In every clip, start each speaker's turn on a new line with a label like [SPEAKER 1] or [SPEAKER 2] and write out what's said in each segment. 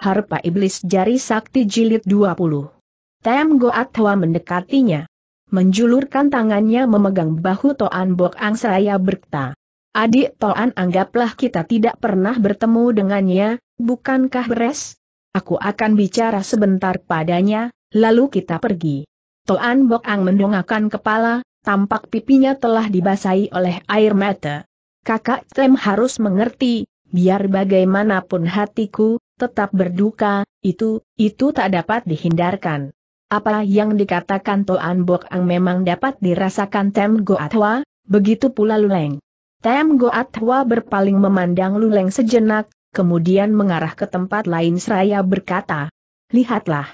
[SPEAKER 1] Harpa Iblis Jari Sakti Jilid 20. Tem Goat Hwa mendekatinya. Menjulurkan tangannya memegang bahu Toan Bok Ang berkata. Adik Toan anggaplah kita tidak pernah bertemu dengannya, bukankah beres? Aku akan bicara sebentar padanya, lalu kita pergi. Toan Bok Ang mendongakkan kepala, tampak pipinya telah dibasahi oleh air mata. Kakak Tem harus mengerti, biar bagaimanapun hatiku, tetap berduka, itu, itu tak dapat dihindarkan. Apa yang dikatakan Toan Bok Ang memang dapat dirasakan Tem Goatwa, begitu pula Luleng. Tem Goatwa berpaling memandang Luleng sejenak, kemudian mengarah ke tempat lain seraya berkata, Lihatlah.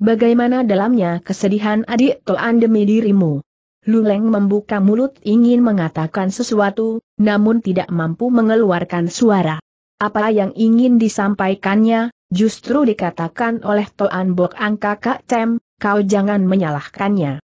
[SPEAKER 1] Bagaimana dalamnya kesedihan adik Toan demi dirimu. Luleng membuka mulut ingin mengatakan sesuatu, namun tidak mampu mengeluarkan suara. Apa yang ingin disampaikannya, justru dikatakan oleh Toan Bok Angka kakak Cem, kau jangan menyalahkannya.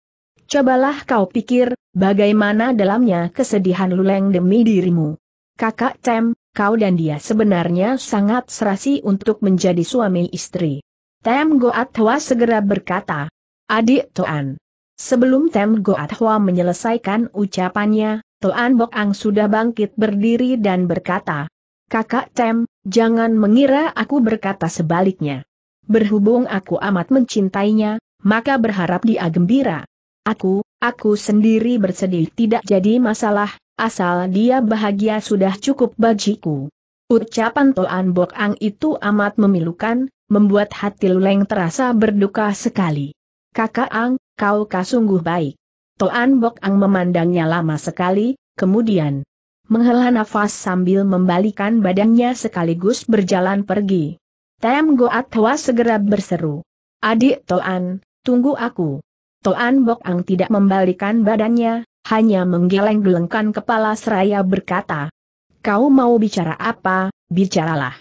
[SPEAKER 1] Cobalah kau pikir, bagaimana dalamnya kesedihan luleng demi dirimu. Kakak Cem, kau dan dia sebenarnya sangat serasi untuk menjadi suami istri. Tem Goat Hwa segera berkata, Adik Toan. Sebelum Tem Goat Hwa menyelesaikan ucapannya, Toan Bok Ang sudah bangkit berdiri dan berkata, Kakak Tem, jangan mengira aku berkata sebaliknya. Berhubung aku amat mencintainya, maka berharap dia gembira. Aku, aku sendiri bersedih tidak jadi masalah, asal dia bahagia sudah cukup bagiku. Ucapan Toan Bok Ang itu amat memilukan, membuat hati Luleng terasa berduka sekali. Kakak Ang, kau kasungguh baik. Toan Bok Ang memandangnya lama sekali, kemudian, menghela nafas sambil membalikan badannya sekaligus berjalan pergi. Tem Goat Hwa segera berseru. Adik Toan, tunggu aku. Toan Bok Ang tidak membalikan badannya, hanya menggeleng-gelengkan kepala seraya berkata. Kau mau bicara apa, bicaralah.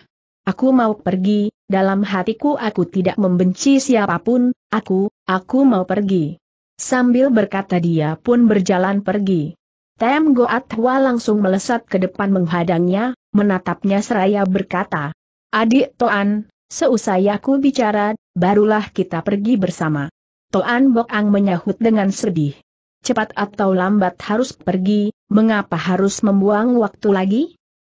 [SPEAKER 1] Aku mau pergi, dalam hatiku aku tidak membenci siapapun, aku, aku mau pergi. Sambil berkata dia pun berjalan pergi. Tem Goat Hwa langsung melesat ke depan menghadangnya, menatapnya seraya berkata, Adik Toan, seusai aku bicara, barulah kita pergi bersama. Toan Bok Ang menyahut dengan sedih. Cepat atau lambat harus pergi, mengapa harus membuang waktu lagi?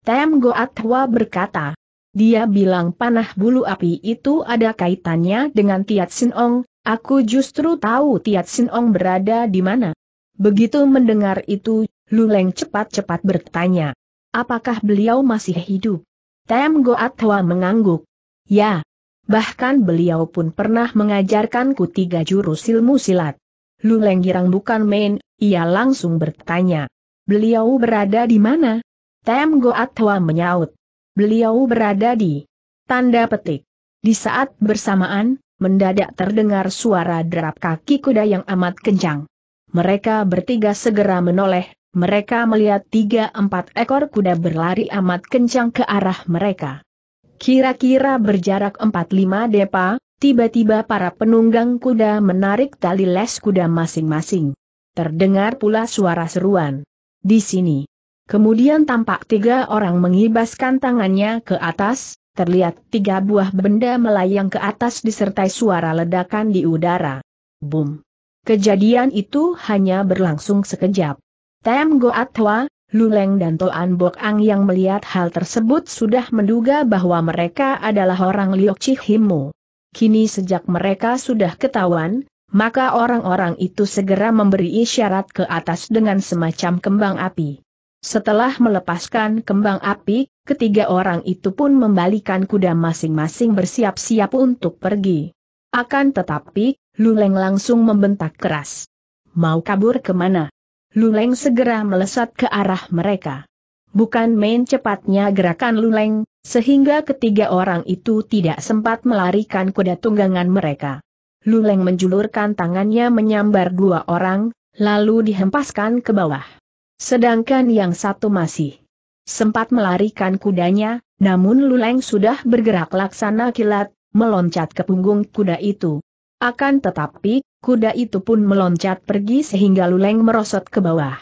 [SPEAKER 1] Tem Goat Hwa berkata, dia bilang panah bulu api itu ada kaitannya dengan Tiat Sin Ong, aku justru tahu Tiat Sin Ong berada di mana. Begitu mendengar itu, Luleng cepat-cepat bertanya. Apakah beliau masih hidup? Tem Goat Hwa mengangguk. Ya. Bahkan beliau pun pernah mengajarkanku tiga jurus ilmu silat. Luleng girang bukan main, ia langsung bertanya. Beliau berada di mana? Tem Goat Hwa menyaut. Beliau berada di tanda petik. Di saat bersamaan, mendadak terdengar suara derap kaki kuda yang amat kencang. Mereka bertiga segera menoleh, mereka melihat tiga empat ekor kuda berlari amat kencang ke arah mereka. Kira-kira berjarak empat lima depa, tiba-tiba para penunggang kuda menarik tali les kuda masing-masing. Terdengar pula suara seruan. Di sini. Kemudian tampak tiga orang mengibaskan tangannya ke atas, terlihat tiga buah benda melayang ke atas disertai suara ledakan di udara. Boom. Kejadian itu hanya berlangsung sekejap. Tem Goat Luleng dan Toan Bok Ang yang melihat hal tersebut sudah menduga bahwa mereka adalah orang Liok Chihimu. Kini sejak mereka sudah ketahuan, maka orang-orang itu segera memberi isyarat ke atas dengan semacam kembang api. Setelah melepaskan kembang api, ketiga orang itu pun membalikan kuda masing-masing bersiap-siap untuk pergi. Akan tetapi, Luleng langsung membentak keras. Mau kabur kemana? Luleng segera melesat ke arah mereka. Bukan main cepatnya gerakan Luleng, sehingga ketiga orang itu tidak sempat melarikan kuda tunggangan mereka. Luleng menjulurkan tangannya menyambar dua orang, lalu dihempaskan ke bawah. Sedangkan yang satu masih sempat melarikan kudanya, namun Luleng sudah bergerak laksana kilat, meloncat ke punggung kuda itu. Akan tetapi, kuda itu pun meloncat pergi sehingga Luleng merosot ke bawah.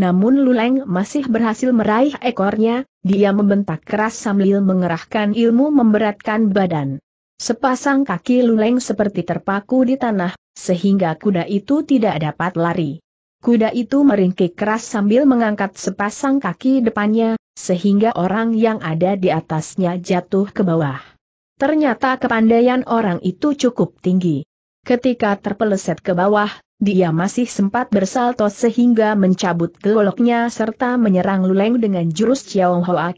[SPEAKER 1] Namun Luleng masih berhasil meraih ekornya, dia membentak keras sambil mengerahkan ilmu memberatkan badan. Sepasang kaki Luleng seperti terpaku di tanah, sehingga kuda itu tidak dapat lari. Kuda itu meringkik keras sambil mengangkat sepasang kaki depannya, sehingga orang yang ada di atasnya jatuh ke bawah. Ternyata kepandaian orang itu cukup tinggi. Ketika terpeleset ke bawah, dia masih sempat bersalto sehingga mencabut goloknya serta menyerang Luleng dengan jurus Chiao Hoa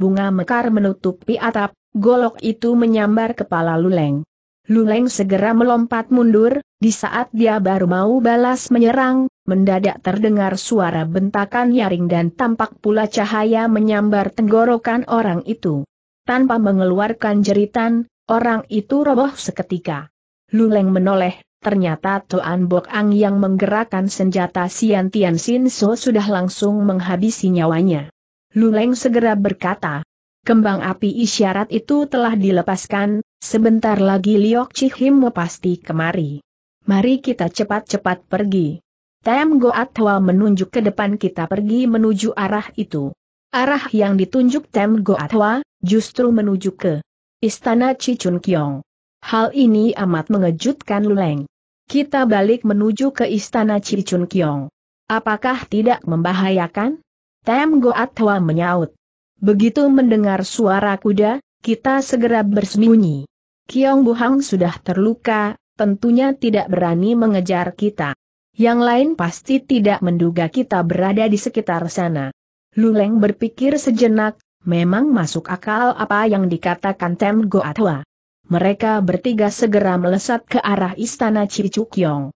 [SPEAKER 1] bunga mekar menutupi atap, golok itu menyambar kepala Luleng. Luleng segera melompat mundur, di saat dia baru mau balas menyerang, mendadak terdengar suara bentakan nyaring dan tampak pula cahaya menyambar tenggorokan orang itu. Tanpa mengeluarkan jeritan, orang itu roboh seketika. Luleng menoleh, ternyata Tuan Bok Ang yang menggerakkan senjata Sian Tian Sin So sudah langsung menghabisi nyawanya. Luleng segera berkata, Kembang api isyarat itu telah dilepaskan, sebentar lagi Liok Cihim mau pasti kemari. Mari kita cepat-cepat pergi. Tem Goat Hwa menunjuk ke depan kita pergi menuju arah itu. Arah yang ditunjuk Tem Goat Hwa, justru menuju ke Istana Cicun Kiong. Hal ini amat mengejutkan Luleng. Kita balik menuju ke istana Cicun Kiong. Apakah tidak membahayakan? Tem Goat Hwa menyaut. Begitu mendengar suara kuda, kita segera bersembunyi. Kiong Buhang sudah terluka, tentunya tidak berani mengejar kita. Yang lain pasti tidak menduga kita berada di sekitar sana. Luleng berpikir sejenak, memang masuk akal apa yang dikatakan Tem Hwa mereka bertiga segera melesat ke arah istana Cicukyong.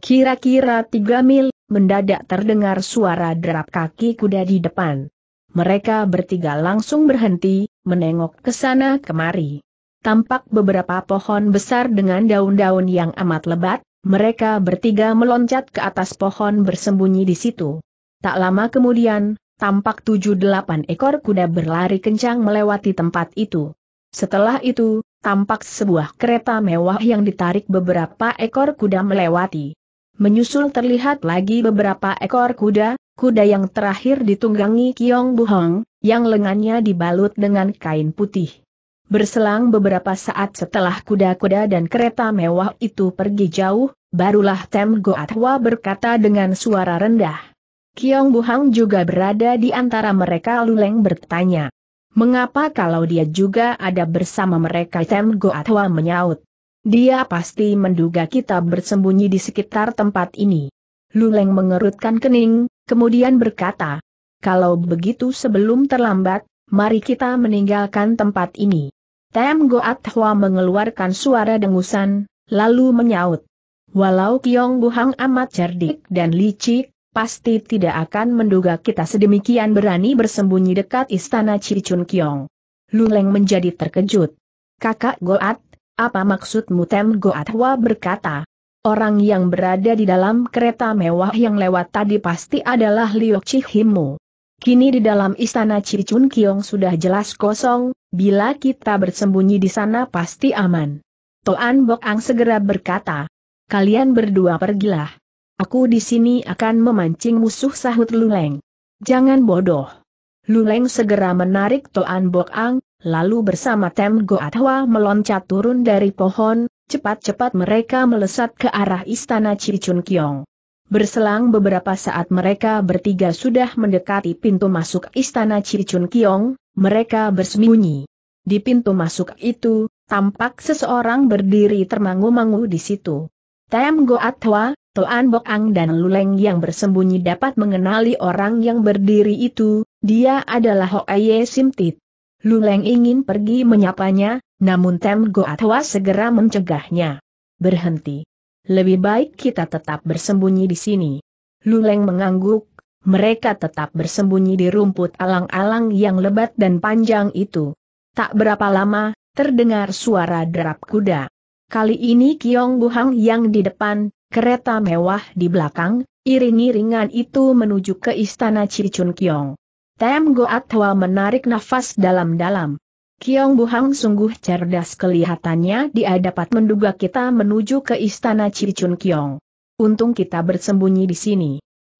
[SPEAKER 1] Kira-kira tiga mil, mendadak terdengar suara derap kaki kuda di depan. Mereka bertiga langsung berhenti, menengok ke sana kemari. Tampak beberapa pohon besar dengan daun-daun yang amat lebat, mereka bertiga meloncat ke atas pohon bersembunyi di situ. Tak lama kemudian, tampak tujuh delapan ekor kuda berlari kencang melewati tempat itu. Setelah itu, tampak sebuah kereta mewah yang ditarik beberapa ekor kuda melewati. Menyusul terlihat lagi beberapa ekor kuda, kuda yang terakhir ditunggangi Kiong Buhong, yang lengannya dibalut dengan kain putih. Berselang beberapa saat setelah kuda-kuda dan kereta mewah itu pergi jauh, barulah Tem Goatwa berkata dengan suara rendah. Kiong Buhang juga berada di antara mereka Luleng bertanya. Mengapa kalau dia juga ada bersama mereka Tem Goatwa menyaut. Dia pasti menduga kita bersembunyi di sekitar tempat ini. Luleng mengerutkan kening, kemudian berkata, kalau begitu sebelum terlambat, mari kita meninggalkan tempat ini. Tem Goat Hwa mengeluarkan suara dengusan, lalu menyaut. Walau Kiong Buhang amat cerdik dan licik, pasti tidak akan menduga kita sedemikian berani bersembunyi dekat istana Cicun Kiong. Luleng menjadi terkejut. Kakak Goat, apa maksudmu Tem Goat Hua berkata? Orang yang berada di dalam kereta mewah yang lewat tadi pasti adalah Liok Chihimu. Kini di dalam istana Cicun Kiong sudah jelas kosong, bila kita bersembunyi di sana pasti aman. Toan Bok Ang segera berkata, kalian berdua pergilah. Aku di sini akan memancing musuh sahut Luleng. Jangan bodoh. Luleng segera menarik Toan Bok Ang, lalu bersama Tem Hwa meloncat turun dari pohon, cepat-cepat mereka melesat ke arah istana Cicun Kiong. Berselang beberapa saat mereka bertiga sudah mendekati pintu masuk istana Cicun Kiong, mereka bersembunyi. Di pintu masuk itu, tampak seseorang berdiri termangu-mangu di situ. Tem Hwa, Toan Bok Ang dan Luleng yang bersembunyi dapat mengenali orang yang berdiri itu, dia adalah Hok Hoaye Simtit. Luleng ingin pergi menyapanya, namun Tem Goatwa segera mencegahnya. Berhenti. Lebih baik kita tetap bersembunyi di sini. Luleng mengangguk, mereka tetap bersembunyi di rumput alang-alang yang lebat dan panjang itu. Tak berapa lama, terdengar suara derap kuda. Kali ini Kiong Buhang yang di depan, kereta mewah di belakang, iring-iringan itu menuju ke istana Cicun Kiong. Tem Goat menarik nafas dalam-dalam. Kiong Buhang sungguh cerdas kelihatannya dia dapat menduga kita menuju ke istana Cicun Kiong. Untung kita bersembunyi di sini.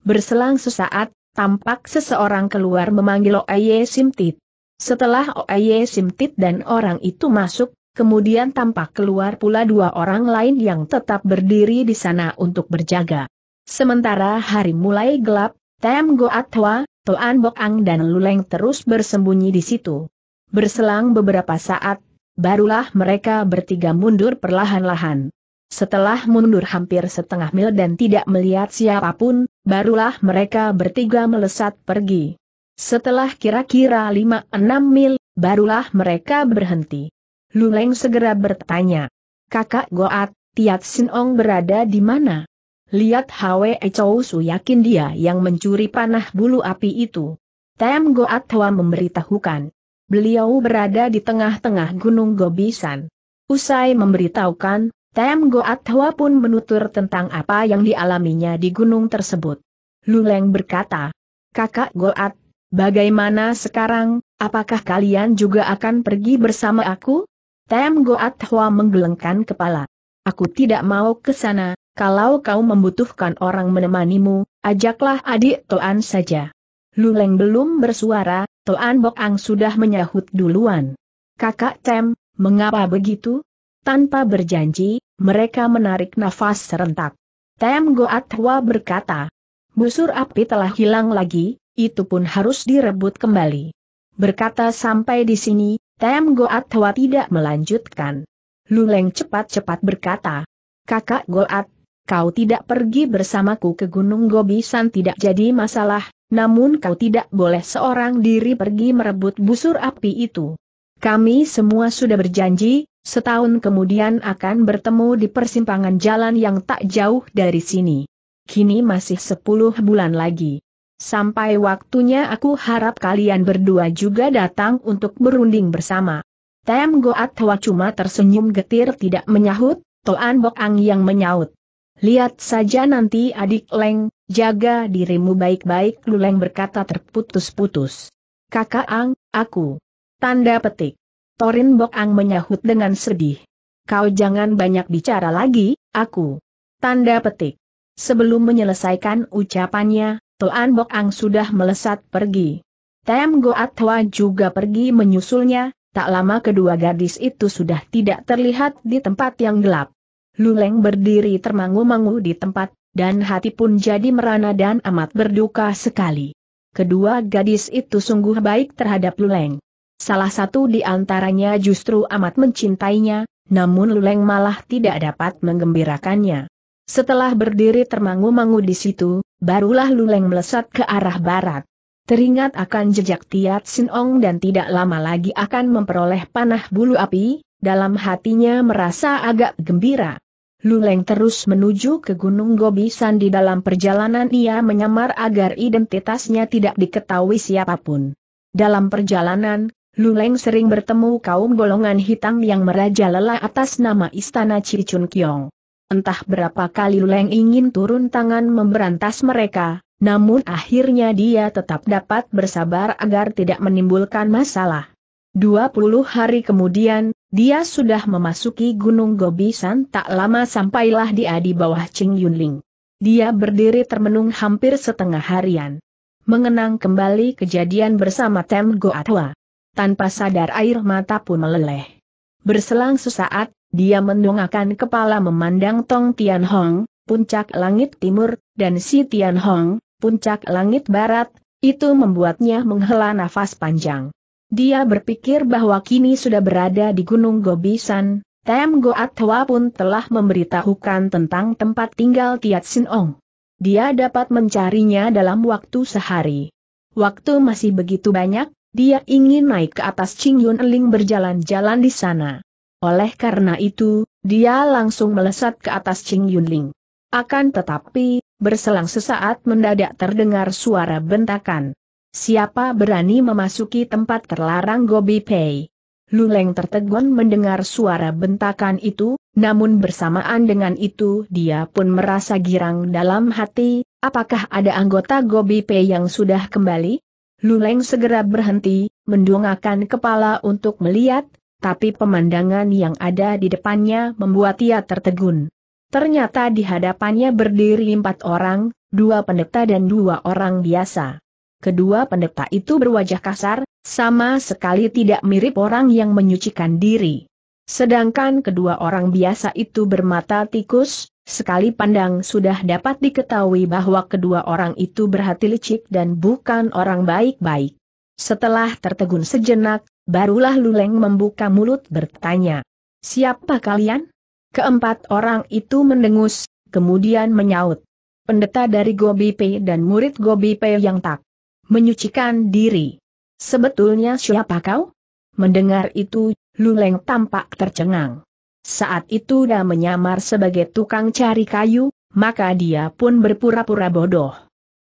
[SPEAKER 1] Berselang sesaat, tampak seseorang keluar memanggil Oye Simtit. Setelah Oye Simtit dan orang itu masuk, kemudian tampak keluar pula dua orang lain yang tetap berdiri di sana untuk berjaga. Sementara hari mulai gelap, Tem Go Atwa, Toan Bok Ang dan Luleng terus bersembunyi di situ. Berselang beberapa saat, barulah mereka bertiga mundur perlahan-lahan. Setelah mundur hampir setengah mil dan tidak melihat siapapun, barulah mereka bertiga melesat pergi. Setelah kira-kira 5 enam mil, barulah mereka berhenti. Luleng segera bertanya. Kakak Goat, Tiat Sin Ong berada di mana? Lihat Hwe Chow Su yakin dia yang mencuri panah bulu api itu. Tem Goat Hwa memberitahukan. Beliau berada di tengah-tengah gunung Gobisan. Usai memberitahukan, Tem Goat Hwa pun menutur tentang apa yang dialaminya di gunung tersebut. Luleng berkata, Kakak Goat, bagaimana sekarang, apakah kalian juga akan pergi bersama aku? Tem Goat hua menggelengkan kepala. Aku tidak mau ke sana, kalau kau membutuhkan orang menemanimu, ajaklah adik Toan saja. Luleng belum bersuara, Toan Bok Ang sudah menyahut duluan. Kakak Tem, mengapa begitu? Tanpa berjanji, mereka menarik nafas serentak. Tem Goat hua berkata, busur api telah hilang lagi, itu pun harus direbut kembali. Berkata sampai di sini, Tem Goat Hwa tidak melanjutkan. Luleng cepat-cepat berkata, Kakak Goat, kau tidak pergi bersamaku ke Gunung Gobisan tidak jadi masalah, namun kau tidak boleh seorang diri pergi merebut busur api itu. Kami semua sudah berjanji, setahun kemudian akan bertemu di persimpangan jalan yang tak jauh dari sini. Kini masih sepuluh bulan lagi. Sampai waktunya aku harap kalian berdua juga datang untuk berunding bersama. Tem Goat Hwa cuma tersenyum getir tidak menyahut, Toan Bok Ang yang menyaut. Lihat saja nanti adik Leng, jaga dirimu baik-baik Luleng berkata terputus-putus. Kakak Ang, aku. Tanda petik. Torin Bok Ang menyahut dengan sedih. Kau jangan banyak bicara lagi, aku. Tanda petik. Sebelum menyelesaikan ucapannya, Toan Bok Ang sudah melesat pergi. Tem Goatwa juga pergi menyusulnya, tak lama kedua gadis itu sudah tidak terlihat di tempat yang gelap. Luleng berdiri termangu-mangu di tempat, dan hati pun jadi merana dan amat berduka sekali. Kedua gadis itu sungguh baik terhadap Luleng. Salah satu di antaranya justru amat mencintainya, namun Luleng malah tidak dapat menggembirakannya. Setelah berdiri termangu-mangu di situ, barulah Luleng melesat ke arah barat. Teringat akan jejak Tiat Sinong dan tidak lama lagi akan memperoleh panah bulu api, dalam hatinya merasa agak gembira. Luleng terus menuju ke Gunung Gobisan di dalam perjalanan ia menyamar agar identitasnya tidak diketahui siapapun. Dalam perjalanan, Luleng sering bertemu kaum golongan hitam yang merajalela atas nama Istana Cicun Kiong. Entah berapa kali Leng ingin turun tangan memberantas mereka, namun akhirnya dia tetap dapat bersabar agar tidak menimbulkan masalah. 20 hari kemudian, dia sudah memasuki Gunung Gobisan tak lama sampailah dia di bawah Ching Yunling. Dia berdiri termenung hampir setengah harian. Mengenang kembali kejadian bersama Tem Goatwa. Tanpa sadar air mata pun meleleh. Berselang sesaat, dia mendongakkan kepala memandang Tong Tian Hong, puncak langit timur, dan Si Tian Hong, puncak langit barat, itu membuatnya menghela nafas panjang. Dia berpikir bahwa kini sudah berada di Gunung Gobisan, Tem Goat Hwa pun telah memberitahukan tentang tempat tinggal Tiat Sin Ong. Dia dapat mencarinya dalam waktu sehari. Waktu masih begitu banyak, dia ingin naik ke atas Ching Yun Ling berjalan-jalan di sana. Oleh karena itu, dia langsung melesat ke atas Ching Yunling. Akan tetapi, berselang sesaat mendadak terdengar suara bentakan. Siapa berani memasuki tempat terlarang Gobi Pei? Luleng tertegun mendengar suara bentakan itu, namun bersamaan dengan itu dia pun merasa girang dalam hati, apakah ada anggota Gobi Pei yang sudah kembali? Luleng segera berhenti, mendongakkan kepala untuk melihat, tapi pemandangan yang ada di depannya membuat ia tertegun. Ternyata di hadapannya berdiri empat orang, dua pendeta dan dua orang biasa. Kedua pendeta itu berwajah kasar, sama sekali tidak mirip orang yang menyucikan diri. Sedangkan kedua orang biasa itu bermata tikus, sekali pandang sudah dapat diketahui bahwa kedua orang itu berhati licik dan bukan orang baik-baik. Setelah tertegun sejenak, Barulah Luleng membuka mulut bertanya. Siapa kalian? Keempat orang itu mendengus, kemudian menyaut. Pendeta dari Gobi Pe dan murid Gobi Pe yang tak menyucikan diri. Sebetulnya siapa kau? Mendengar itu, Luleng tampak tercengang. Saat itu dia menyamar sebagai tukang cari kayu, maka dia pun berpura-pura bodoh.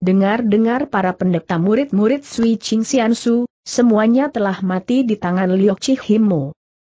[SPEAKER 1] Dengar-dengar para pendeta murid-murid Sui Ching Xiansu, semuanya telah mati di tangan Liok Chi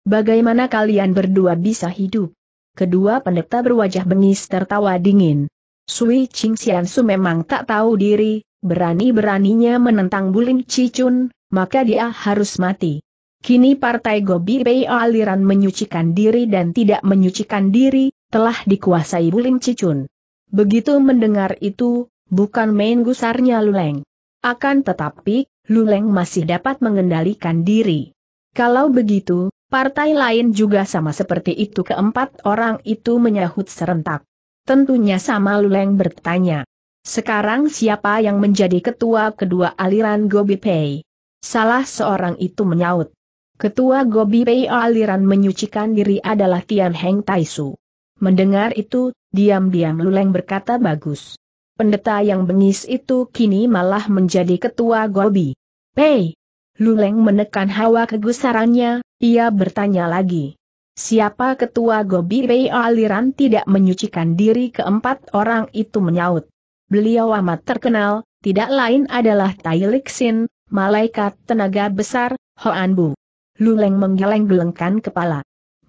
[SPEAKER 1] Bagaimana kalian berdua bisa hidup? Kedua pendeta berwajah bengis tertawa dingin. Sui Ching Xiansu memang tak tahu diri, berani-beraninya menentang Bulim Cicun, maka dia harus mati. Kini partai Gobi Pei aliran menyucikan diri dan tidak menyucikan diri, telah dikuasai Bulim Cicun. Begitu mendengar itu, bukan main gusarnya Luleng. Akan tetapi, Luleng masih dapat mengendalikan diri. Kalau begitu, partai lain juga sama seperti itu keempat orang itu menyahut serentak. Tentunya sama Luleng bertanya. Sekarang siapa yang menjadi ketua kedua aliran Gobi Pei? Salah seorang itu menyaut. Ketua Gobi Pei aliran menyucikan diri adalah Tian Heng Taisu. Mendengar itu, diam-diam Luleng berkata bagus pendeta yang bengis itu kini malah menjadi ketua Gobi. Pei! Luleng menekan hawa kegusarannya, ia bertanya lagi. Siapa ketua Gobi Pei aliran tidak menyucikan diri keempat orang itu menyaut. Beliau amat terkenal, tidak lain adalah Tai Lixin, malaikat tenaga besar, Hoan Bu. Luleng menggeleng-gelengkan kepala.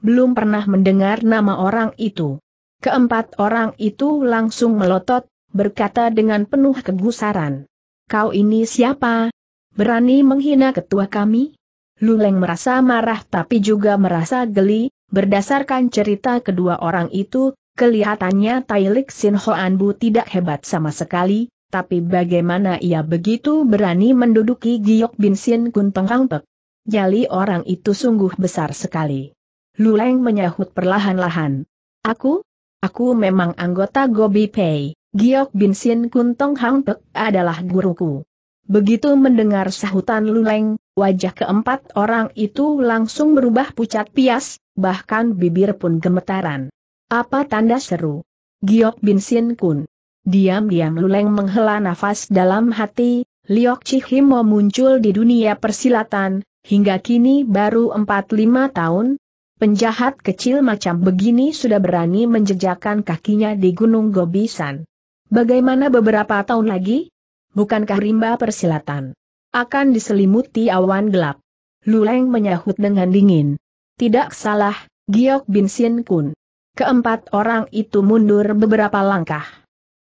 [SPEAKER 1] Belum pernah mendengar nama orang itu. Keempat orang itu langsung melotot, berkata dengan penuh kegusaran. Kau ini siapa? Berani menghina ketua kami? Luleng merasa marah tapi juga merasa geli, berdasarkan cerita kedua orang itu, kelihatannya Tailik Sin Hoan tidak hebat sama sekali, tapi bagaimana ia begitu berani menduduki Giok Bin Sin Kun Penghang Pek? orang itu sungguh besar sekali. Luleng menyahut perlahan-lahan. Aku? Aku memang anggota Gobi Pei. Giok Bin Sin Kun Hang Pek adalah guruku. Begitu mendengar sahutan Luleng, wajah keempat orang itu langsung berubah pucat pias, bahkan bibir pun gemetaran. Apa tanda seru? Giok Bin Sin Kun. Diam-diam Luleng menghela nafas dalam hati, Liok Chihimo muncul di dunia persilatan, hingga kini baru 4-5 tahun, Penjahat kecil macam begini sudah berani menjejakkan kakinya di Gunung Gobisan. Bagaimana beberapa tahun lagi? Bukankah rimba persilatan? Akan diselimuti awan gelap. Luleng menyahut dengan dingin. Tidak salah, Giok Bin Sin Kun. Keempat orang itu mundur beberapa langkah.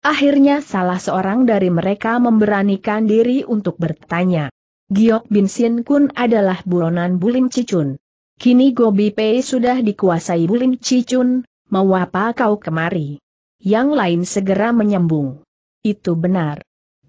[SPEAKER 1] Akhirnya salah seorang dari mereka memberanikan diri untuk bertanya. Giok Bin Sin Kun adalah buronan Bulim Cicun. Kini Gobi Pei sudah dikuasai Bulim Cicun, mau apa kau kemari? Yang lain segera menyambung. Itu benar.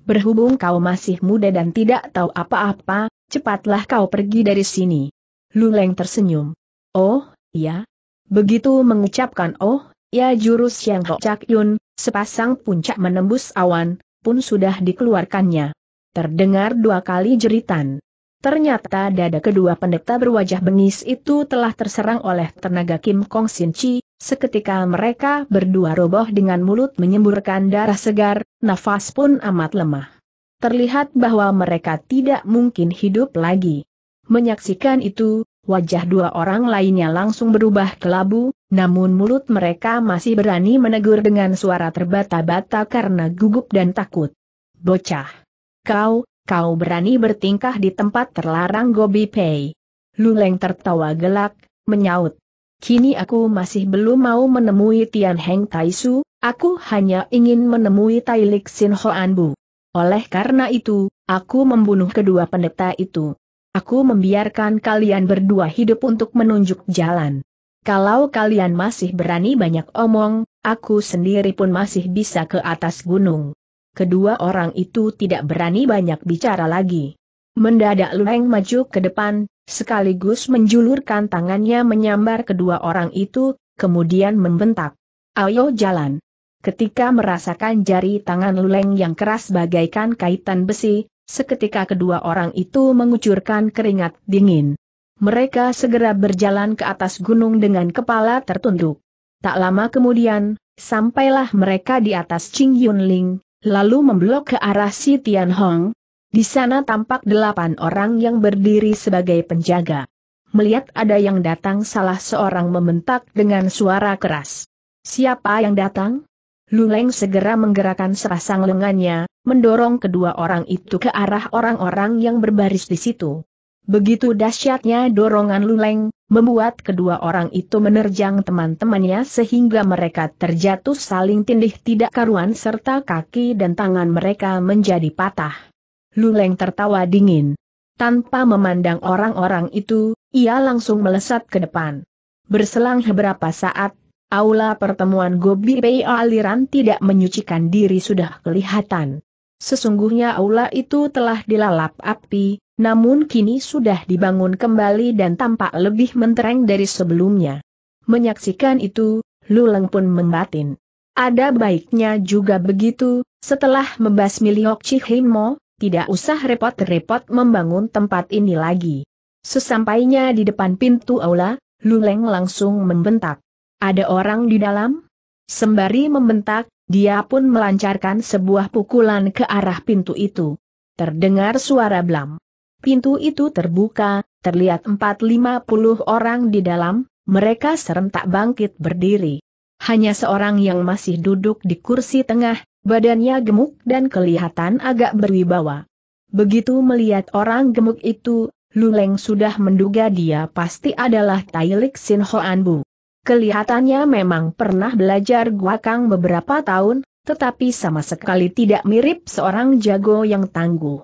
[SPEAKER 1] Berhubung kau masih muda dan tidak tahu apa-apa, cepatlah kau pergi dari sini. Luleng tersenyum. Oh, ya. Begitu mengucapkan oh, ya jurus yang cak Yun, sepasang puncak menembus awan, pun sudah dikeluarkannya. Terdengar dua kali jeritan. Ternyata dada kedua pendeta berwajah bengis itu telah terserang oleh tenaga Kim Kong Sin Chi, Seketika mereka berdua roboh dengan mulut menyemburkan darah segar, nafas pun amat lemah. Terlihat bahwa mereka tidak mungkin hidup lagi. Menyaksikan itu, wajah dua orang lainnya langsung berubah kelabu, namun mulut mereka masih berani menegur dengan suara terbata-bata karena gugup dan takut. Bocah! Kau, kau berani bertingkah di tempat terlarang Gobi Pei. Luleng tertawa gelak, menyaut. Kini aku masih belum mau menemui Tian Heng Taisu, aku hanya ingin menemui Tai Lik Sin Hoan Bu. Oleh karena itu, aku membunuh kedua pendeta itu. Aku membiarkan kalian berdua hidup untuk menunjuk jalan. Kalau kalian masih berani banyak omong, aku sendiri pun masih bisa ke atas gunung. Kedua orang itu tidak berani banyak bicara lagi. Mendadak Leng maju ke depan, sekaligus menjulurkan tangannya menyambar kedua orang itu, kemudian membentak. Ayo jalan. Ketika merasakan jari tangan Leng yang keras bagaikan kaitan besi, seketika kedua orang itu mengucurkan keringat dingin. Mereka segera berjalan ke atas gunung dengan kepala tertunduk. Tak lama kemudian, sampailah mereka di atas Qing Yunling, lalu memblok ke arah si Tian Hong, di sana tampak delapan orang yang berdiri sebagai penjaga. Melihat ada yang datang salah seorang mementak dengan suara keras. Siapa yang datang? Luleng segera menggerakkan sepasang lengannya, mendorong kedua orang itu ke arah orang-orang yang berbaris di situ. Begitu dahsyatnya dorongan Luleng, membuat kedua orang itu menerjang teman-temannya sehingga mereka terjatuh saling tindih tidak karuan serta kaki dan tangan mereka menjadi patah. Luleng tertawa dingin. Tanpa memandang orang-orang itu, ia langsung melesat ke depan. Berselang beberapa saat, aula pertemuan Gobi Pei aliran tidak menyucikan diri sudah kelihatan. Sesungguhnya aula itu telah dilalap api, namun kini sudah dibangun kembali dan tampak lebih mentereng dari sebelumnya. Menyaksikan itu, Luleng pun membatin. Ada baiknya juga begitu, setelah membasmi Liok Chihimo, tidak usah repot-repot membangun tempat ini lagi. Sesampainya di depan pintu aula, Luleng langsung membentak. Ada orang di dalam? Sembari membentak, dia pun melancarkan sebuah pukulan ke arah pintu itu. Terdengar suara blam. Pintu itu terbuka, terlihat empat lima puluh orang di dalam, mereka serentak bangkit berdiri. Hanya seorang yang masih duduk di kursi tengah, Badannya gemuk dan kelihatan agak berwibawa. Begitu melihat orang gemuk itu, Luleng sudah menduga dia pasti adalah Tailik Sin Hoanbu. Kelihatannya memang pernah belajar guakang beberapa tahun, tetapi sama sekali tidak mirip seorang jago yang tangguh.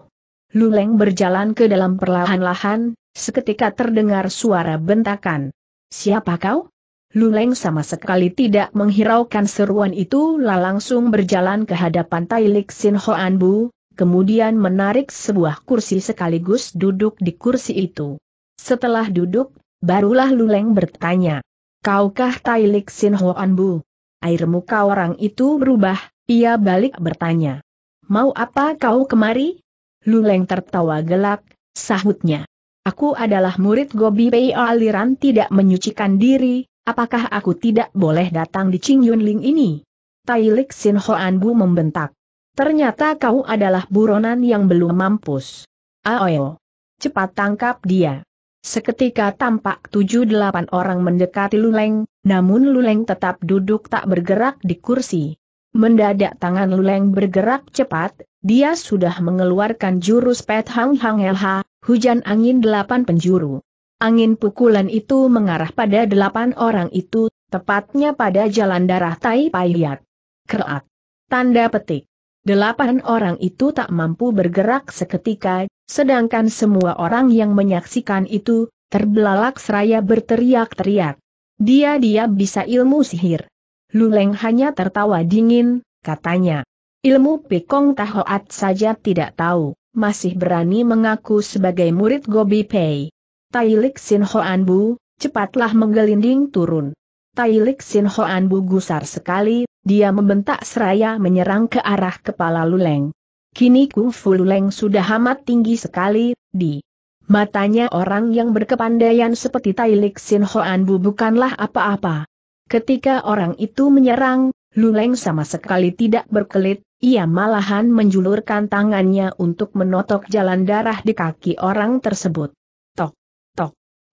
[SPEAKER 1] Luleng berjalan ke dalam perlahan-lahan, seketika terdengar suara bentakan. Siapa kau? Luleng sama sekali tidak menghiraukan seruan itu lalu langsung berjalan ke hadapan Tai Lik Sin Hoan Bu, kemudian menarik sebuah kursi sekaligus duduk di kursi itu. Setelah duduk, barulah Luleng bertanya, Kaukah Tai Lik Sin Hoan Bu? Air muka orang itu berubah, ia balik bertanya. Mau apa kau kemari? Luleng tertawa gelak, sahutnya. Aku adalah murid Gobi Pei aliran tidak menyucikan diri, Apakah aku tidak boleh datang di Ching Yun Ling ini? Tai Lik Sin Hoan Bu membentak. Ternyata kau adalah buronan yang belum mampus. Aoyo. Cepat tangkap dia. Seketika tampak tujuh delapan orang mendekati Luleng, namun Luleng tetap duduk tak bergerak di kursi. Mendadak tangan Luleng bergerak cepat, dia sudah mengeluarkan jurus Pet Hang Hang LH, hujan angin delapan penjuru. Angin pukulan itu mengarah pada delapan orang itu, tepatnya pada jalan darah Tai Paiyat. Kerak. Tanda petik. Delapan orang itu tak mampu bergerak seketika, sedangkan semua orang yang menyaksikan itu, terbelalak seraya berteriak-teriak. Dia-dia bisa ilmu sihir. Luleng hanya tertawa dingin, katanya. Ilmu pekong Tahoat saja tidak tahu, masih berani mengaku sebagai murid Gobi Pei. Tailik Sin Hoan Bu, cepatlah menggelinding turun. Tailik Sin Hoan Bu gusar sekali, dia membentak seraya menyerang ke arah kepala Luleng. Kini kungfu Luleng sudah amat tinggi sekali, di matanya orang yang berkepandaian seperti Tailik Sin Hoan Bu bukanlah apa-apa. Ketika orang itu menyerang, Luleng sama sekali tidak berkelit, ia malahan menjulurkan tangannya untuk menotok jalan darah di kaki orang tersebut.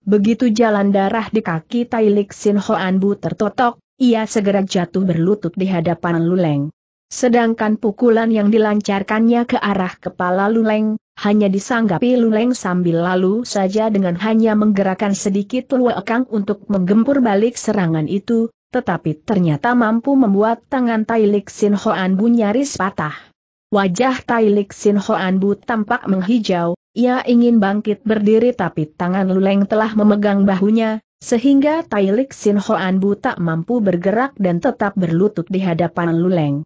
[SPEAKER 1] Begitu jalan darah di kaki Tai Lik Sin Hoan Bu tertotok, ia segera jatuh berlutut di hadapan Luleng. Sedangkan pukulan yang dilancarkannya ke arah kepala Luleng, hanya disanggapi Luleng sambil lalu saja dengan hanya menggerakkan sedikit luekang untuk menggempur balik serangan itu, tetapi ternyata mampu membuat tangan Tai Lik Sin Hoan Bu nyaris patah. Wajah Tai Lik Sin Hoan Bu tampak menghijau, ia ingin bangkit berdiri tapi tangan Luleng telah memegang bahunya, sehingga Tailik Sin Hoan tak mampu bergerak dan tetap berlutut di hadapan Luleng.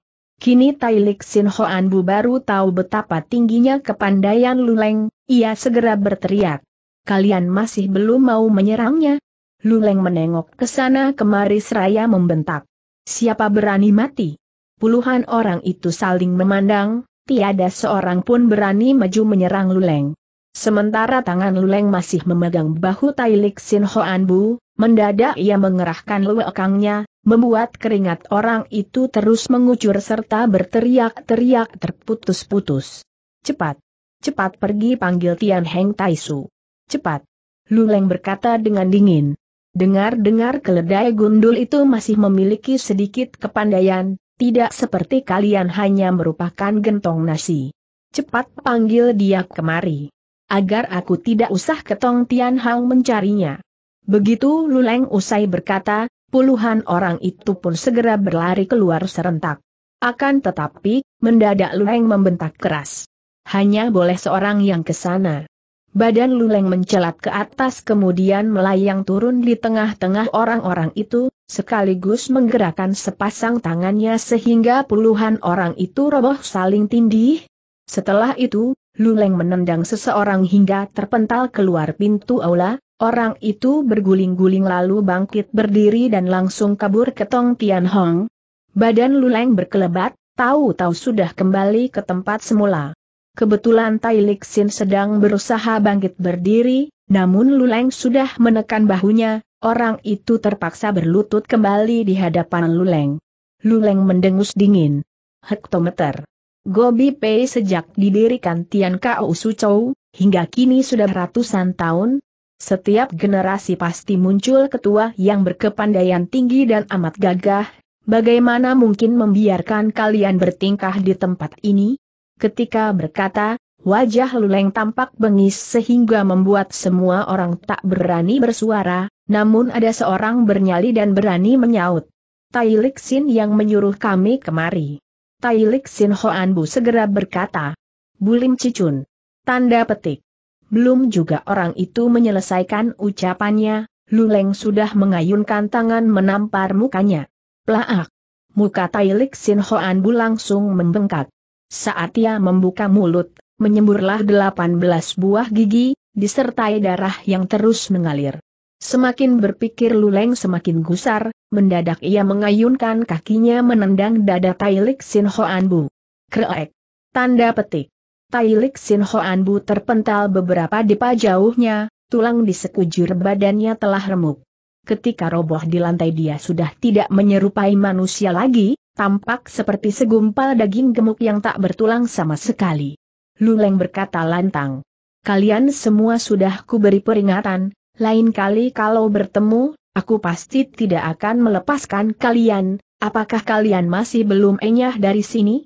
[SPEAKER 1] Kini Tailik Sin Hoan baru tahu betapa tingginya kepandaian Luleng, ia segera berteriak. Kalian masih belum mau menyerangnya? Luleng menengok ke sana kemari seraya membentak. Siapa berani mati? Puluhan orang itu saling memandang, tiada seorang pun berani maju menyerang Luleng. Sementara tangan Luleng masih memegang bahu Tailik Sin Hoan Bu, mendadak ia mengerahkan lewekangnya, membuat keringat orang itu terus mengucur serta berteriak-teriak terputus-putus. Cepat! Cepat pergi panggil Tian Heng Taisu. Cepat! Luleng berkata dengan dingin. Dengar-dengar keledai gundul itu masih memiliki sedikit kepandaian, tidak seperti kalian hanya merupakan gentong nasi. Cepat panggil dia kemari. Agar aku tidak usah ketong Tian Hang mencarinya. Begitu Luleng usai berkata, puluhan orang itu pun segera berlari keluar serentak. Akan tetapi, mendadak Luleng membentak keras. Hanya boleh seorang yang ke sana. Badan Luleng mencelat ke atas kemudian melayang turun di tengah-tengah orang-orang itu, sekaligus menggerakkan sepasang tangannya sehingga puluhan orang itu roboh saling tindih. Setelah itu, Luleng menendang seseorang hingga terpental keluar pintu aula, orang itu berguling-guling lalu bangkit berdiri dan langsung kabur ke Tong Tian Hong. Badan Luleng berkelebat, tahu-tahu sudah kembali ke tempat semula. Kebetulan Tai Lixin sedang berusaha bangkit berdiri, namun Luleng sudah menekan bahunya, orang itu terpaksa berlutut kembali di hadapan Luleng. Luleng mendengus dingin. Hektometer. Gobi Pei sejak didirikan Tian Kao hingga kini sudah ratusan tahun, setiap generasi pasti muncul ketua yang berkepandaian tinggi dan amat gagah, bagaimana mungkin membiarkan kalian bertingkah di tempat ini? Ketika berkata, wajah Luleng tampak bengis sehingga membuat semua orang tak berani bersuara, namun ada seorang bernyali dan berani menyaut. Tai Sin yang menyuruh kami kemari. Tai Sin Hoan Bu segera berkata. Bulim Cicun. Tanda petik. Belum juga orang itu menyelesaikan ucapannya, Luleng sudah mengayunkan tangan menampar mukanya. Plaak. Muka Tai Sin Hoan Bu langsung membengkak saat ia membuka mulut, menyemburlah delapan belas buah gigi, disertai darah yang terus mengalir. Semakin berpikir Luleng semakin gusar, mendadak ia mengayunkan kakinya menendang dada Tailik Sin Hoanbu. Kreek. Tanda petik. Tailik Sin Hoanbu terpental beberapa depa jauhnya, tulang di sekujur badannya telah remuk. Ketika roboh di lantai dia sudah tidak menyerupai manusia lagi, tampak seperti segumpal daging gemuk yang tak bertulang sama sekali. Luleng berkata lantang. Kalian semua sudah kuberi peringatan, lain kali kalau bertemu, aku pasti tidak akan melepaskan kalian, apakah kalian masih belum enyah dari sini?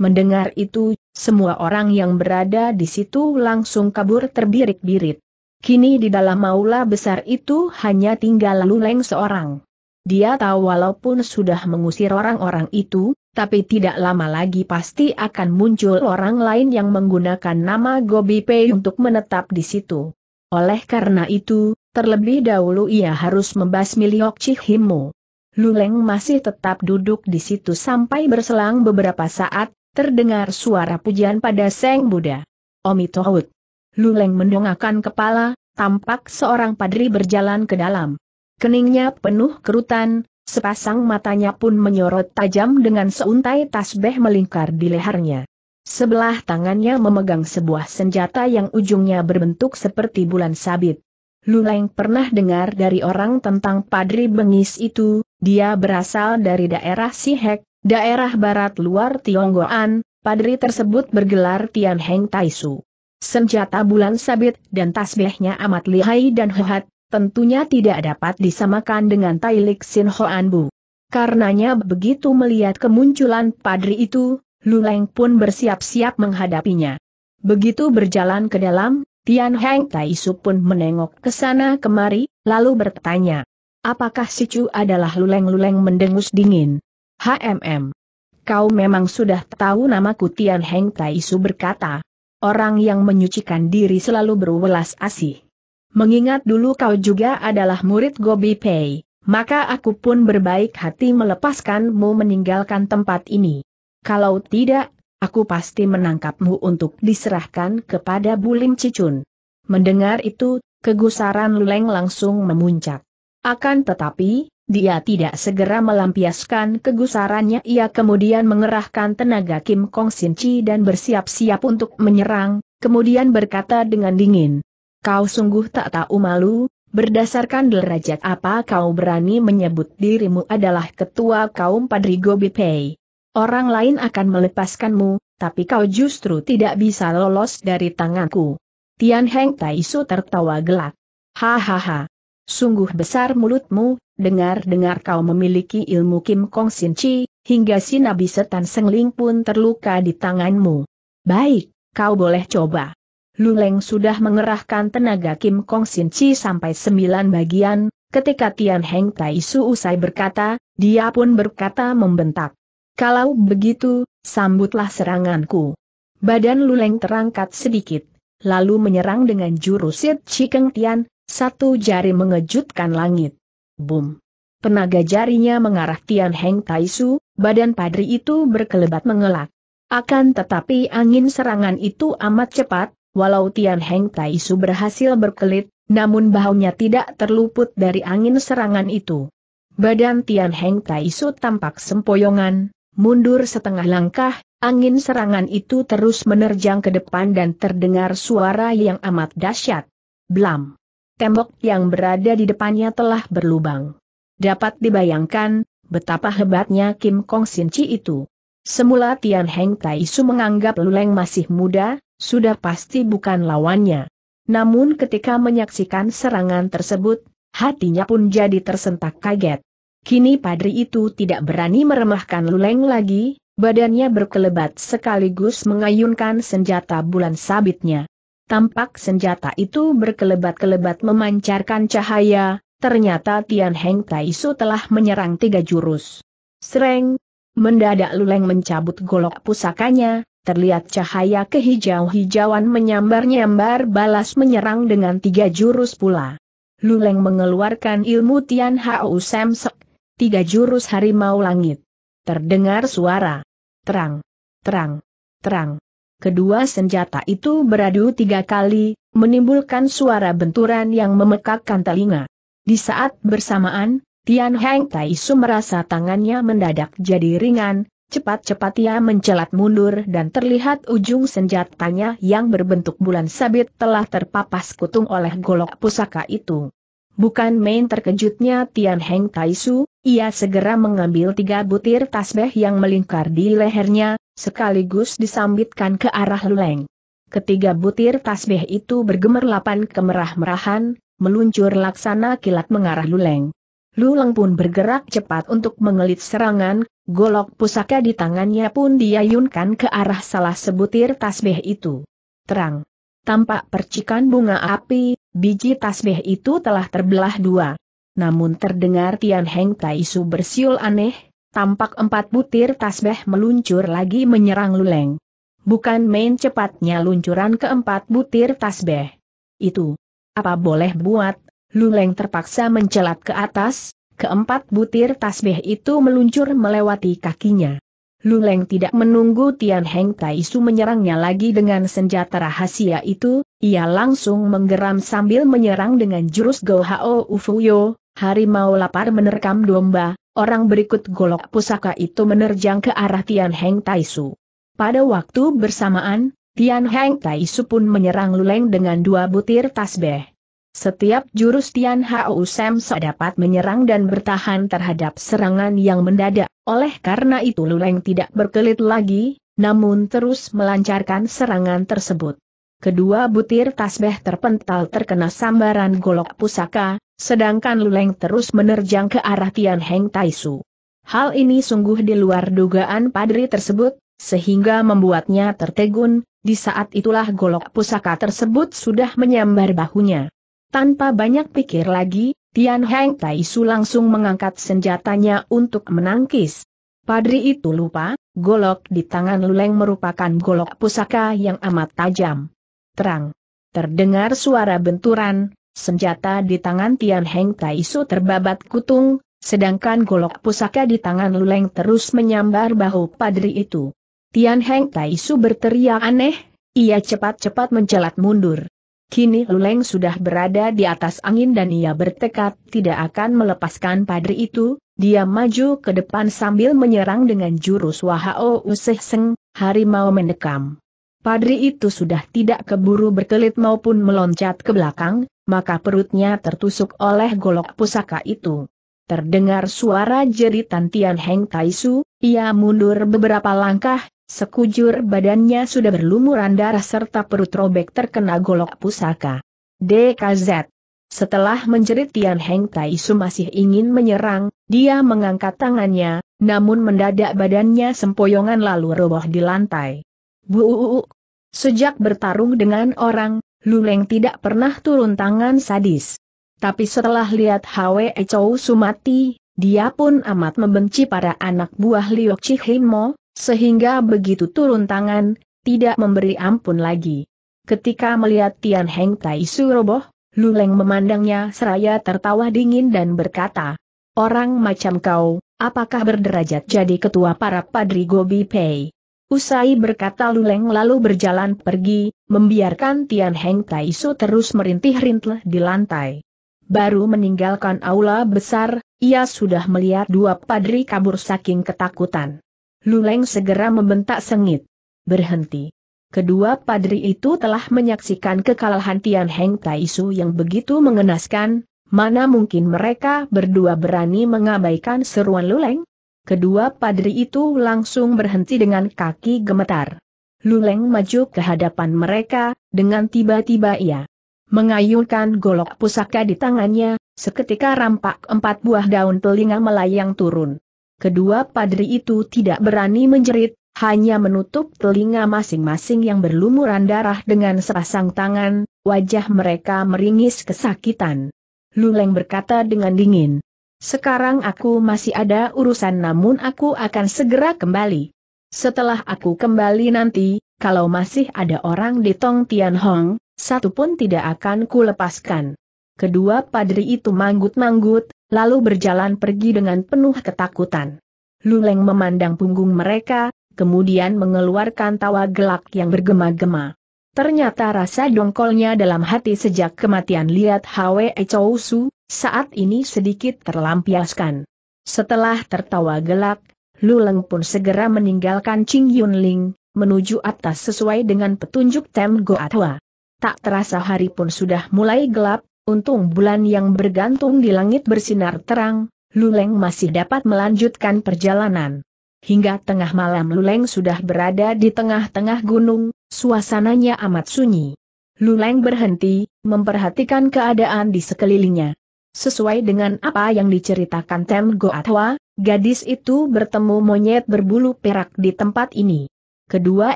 [SPEAKER 1] Mendengar itu, semua orang yang berada di situ langsung kabur terbirik-birit. Kini di dalam Maula besar itu hanya tinggal Luleng seorang. Dia tahu walaupun sudah mengusir orang-orang itu, tapi tidak lama lagi pasti akan muncul orang lain yang menggunakan nama Gobi Pei untuk menetap di situ. Oleh karena itu, terlebih dahulu ia harus membasmi Liok Chihimu. Luleng masih tetap duduk di situ sampai berselang beberapa saat, terdengar suara pujian pada Seng Buddha. Omitohut. Luleng mendongakkan kepala, tampak seorang padri berjalan ke dalam. Keningnya penuh kerutan, sepasang matanya pun menyorot tajam dengan seuntai tasbih melingkar di lehernya. Sebelah tangannya memegang sebuah senjata yang ujungnya berbentuk seperti bulan sabit. Luleng pernah dengar dari orang tentang Padri Bengis itu, dia berasal dari daerah Sihek, daerah barat luar Tionggoan, Padri tersebut bergelar Tianheng Heng Taisu. Senjata bulan sabit dan tasbihnya amat lihai dan hebat, tentunya tidak dapat disamakan dengan Tailik Sin Hoan Bu. Karenanya begitu melihat kemunculan padri itu, Luleng pun bersiap-siap menghadapinya. Begitu berjalan ke dalam, Tian Heng Tai Su pun menengok ke sana kemari, lalu bertanya. Apakah si Chu adalah luleng-luleng mendengus dingin? HMM. Kau memang sudah tahu namaku Tian Heng Tai Su berkata. Orang yang menyucikan diri selalu berwelas asih. Mengingat dulu kau juga adalah murid Gobi Pei, maka aku pun berbaik hati melepaskanmu meninggalkan tempat ini. Kalau tidak, aku pasti menangkapmu untuk diserahkan kepada Bulim Cicun. Mendengar itu, kegusaran Leng langsung memuncak. Akan tetapi, dia tidak segera melampiaskan kegusarannya ia kemudian mengerahkan tenaga Kim Kong Sin Chi dan bersiap-siap untuk menyerang, kemudian berkata dengan dingin. Kau sungguh tak tahu malu, berdasarkan derajat apa kau berani menyebut dirimu adalah ketua kaum Padri Bipei. Orang lain akan melepaskanmu, tapi kau justru tidak bisa lolos dari tanganku. Tian Heng Taisu tertawa gelak. Hahaha. Sungguh besar mulutmu, dengar-dengar kau memiliki ilmu Kim Kong Sin Chi, hingga si Nabi Setan Sengling pun terluka di tanganmu. Baik, kau boleh coba. Luleng sudah mengerahkan tenaga Kim Kong Sin Chi sampai sembilan bagian, ketika Tian Heng Tai Su usai berkata, dia pun berkata membentak. Kalau begitu, sambutlah seranganku. Badan Luleng terangkat sedikit, lalu menyerang dengan jurusit Cikeng Tian, satu jari mengejutkan langit. Boom! Tenaga jarinya mengarah Tian Heng Tai Su, badan padri itu berkelebat mengelak. Akan tetapi angin serangan itu amat cepat, Walau Tian Heng Tai Su berhasil berkelit, namun bahunya tidak terluput dari angin serangan itu. Badan Tian Heng Tai Su tampak sempoyongan, mundur setengah langkah, angin serangan itu terus menerjang ke depan dan terdengar suara yang amat dahsyat. Blam! Tembok yang berada di depannya telah berlubang. Dapat dibayangkan, betapa hebatnya Kim Kong Sin Chi itu. Semula Tian Heng Tai Su menganggap Luleng masih muda, sudah pasti bukan lawannya. Namun ketika menyaksikan serangan tersebut, hatinya pun jadi tersentak kaget. Kini padri itu tidak berani meremahkan Luleng lagi, badannya berkelebat sekaligus mengayunkan senjata bulan sabitnya. Tampak senjata itu berkelebat-kelebat memancarkan cahaya, ternyata Tian Heng Taisu telah menyerang tiga jurus. Sereng, mendadak Luleng mencabut golok pusakanya, terlihat cahaya kehijau-hijauan menyambar-nyambar balas menyerang dengan tiga jurus pula. Luleng mengeluarkan ilmu Tian Hao Semsek, tiga jurus harimau langit. Terdengar suara. Terang. Terang. Terang. Kedua senjata itu beradu tiga kali, menimbulkan suara benturan yang memekakkan telinga. Di saat bersamaan, Tian Heng Taisu merasa tangannya mendadak jadi ringan, Cepat-cepat ia mencelat mundur dan terlihat ujung senjatanya yang berbentuk bulan sabit telah terpapas kutung oleh golok pusaka itu. Bukan main terkejutnya Tian Heng Kaisu, ia segera mengambil tiga butir tasbih yang melingkar di lehernya, sekaligus disambitkan ke arah Luleng. Ketiga butir tasbih itu bergemerlapan kemerah-merahan, meluncur laksana kilat mengarah Luleng. Luleng pun bergerak cepat untuk mengelit serangan, golok pusaka di tangannya pun diayunkan ke arah salah sebutir tasbih itu. Terang. Tampak percikan bunga api, biji tasbih itu telah terbelah dua. Namun terdengar Tian Heng Taisu bersiul aneh, tampak empat butir tasbih meluncur lagi menyerang Luleng. Bukan main cepatnya luncuran keempat butir tasbih. Itu. Apa boleh buat, Luleng terpaksa mencelat ke atas, keempat butir tasbih itu meluncur melewati kakinya. Luleng tidak menunggu Tian Heng Taisu menyerangnya lagi dengan senjata rahasia itu, ia langsung menggeram sambil menyerang dengan jurus Go Hao Ufuyo, harimau lapar menerkam domba, orang berikut golok pusaka itu menerjang ke arah Tian Heng Taisu. Pada waktu bersamaan, Tian Heng Taisu pun menyerang Luleng dengan dua butir tasbih. Setiap jurus Tian Hao Semso dapat menyerang dan bertahan terhadap serangan yang mendadak, oleh karena itu Luleng tidak berkelit lagi, namun terus melancarkan serangan tersebut. Kedua butir tasbeh terpental terkena sambaran golok pusaka, sedangkan Luleng terus menerjang ke arah Tian Heng Taisu. Hal ini sungguh di luar dugaan padri tersebut, sehingga membuatnya tertegun, di saat itulah golok pusaka tersebut sudah menyambar bahunya. Tanpa banyak pikir lagi, Tian Heng Tai Su langsung mengangkat senjatanya untuk menangkis. Padri itu lupa, golok di tangan Luleng merupakan golok pusaka yang amat tajam. Terang. Terdengar suara benturan, senjata di tangan Tian Heng Tai Su terbabat kutung, sedangkan golok pusaka di tangan Luleng terus menyambar bahu padri itu. Tian Heng Tai Su berteriak aneh, ia cepat-cepat mencelat mundur. Kini Luleng sudah berada di atas angin dan ia bertekad tidak akan melepaskan padri itu, dia maju ke depan sambil menyerang dengan jurus Wahao Useh Seng, harimau mendekam. Padri itu sudah tidak keburu berkelit maupun meloncat ke belakang, maka perutnya tertusuk oleh golok pusaka itu. Terdengar suara jeritan Tian Heng Taisu, ia mundur beberapa langkah, Sekujur badannya sudah berlumuran darah serta perut robek terkena golok pusaka. DKZ. Setelah menjerit Tian Heng Tai Su masih ingin menyerang, dia mengangkat tangannya, namun mendadak badannya sempoyongan lalu roboh di lantai. Bu -u. Sejak bertarung dengan orang, Luleng tidak pernah turun tangan sadis. Tapi setelah lihat Hwe Chou Sumati, dia pun amat membenci para anak buah Liok Chihimo, sehingga begitu turun tangan, tidak memberi ampun lagi. Ketika melihat Tian Heng Tai Su roboh, Luleng memandangnya seraya tertawa dingin dan berkata, Orang macam kau, apakah berderajat jadi ketua para padri Gobi Pei? Usai berkata Luleng lalu berjalan pergi, membiarkan Tian Heng Tai Su terus merintih-rintih di lantai. Baru meninggalkan aula besar, ia sudah melihat dua padri kabur saking ketakutan. Luleng segera membentak sengit. Berhenti. Kedua padri itu telah menyaksikan kekalahan Tian Heng Taisu yang begitu mengenaskan, mana mungkin mereka berdua berani mengabaikan seruan Luleng? Kedua padri itu langsung berhenti dengan kaki gemetar. Luleng maju ke hadapan mereka, dengan tiba-tiba ia mengayunkan golok pusaka di tangannya, seketika rampak empat buah daun telinga melayang turun. Kedua padri itu tidak berani menjerit, hanya menutup telinga masing-masing yang berlumuran darah dengan sepasang tangan, wajah mereka meringis kesakitan. Luleng berkata dengan dingin. Sekarang aku masih ada urusan namun aku akan segera kembali. Setelah aku kembali nanti, kalau masih ada orang di Tong Tian Hong, satu pun tidak akan kulepaskan. Kedua padri itu manggut-manggut, lalu berjalan pergi dengan penuh ketakutan. Luleng memandang punggung mereka, kemudian mengeluarkan tawa gelak yang bergema-gema. Ternyata rasa dongkolnya dalam hati sejak kematian Liat Hwe Chou saat ini sedikit terlampiaskan. Setelah tertawa gelak, Luleng pun segera meninggalkan Ching Yun Ling, menuju atas sesuai dengan petunjuk Tem Goatwa. Tak terasa hari pun sudah mulai gelap, Untung bulan yang bergantung di langit bersinar terang, Luleng masih dapat melanjutkan perjalanan. Hingga tengah malam Luleng sudah berada di tengah-tengah gunung, suasananya amat sunyi. Luleng berhenti, memperhatikan keadaan di sekelilingnya. Sesuai dengan apa yang diceritakan Tem Goatwa, gadis itu bertemu monyet berbulu perak di tempat ini. Kedua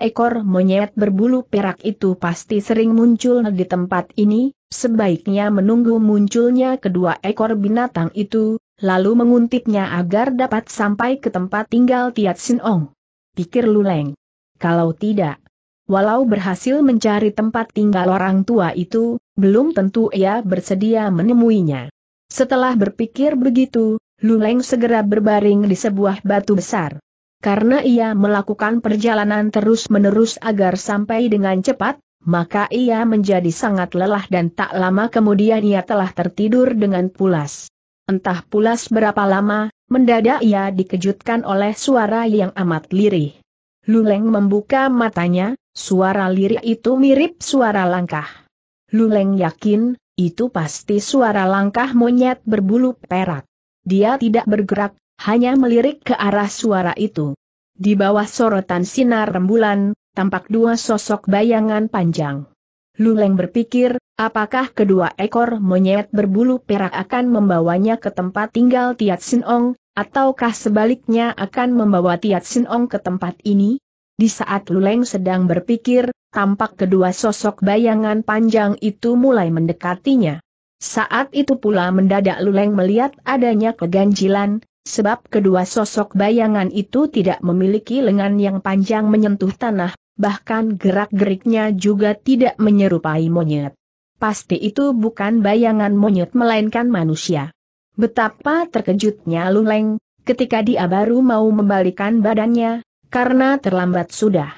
[SPEAKER 1] ekor monyet berbulu perak itu pasti sering muncul di tempat ini, sebaiknya menunggu munculnya kedua ekor binatang itu, lalu menguntitnya agar dapat sampai ke tempat tinggal Tiat Sin Ong. Pikir Luleng. Kalau tidak, walau berhasil mencari tempat tinggal orang tua itu, belum tentu ia bersedia menemuinya. Setelah berpikir begitu, Luleng segera berbaring di sebuah batu besar. Karena ia melakukan perjalanan terus-menerus agar sampai dengan cepat, maka ia menjadi sangat lelah dan tak lama kemudian ia telah tertidur dengan pulas. Entah pulas berapa lama, mendadak ia dikejutkan oleh suara yang amat lirih. Luleng membuka matanya, suara lirih itu mirip suara langkah. Luleng yakin, itu pasti suara langkah monyet berbulu perak. Dia tidak bergerak, hanya melirik ke arah suara itu. Di bawah sorotan sinar rembulan, tampak dua sosok bayangan panjang. Luleng berpikir, apakah kedua ekor monyet berbulu perak akan membawanya ke tempat tinggal Tiat Sinong, ataukah sebaliknya akan membawa Tiat Sinong ke tempat ini? Di saat Luleng sedang berpikir, tampak kedua sosok bayangan panjang itu mulai mendekatinya. Saat itu pula mendadak Luleng melihat adanya keganjilan, sebab kedua sosok bayangan itu tidak memiliki lengan yang panjang menyentuh tanah, bahkan gerak-geriknya juga tidak menyerupai monyet. Pasti itu bukan bayangan monyet melainkan manusia. Betapa terkejutnya Luleng, ketika dia baru mau membalikan badannya, karena terlambat sudah.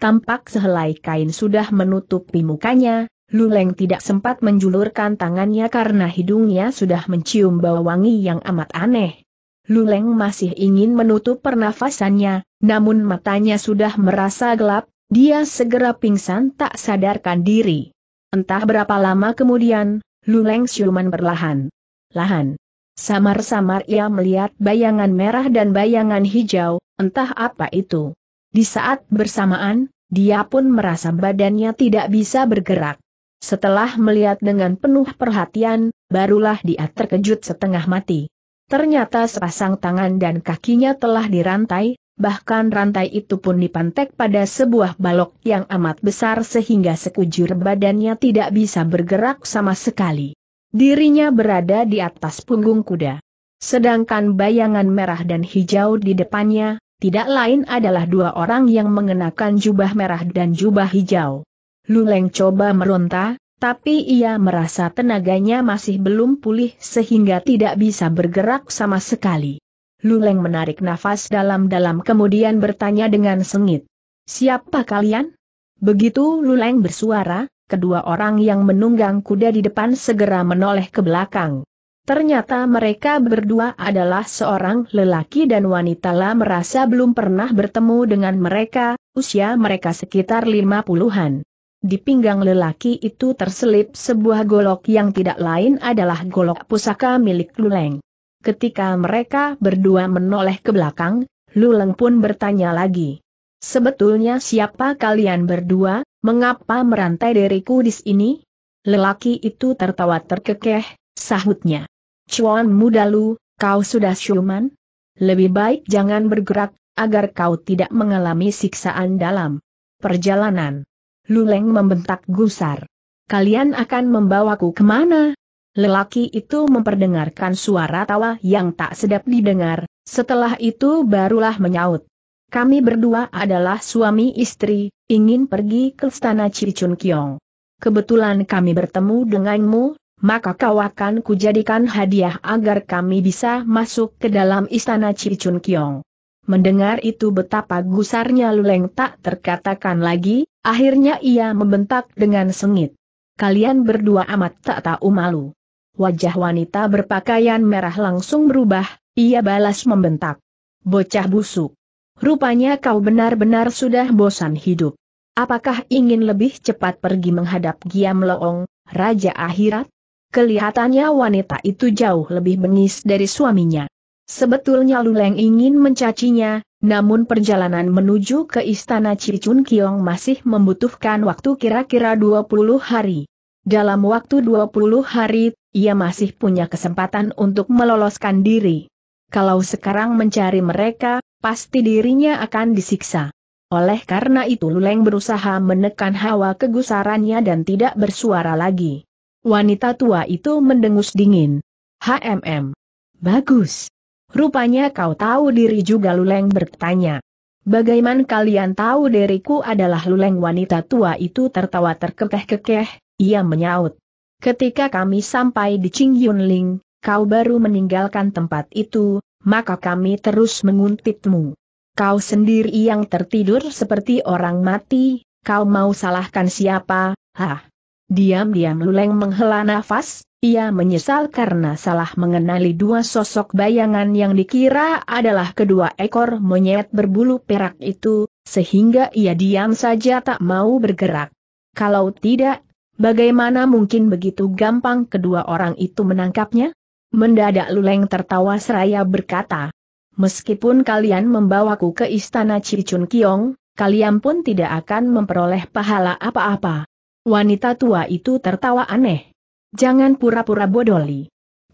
[SPEAKER 1] Tampak sehelai kain sudah menutupi mukanya, Luleng tidak sempat menjulurkan tangannya karena hidungnya sudah mencium bau wangi yang amat aneh. Luleng masih ingin menutup pernafasannya, namun matanya sudah merasa gelap, dia segera pingsan tak sadarkan diri. Entah berapa lama kemudian, Lu Leng Siuman berlahan. Lahan. Samar-samar ia melihat bayangan merah dan bayangan hijau, entah apa itu. Di saat bersamaan, dia pun merasa badannya tidak bisa bergerak. Setelah melihat dengan penuh perhatian, barulah dia terkejut setengah mati. Ternyata sepasang tangan dan kakinya telah dirantai, bahkan rantai itu pun dipantek pada sebuah balok yang amat besar sehingga sekujur badannya tidak bisa bergerak sama sekali. Dirinya berada di atas punggung kuda. Sedangkan bayangan merah dan hijau di depannya, tidak lain adalah dua orang yang mengenakan jubah merah dan jubah hijau. Luleng coba meronta, tapi ia merasa tenaganya masih belum pulih sehingga tidak bisa bergerak sama sekali. Luleng menarik nafas dalam-dalam kemudian bertanya dengan sengit. Siapa kalian? Begitu Luleng bersuara, kedua orang yang menunggang kuda di depan segera menoleh ke belakang. Ternyata mereka berdua adalah seorang lelaki dan wanita lah merasa belum pernah bertemu dengan mereka, usia mereka sekitar lima puluhan. Di pinggang lelaki itu terselip sebuah golok yang tidak lain adalah golok pusaka milik Luleng. Ketika mereka berdua menoleh ke belakang, Luleng pun bertanya lagi. Sebetulnya siapa kalian berdua, mengapa merantai dari kudis ini? Lelaki itu tertawa terkekeh, sahutnya. Cuan muda lu, kau sudah siuman? Lebih baik jangan bergerak, agar kau tidak mengalami siksaan dalam perjalanan. Luleng membentak gusar. Kalian akan membawaku kemana? Lelaki itu memperdengarkan suara tawa yang tak sedap didengar, setelah itu barulah menyaut. Kami berdua adalah suami istri, ingin pergi ke istana Cicun Kiong. Kebetulan kami bertemu denganmu, maka kau akan kujadikan hadiah agar kami bisa masuk ke dalam istana Cicun Kiong. Mendengar itu betapa gusarnya Luleng tak terkatakan lagi, akhirnya ia membentak dengan sengit. Kalian berdua amat tak tahu malu wajah wanita berpakaian merah langsung berubah, ia balas membentak. Bocah busuk. Rupanya kau benar-benar sudah bosan hidup. Apakah ingin lebih cepat pergi menghadap Giam Loong, Raja Akhirat? Kelihatannya wanita itu jauh lebih bengis dari suaminya. Sebetulnya Luleng ingin mencacinya, namun perjalanan menuju ke istana Cicun Kiong masih membutuhkan waktu kira-kira 20 hari. Dalam waktu 20 hari, ia masih punya kesempatan untuk meloloskan diri. Kalau sekarang mencari mereka, pasti dirinya akan disiksa. Oleh karena itu Luleng berusaha menekan hawa kegusarannya dan tidak bersuara lagi. Wanita tua itu mendengus dingin. HMM. Bagus. Rupanya kau tahu diri juga Luleng bertanya. Bagaimana kalian tahu diriku adalah Luleng wanita tua itu tertawa terkekeh-kekeh, ia menyaut. Ketika kami sampai di Ching Yun Ling, kau baru meninggalkan tempat itu, maka kami terus menguntitmu. Kau sendiri yang tertidur seperti orang mati, kau mau salahkan siapa, hah? Diam-diam Luleng menghela nafas, ia menyesal karena salah mengenali dua sosok bayangan yang dikira adalah kedua ekor monyet berbulu perak itu, sehingga ia diam saja tak mau bergerak. Kalau tidak, Bagaimana mungkin begitu gampang kedua orang itu menangkapnya? Mendadak Luleng tertawa seraya berkata, Meskipun kalian membawaku ke istana Cicun Kiong, kalian pun tidak akan memperoleh pahala apa-apa. Wanita tua itu tertawa aneh. Jangan pura-pura bodoli.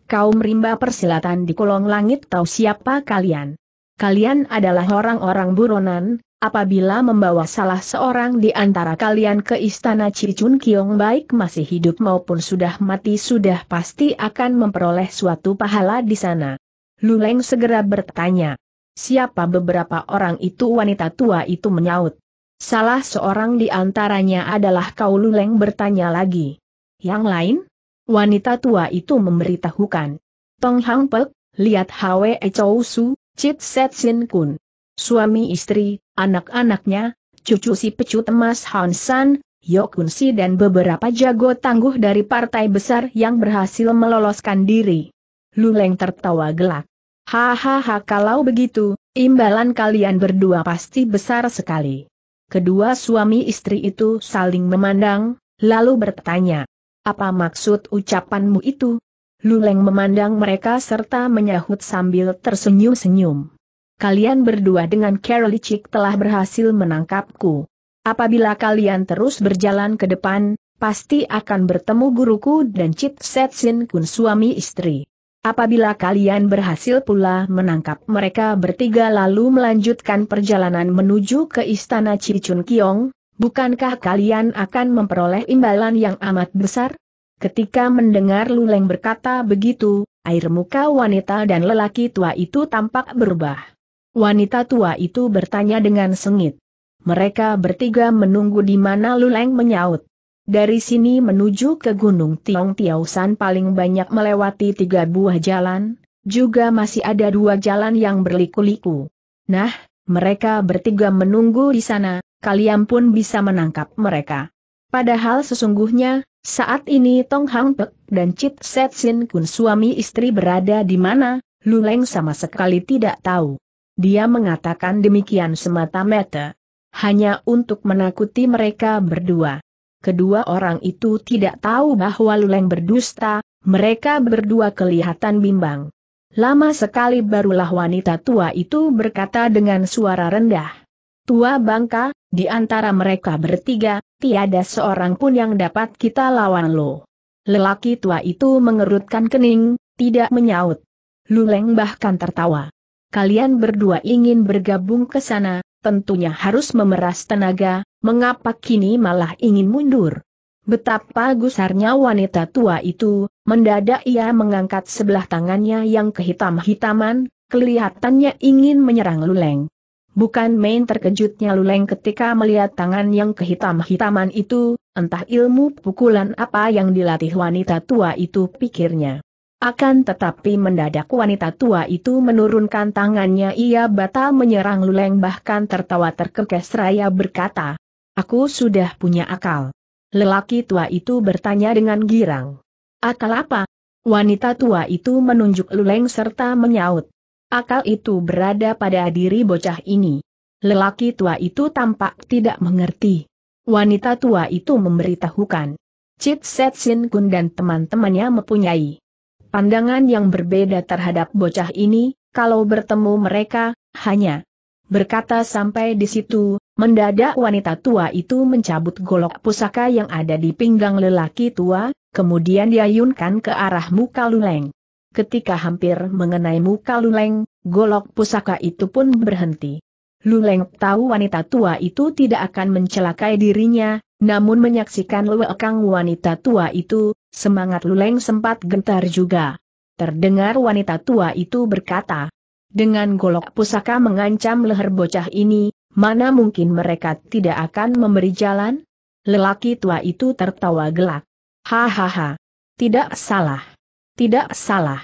[SPEAKER 1] Kaum rimba persilatan di kolong langit tahu siapa kalian. Kalian adalah orang-orang buronan, apabila membawa salah seorang di antara kalian ke istana Cicun Kiong baik masih hidup maupun sudah mati sudah pasti akan memperoleh suatu pahala di sana. Luleng segera bertanya, siapa beberapa orang itu wanita tua itu menyaut. Salah seorang di antaranya adalah kau Luleng bertanya lagi. Yang lain? Wanita tua itu memberitahukan. Tong Hang Pek, lihat Hwe Chou Su, Chit Set Sin Kun. Suami istri, anak-anaknya, cucu si pecut emas Hansan, Yokunsi dan beberapa jago tangguh dari partai besar yang berhasil meloloskan diri. Luleng tertawa gelak. Hahaha kalau begitu, imbalan kalian berdua pasti besar sekali. Kedua suami istri itu saling memandang, lalu bertanya. Apa maksud ucapanmu itu? Luleng memandang mereka serta menyahut sambil tersenyum-senyum kalian berdua dengan licik telah berhasil menangkapku. Apabila kalian terus berjalan ke depan, pasti akan bertemu guruku dan Chip Setsin Kun suami istri. Apabila kalian berhasil pula menangkap mereka bertiga lalu melanjutkan perjalanan menuju ke istana Cicun Kiong, bukankah kalian akan memperoleh imbalan yang amat besar? Ketika mendengar Luleng berkata begitu, air muka wanita dan lelaki tua itu tampak berubah. Wanita tua itu bertanya dengan sengit. Mereka bertiga menunggu di mana Luleng menyaut. Dari sini menuju ke Gunung Tiong Tiausan paling banyak melewati tiga buah jalan, juga masih ada dua jalan yang berliku-liku. Nah, mereka bertiga menunggu di sana, kalian pun bisa menangkap mereka. Padahal sesungguhnya, saat ini Tong Hang Pek dan Chit Setsin Kun suami istri berada di mana, Luleng sama sekali tidak tahu. Dia mengatakan demikian semata-mata. Hanya untuk menakuti mereka berdua. Kedua orang itu tidak tahu bahwa Luleng berdusta, mereka berdua kelihatan bimbang. Lama sekali barulah wanita tua itu berkata dengan suara rendah. Tua bangka, di antara mereka bertiga, tiada seorang pun yang dapat kita lawan lo. Lelaki tua itu mengerutkan kening, tidak menyaut. Luleng bahkan tertawa kalian berdua ingin bergabung ke sana, tentunya harus memeras tenaga, mengapa kini malah ingin mundur? Betapa gusarnya wanita tua itu, mendadak ia mengangkat sebelah tangannya yang kehitam-hitaman, kelihatannya ingin menyerang Luleng. Bukan main terkejutnya Luleng ketika melihat tangan yang kehitam-hitaman itu, entah ilmu pukulan apa yang dilatih wanita tua itu pikirnya. Akan tetapi mendadak wanita tua itu menurunkan tangannya ia batal menyerang Luleng bahkan tertawa terkekes raya berkata, Aku sudah punya akal. Lelaki tua itu bertanya dengan girang. Akal apa? Wanita tua itu menunjuk Luleng serta menyaut. Akal itu berada pada diri bocah ini. Lelaki tua itu tampak tidak mengerti. Wanita tua itu memberitahukan. chit Set Sin Kun dan teman-temannya mempunyai Pandangan yang berbeda terhadap bocah ini, kalau bertemu mereka, hanya berkata sampai di situ, mendadak wanita tua itu mencabut golok pusaka yang ada di pinggang lelaki tua, kemudian diayunkan ke arah muka luleng. Ketika hampir mengenai muka luleng, golok pusaka itu pun berhenti. Luleng tahu wanita tua itu tidak akan mencelakai dirinya, namun menyaksikan lewekang wanita tua itu, Semangat Luleng sempat gentar juga. Terdengar wanita tua itu berkata, dengan golok pusaka mengancam leher bocah ini, mana mungkin mereka tidak akan memberi jalan? Lelaki tua itu tertawa gelak. Hahaha. Tidak salah. Tidak salah.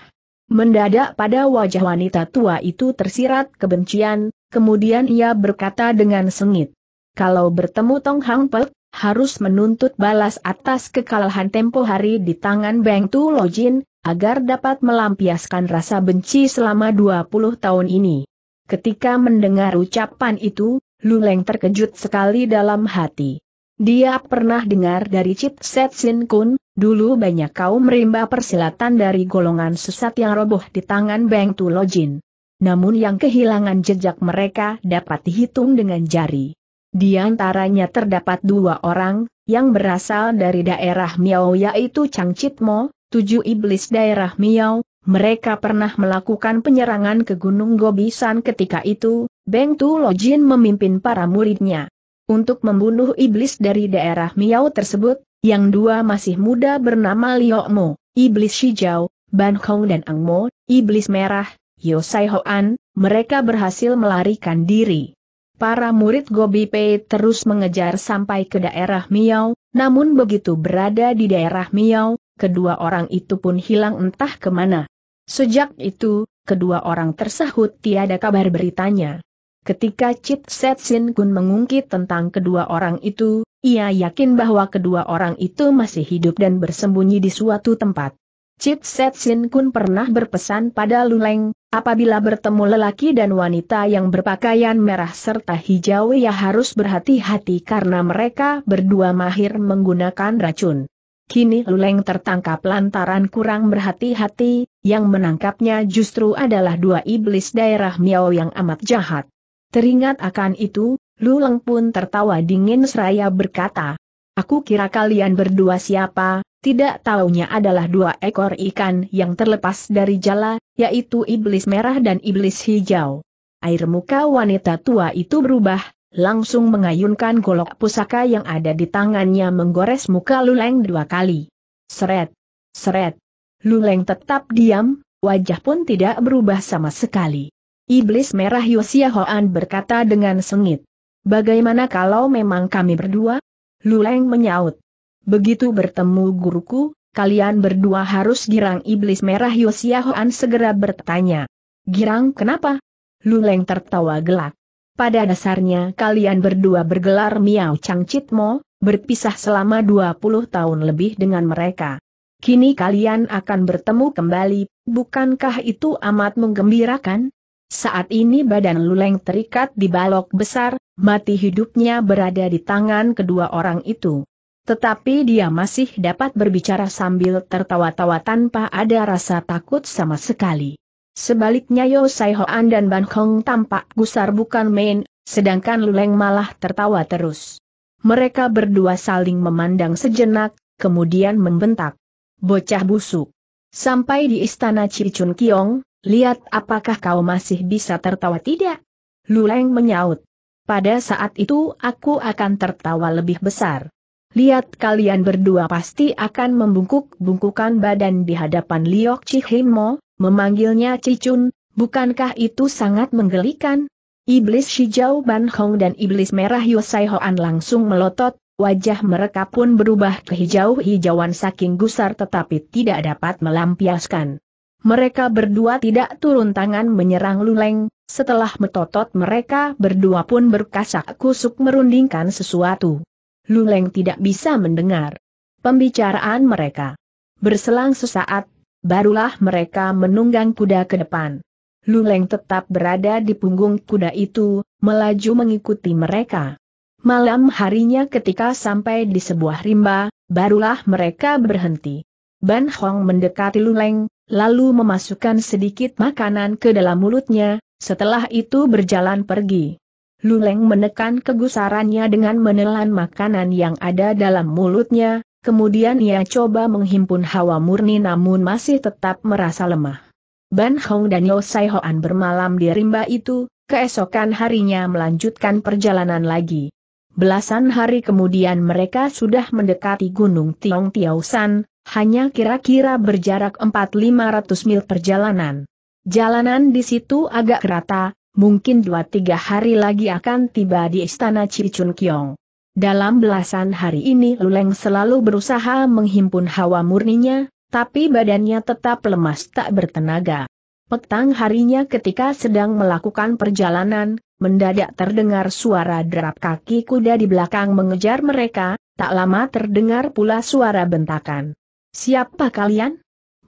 [SPEAKER 1] Mendadak pada wajah wanita tua itu tersirat kebencian, kemudian ia berkata dengan sengit. Kalau bertemu Tong Hang Pek, harus menuntut balas atas kekalahan tempo hari di tangan Beng Tu Lojin, agar dapat melampiaskan rasa benci selama 20 tahun ini. Ketika mendengar ucapan itu, Luleng terkejut sekali dalam hati. Dia pernah dengar dari Chit Set Sin Kun, dulu banyak kaum merimba persilatan dari golongan sesat yang roboh di tangan Beng Tu Lojin. Namun yang kehilangan jejak mereka dapat dihitung dengan jari. Di antaranya terdapat dua orang, yang berasal dari daerah Miao yaitu Chang Chitmo, tujuh iblis daerah Miao, mereka pernah melakukan penyerangan ke Gunung Gobisan ketika itu, Beng Tu Lojin memimpin para muridnya. Untuk membunuh iblis dari daerah Miao tersebut, yang dua masih muda bernama Liok Mo, iblis hijau, Ban Hong dan Ang Mo, iblis merah, Yosai Hoan, mereka berhasil melarikan diri. Para murid Gobi Pei terus mengejar sampai ke daerah Miao, namun begitu berada di daerah Miao, kedua orang itu pun hilang entah kemana. Sejak itu, kedua orang tersahut tiada kabar beritanya. Ketika Chit Set Sin Kun mengungkit tentang kedua orang itu, ia yakin bahwa kedua orang itu masih hidup dan bersembunyi di suatu tempat. Chit Set Sin Kun pernah berpesan pada Luleng, Apabila bertemu lelaki dan wanita yang berpakaian merah serta hijau ia harus berhati-hati karena mereka berdua mahir menggunakan racun. Kini Luleng tertangkap lantaran kurang berhati-hati, yang menangkapnya justru adalah dua iblis daerah Miao yang amat jahat. Teringat akan itu, Luleng pun tertawa dingin seraya berkata, Aku kira kalian berdua siapa, tidak taunya adalah dua ekor ikan yang terlepas dari jala, yaitu iblis merah dan iblis hijau. Air muka wanita tua itu berubah, langsung mengayunkan golok pusaka yang ada di tangannya menggores muka Luleng dua kali. Seret, seret. Luleng tetap diam, wajah pun tidak berubah sama sekali. Iblis merah Yosia Hoan berkata dengan sengit. Bagaimana kalau memang kami berdua? Luleng menyaut. Begitu bertemu guruku, kalian berdua harus girang iblis merah Yosiahoan segera bertanya. Girang kenapa? Luleng tertawa gelak. Pada dasarnya kalian berdua bergelar Miao Changcitmo, berpisah selama 20 tahun lebih dengan mereka. Kini kalian akan bertemu kembali, bukankah itu amat menggembirakan? Saat ini badan Luleng terikat di balok besar, mati hidupnya berada di tangan kedua orang itu. Tetapi dia masih dapat berbicara sambil tertawa-tawa tanpa ada rasa takut sama sekali. Sebaliknya Yo Sai Hoan dan Ban Hong tampak gusar bukan main, sedangkan Luleng malah tertawa terus. Mereka berdua saling memandang sejenak, kemudian membentak. Bocah busuk. Sampai di istana Cicun Kiong, lihat apakah kau masih bisa tertawa tidak? Luleng menyaut. Pada saat itu aku akan tertawa lebih besar. Lihat kalian berdua pasti akan membungkuk-bungkukan badan di hadapan Liok Chihimo, memanggilnya Cicun, bukankah itu sangat menggelikan? Iblis Shijau Ban Hong dan Iblis Merah Yosai Hoan langsung melotot, wajah mereka pun berubah ke hijau-hijauan saking gusar tetapi tidak dapat melampiaskan. Mereka berdua tidak turun tangan menyerang Luleng, setelah metotot mereka berdua pun berkasak kusuk merundingkan sesuatu. Luleng tidak bisa mendengar pembicaraan mereka. Berselang sesaat, barulah mereka menunggang kuda ke depan. Luleng tetap berada di punggung kuda itu, melaju mengikuti mereka. Malam harinya ketika sampai di sebuah rimba, barulah mereka berhenti. Ban Hong mendekati Luleng, lalu memasukkan sedikit makanan ke dalam mulutnya, setelah itu berjalan pergi. Luleng menekan kegusarannya dengan menelan makanan yang ada dalam mulutnya, kemudian ia coba menghimpun hawa murni namun masih tetap merasa lemah. Ban Hong dan Yo Sai Hoan bermalam di rimba itu, keesokan harinya melanjutkan perjalanan lagi. Belasan hari kemudian mereka sudah mendekati Gunung Tiong Tiausan, hanya kira-kira berjarak 4-500 mil perjalanan. Jalanan di situ agak rata, mungkin dua tiga hari lagi akan tiba di istana Cicun Kiong. Dalam belasan hari ini Luleng selalu berusaha menghimpun hawa murninya, tapi badannya tetap lemas tak bertenaga. Petang harinya ketika sedang melakukan perjalanan, mendadak terdengar suara derap kaki kuda di belakang mengejar mereka, tak lama terdengar pula suara bentakan. Siapa kalian?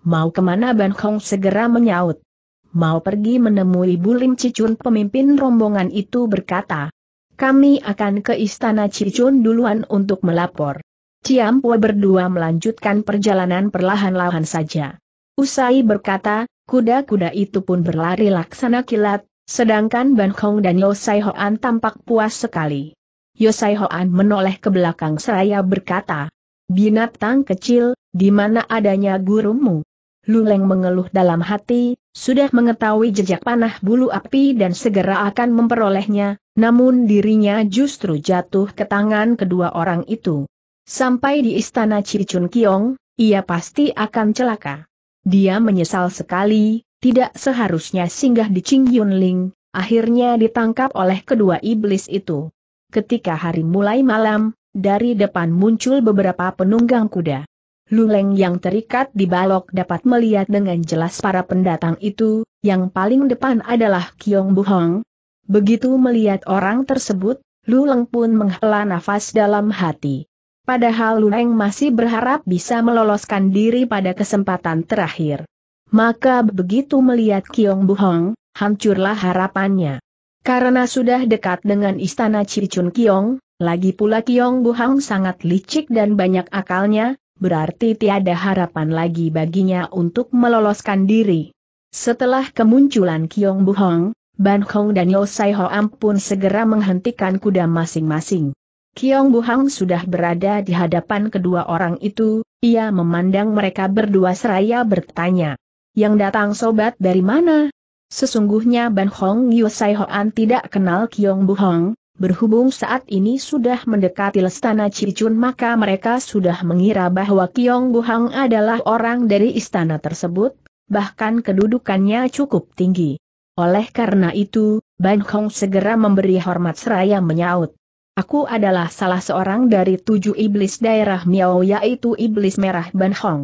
[SPEAKER 1] Mau kemana Ban Hong segera menyaut mau pergi menemui Bulim Cicun pemimpin rombongan itu berkata, kami akan ke istana Cicun duluan untuk melapor. Ciampu berdua melanjutkan perjalanan perlahan-lahan saja. Usai berkata, kuda-kuda itu pun berlari laksana kilat, sedangkan Ban Hong dan Yosai Hoan tampak puas sekali. Yosai Hoan menoleh ke belakang seraya berkata, Binatang kecil, di mana adanya gurumu? Luleng mengeluh dalam hati, sudah mengetahui jejak panah bulu api dan segera akan memperolehnya, namun dirinya justru jatuh ke tangan kedua orang itu. Sampai di istana Cicun Kiong, ia pasti akan celaka. Dia menyesal sekali, tidak seharusnya singgah di Ching Yun Ling, akhirnya ditangkap oleh kedua iblis itu. Ketika hari mulai malam, dari depan muncul beberapa penunggang kuda. Luleng yang terikat di balok dapat melihat dengan jelas para pendatang itu, yang paling depan adalah Kiong Buhong. Begitu melihat orang tersebut, Luleng pun menghela nafas dalam hati. Padahal Luleng masih berharap bisa meloloskan diri pada kesempatan terakhir. Maka begitu melihat Kiong Buhong, hancurlah harapannya. Karena sudah dekat dengan istana Cicun Kiong, lagi pula Kiong Buhang sangat licik dan banyak akalnya, berarti tiada harapan lagi baginya untuk meloloskan diri. Setelah kemunculan Kiong Buhong, Ban Hong dan Yo Sai Hoam pun segera menghentikan kuda masing-masing. Kiong Buhang sudah berada di hadapan kedua orang itu, ia memandang mereka berdua seraya bertanya. Yang datang sobat dari mana? Sesungguhnya Ban Hong Sai Hoan tidak kenal Kiong Buhong, Berhubung saat ini sudah mendekati Lestana Cicun maka mereka sudah mengira bahwa Kiong Buhang adalah orang dari istana tersebut, bahkan kedudukannya cukup tinggi. Oleh karena itu, Ban Hong segera memberi hormat seraya menyaut. Aku adalah salah seorang dari tujuh iblis daerah Miao yaitu iblis merah Ban Hong.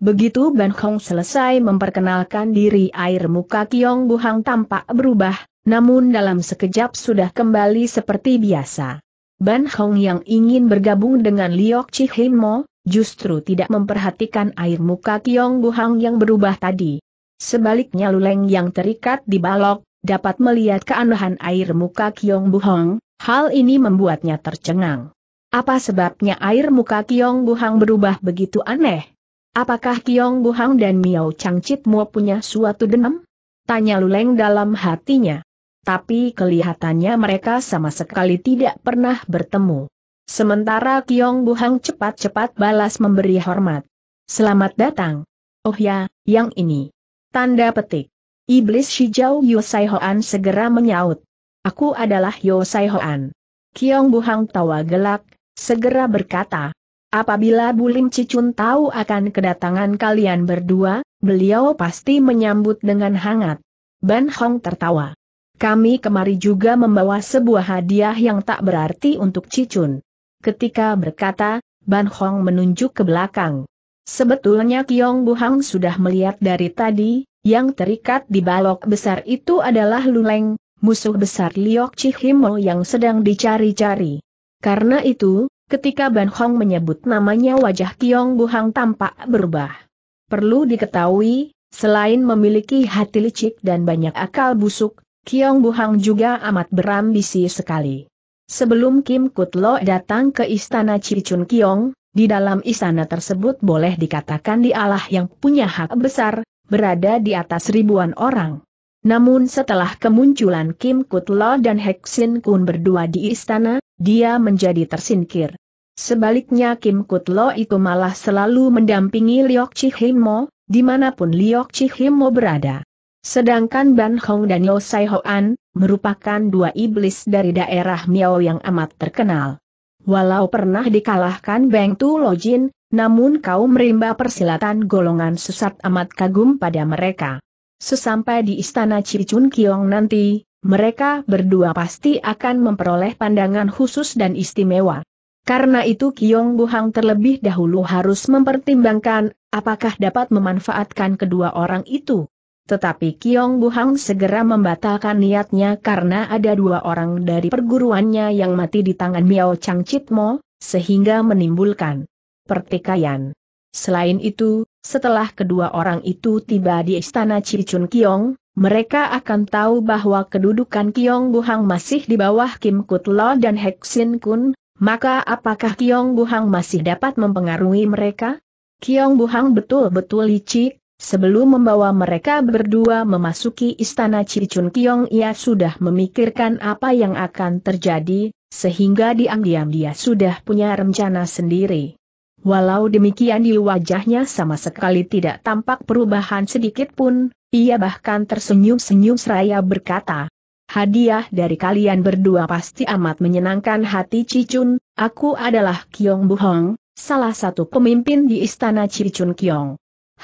[SPEAKER 1] Begitu Ban Hong selesai memperkenalkan diri air muka Kiong Buhang tampak berubah, namun dalam sekejap sudah kembali seperti biasa. Ban Hong yang ingin bergabung dengan Liok Chihim Mo, justru tidak memperhatikan air muka Kiong Buhang yang berubah tadi. Sebaliknya Luleng yang terikat di balok, dapat melihat keanehan air muka Kiong Buhang, hal ini membuatnya tercengang. Apa sebabnya air muka Kiong Buhang berubah begitu aneh? Apakah Kiong Buhang dan Miao Changcit Mo punya suatu dendam? Tanya Luleng dalam hatinya tapi kelihatannya mereka sama sekali tidak pernah bertemu. Sementara Kiong Buhang cepat-cepat balas memberi hormat. Selamat datang. Oh ya, yang ini. Tanda petik. Iblis Shijau Yosai Hoan segera menyaut. Aku adalah Yosai Hoan. Kiong Buhang tawa gelak, segera berkata. Apabila Bulim Cicun tahu akan kedatangan kalian berdua, beliau pasti menyambut dengan hangat. Ban Hong tertawa. Kami kemari juga membawa sebuah hadiah yang tak berarti untuk Cicun. Ketika berkata, Ban Hong menunjuk ke belakang. Sebetulnya Kiong Buhang sudah melihat dari tadi, yang terikat di balok besar itu adalah Luleng, musuh besar Liok Chihimo yang sedang dicari-cari. Karena itu, ketika Ban Hong menyebut namanya wajah Kiong Buhang tampak berubah. Perlu diketahui, selain memiliki hati licik dan banyak akal busuk, Kiong Buhang juga amat berambisi sekali. Sebelum Kim Kutlo datang ke istana Cicun Kiong, di dalam istana tersebut boleh dikatakan dialah yang punya hak besar, berada di atas ribuan orang. Namun setelah kemunculan Kim Kutlo dan Sin Kun berdua di istana, dia menjadi tersingkir. Sebaliknya Kim Kutlo itu malah selalu mendampingi Liok Himo, dimanapun Liok Himo berada. Sedangkan Ban Hong dan Yo Sai Hoan, merupakan dua iblis dari daerah Miao yang amat terkenal. Walau pernah dikalahkan Beng Tu Lo Jin, namun kaum rimba persilatan golongan sesat amat kagum pada mereka. Sesampai di istana Cicun Kiong nanti, mereka berdua pasti akan memperoleh pandangan khusus dan istimewa. Karena itu Kiong Hang terlebih dahulu harus mempertimbangkan, apakah dapat memanfaatkan kedua orang itu. Tetapi Kiong Buhang segera membatalkan niatnya karena ada dua orang dari perguruannya yang mati di tangan Miao Chang Chitmo, sehingga menimbulkan pertikaian. Selain itu, setelah kedua orang itu tiba di istana Cicun Kiong, mereka akan tahu bahwa kedudukan Kiong Buhang masih di bawah Kim Kutlo dan Hexin Kun, maka apakah Kiong Buhang masih dapat mempengaruhi mereka? Kiong Buhang betul-betul licik, Sebelum membawa mereka berdua memasuki istana Cicun Kiong ia sudah memikirkan apa yang akan terjadi, sehingga diam-diam dia sudah punya rencana sendiri. Walau demikian di wajahnya sama sekali tidak tampak perubahan sedikit pun, ia bahkan tersenyum-senyum seraya berkata, Hadiah dari kalian berdua pasti amat menyenangkan hati Cicun, aku adalah Kiong Buhong, salah satu pemimpin di istana Cicun Kiong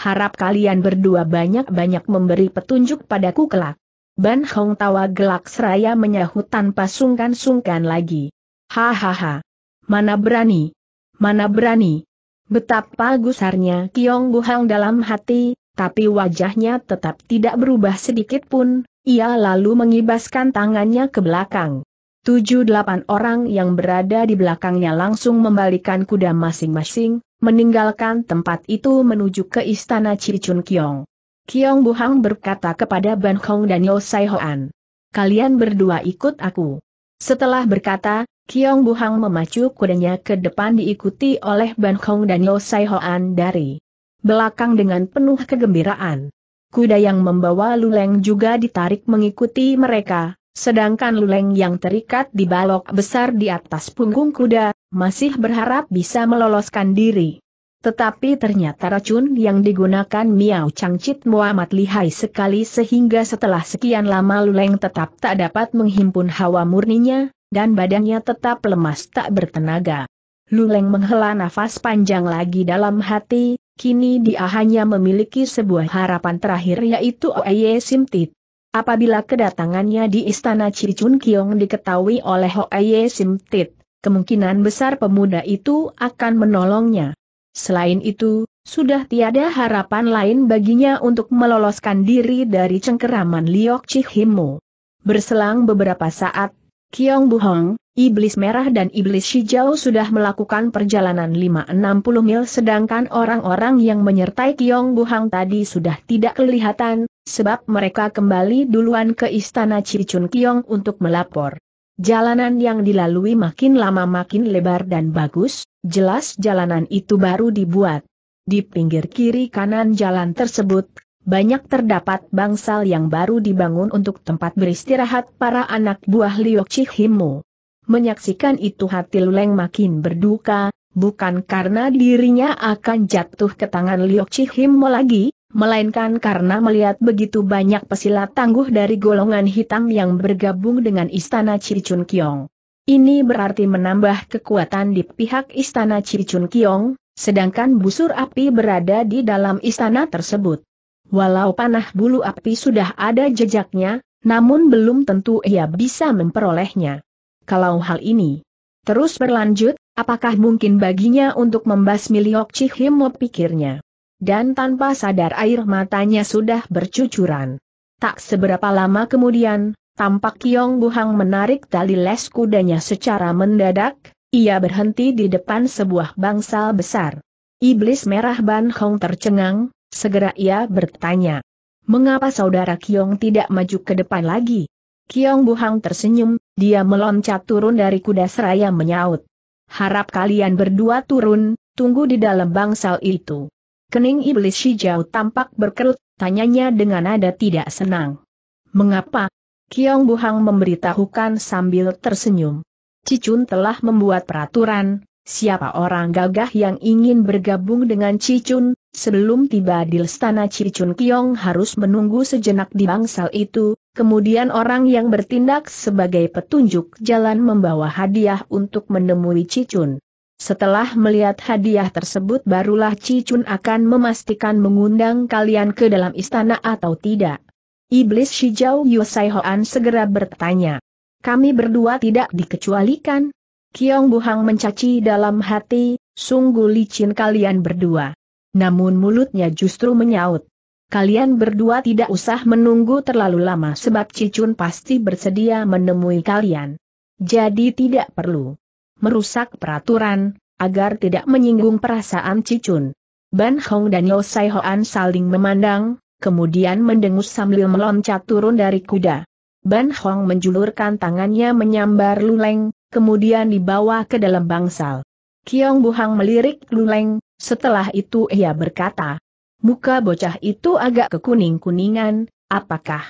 [SPEAKER 1] harap kalian berdua banyak-banyak memberi petunjuk padaku kelak. Ban Hong tawa gelak seraya menyahut tanpa sungkan-sungkan lagi. Hahaha. Mana berani? Mana berani? Betapa gusarnya Kiong Buhang dalam hati, tapi wajahnya tetap tidak berubah sedikit pun, ia lalu mengibaskan tangannya ke belakang. Tujuh delapan orang yang berada di belakangnya langsung membalikan kuda masing-masing, meninggalkan tempat itu menuju ke istana Cicun Kiong. Kiong Buhang berkata kepada Ban Hong dan Yo Sai Hoan. Kalian berdua ikut aku. Setelah berkata, Kiong Buhang memacu kudanya ke depan diikuti oleh Ban Hong dan Yo Sai Hoan dari belakang dengan penuh kegembiraan. Kuda yang membawa Luleng juga ditarik mengikuti mereka, Sedangkan luleng yang terikat di balok besar di atas punggung kuda, masih berharap bisa meloloskan diri. Tetapi ternyata racun yang digunakan Miao Changcit Muhammad lihai sekali sehingga setelah sekian lama Luleng tetap tak dapat menghimpun hawa murninya, dan badannya tetap lemas tak bertenaga. Luleng menghela nafas panjang lagi dalam hati, kini dia hanya memiliki sebuah harapan terakhir yaitu Oye Simtit. Apabila kedatangannya di istana Cicun Kiong diketahui oleh Hoaye Simtit, kemungkinan besar pemuda itu akan menolongnya. Selain itu, sudah tiada harapan lain baginya untuk meloloskan diri dari cengkeraman Liok Chihimo. Berselang beberapa saat, Kiong Buhong, Iblis Merah dan Iblis Hijau sudah melakukan perjalanan 560 mil sedangkan orang-orang yang menyertai Kiong Buhang tadi sudah tidak kelihatan, sebab mereka kembali duluan ke istana Cicun Kiong untuk melapor. Jalanan yang dilalui makin lama makin lebar dan bagus, jelas jalanan itu baru dibuat. Di pinggir kiri kanan jalan tersebut, banyak terdapat bangsal yang baru dibangun untuk tempat beristirahat para anak buah Liok Chihimu. Menyaksikan itu hati Luleng makin berduka, bukan karena dirinya akan jatuh ke tangan Liok Chihimu lagi, melainkan karena melihat begitu banyak pesilat tangguh dari golongan hitam yang bergabung dengan istana Cicun Kiong. Ini berarti menambah kekuatan di pihak istana Cicun Kiong, sedangkan busur api berada di dalam istana tersebut. Walau panah bulu api sudah ada jejaknya, namun belum tentu ia bisa memperolehnya. Kalau hal ini terus berlanjut, apakah mungkin baginya untuk membasmi Liok Chihimo pikirnya? Dan tanpa sadar air matanya sudah bercucuran. Tak seberapa lama kemudian, tampak Kiong Buhang menarik tali les kudanya secara mendadak, ia berhenti di depan sebuah bangsal besar. Iblis merah Ban Hong tercengang, Segera ia bertanya, mengapa saudara Kiong tidak maju ke depan lagi? Kiong Buhang tersenyum, dia meloncat turun dari kuda seraya menyaut. Harap kalian berdua turun, tunggu di dalam bangsal itu. Kening iblis hijau tampak berkerut, tanyanya dengan nada tidak senang. Mengapa? Kiong Buhang memberitahukan sambil tersenyum. Cicun telah membuat peraturan, siapa orang gagah yang ingin bergabung dengan Cicun, sebelum tiba di Lestana Cicun Kiong harus menunggu sejenak di bangsal itu, kemudian orang yang bertindak sebagai petunjuk jalan membawa hadiah untuk menemui Cicun. Setelah melihat hadiah tersebut barulah Cicun akan memastikan mengundang kalian ke dalam istana atau tidak. Iblis Shijau Yusai Hoan segera bertanya. Kami berdua tidak dikecualikan, Kiong Buhang mencaci dalam hati, sungguh licin kalian berdua. Namun mulutnya justru menyaut. Kalian berdua tidak usah menunggu terlalu lama sebab Cicun pasti bersedia menemui kalian. Jadi tidak perlu merusak peraturan, agar tidak menyinggung perasaan Cicun. Ban Hong dan Sai Hoan saling memandang, kemudian mendengus sambil meloncat turun dari kuda. Ban Hong menjulurkan tangannya menyambar luleng, kemudian dibawa ke dalam bangsal. Kiong Buhang melirik Luleng, setelah itu ia berkata, Muka bocah itu agak kekuning-kuningan, apakah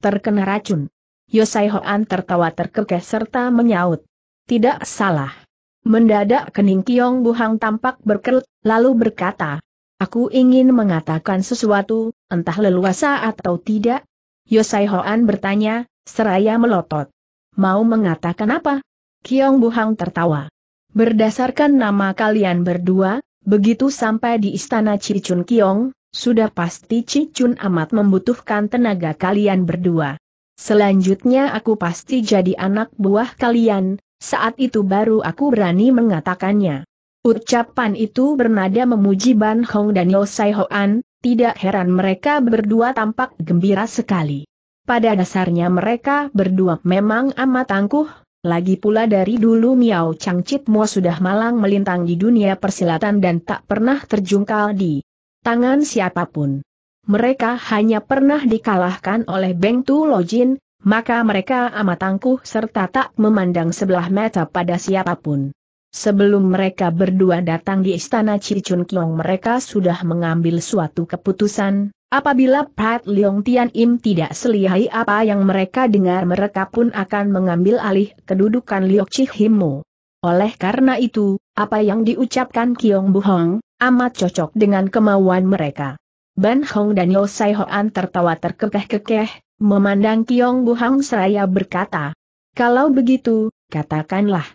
[SPEAKER 1] terkena racun? Yosai Hoan tertawa terkekeh serta menyaut. Tidak salah. Mendadak kening Kiong Buhang tampak berkerut, lalu berkata, Aku ingin mengatakan sesuatu, entah leluasa atau tidak. Yosai Hoan bertanya, seraya melotot. Mau mengatakan apa? Kiong Buhang tertawa. Berdasarkan nama kalian berdua, begitu sampai di istana Cicun Kiong, sudah pasti Cicun amat membutuhkan tenaga kalian berdua. Selanjutnya aku pasti jadi anak buah kalian, saat itu baru aku berani mengatakannya. Ucapan itu bernada memuji Ban Hong dan Yo Sai Hoan, tidak heran mereka berdua tampak gembira sekali. Pada dasarnya mereka berdua memang amat angkuh, lagi pula dari dulu Miao Chang Chit Mo sudah malang melintang di dunia persilatan dan tak pernah terjungkal di tangan siapapun. Mereka hanya pernah dikalahkan oleh Beng Tu Lojin, maka mereka amat tangguh serta tak memandang sebelah mata pada siapapun. Sebelum mereka berdua datang di istana Cicun Kiong mereka sudah mengambil suatu keputusan, Apabila Pat Leong Tian Im tidak selihai apa yang mereka dengar mereka pun akan mengambil alih kedudukan Liok Cihimu. Oleh karena itu, apa yang diucapkan Kiong Hong, amat cocok dengan kemauan mereka. Ban Hong dan Yosai Hoan tertawa terkekeh-kekeh, memandang Kiong Hong seraya berkata, Kalau begitu, katakanlah.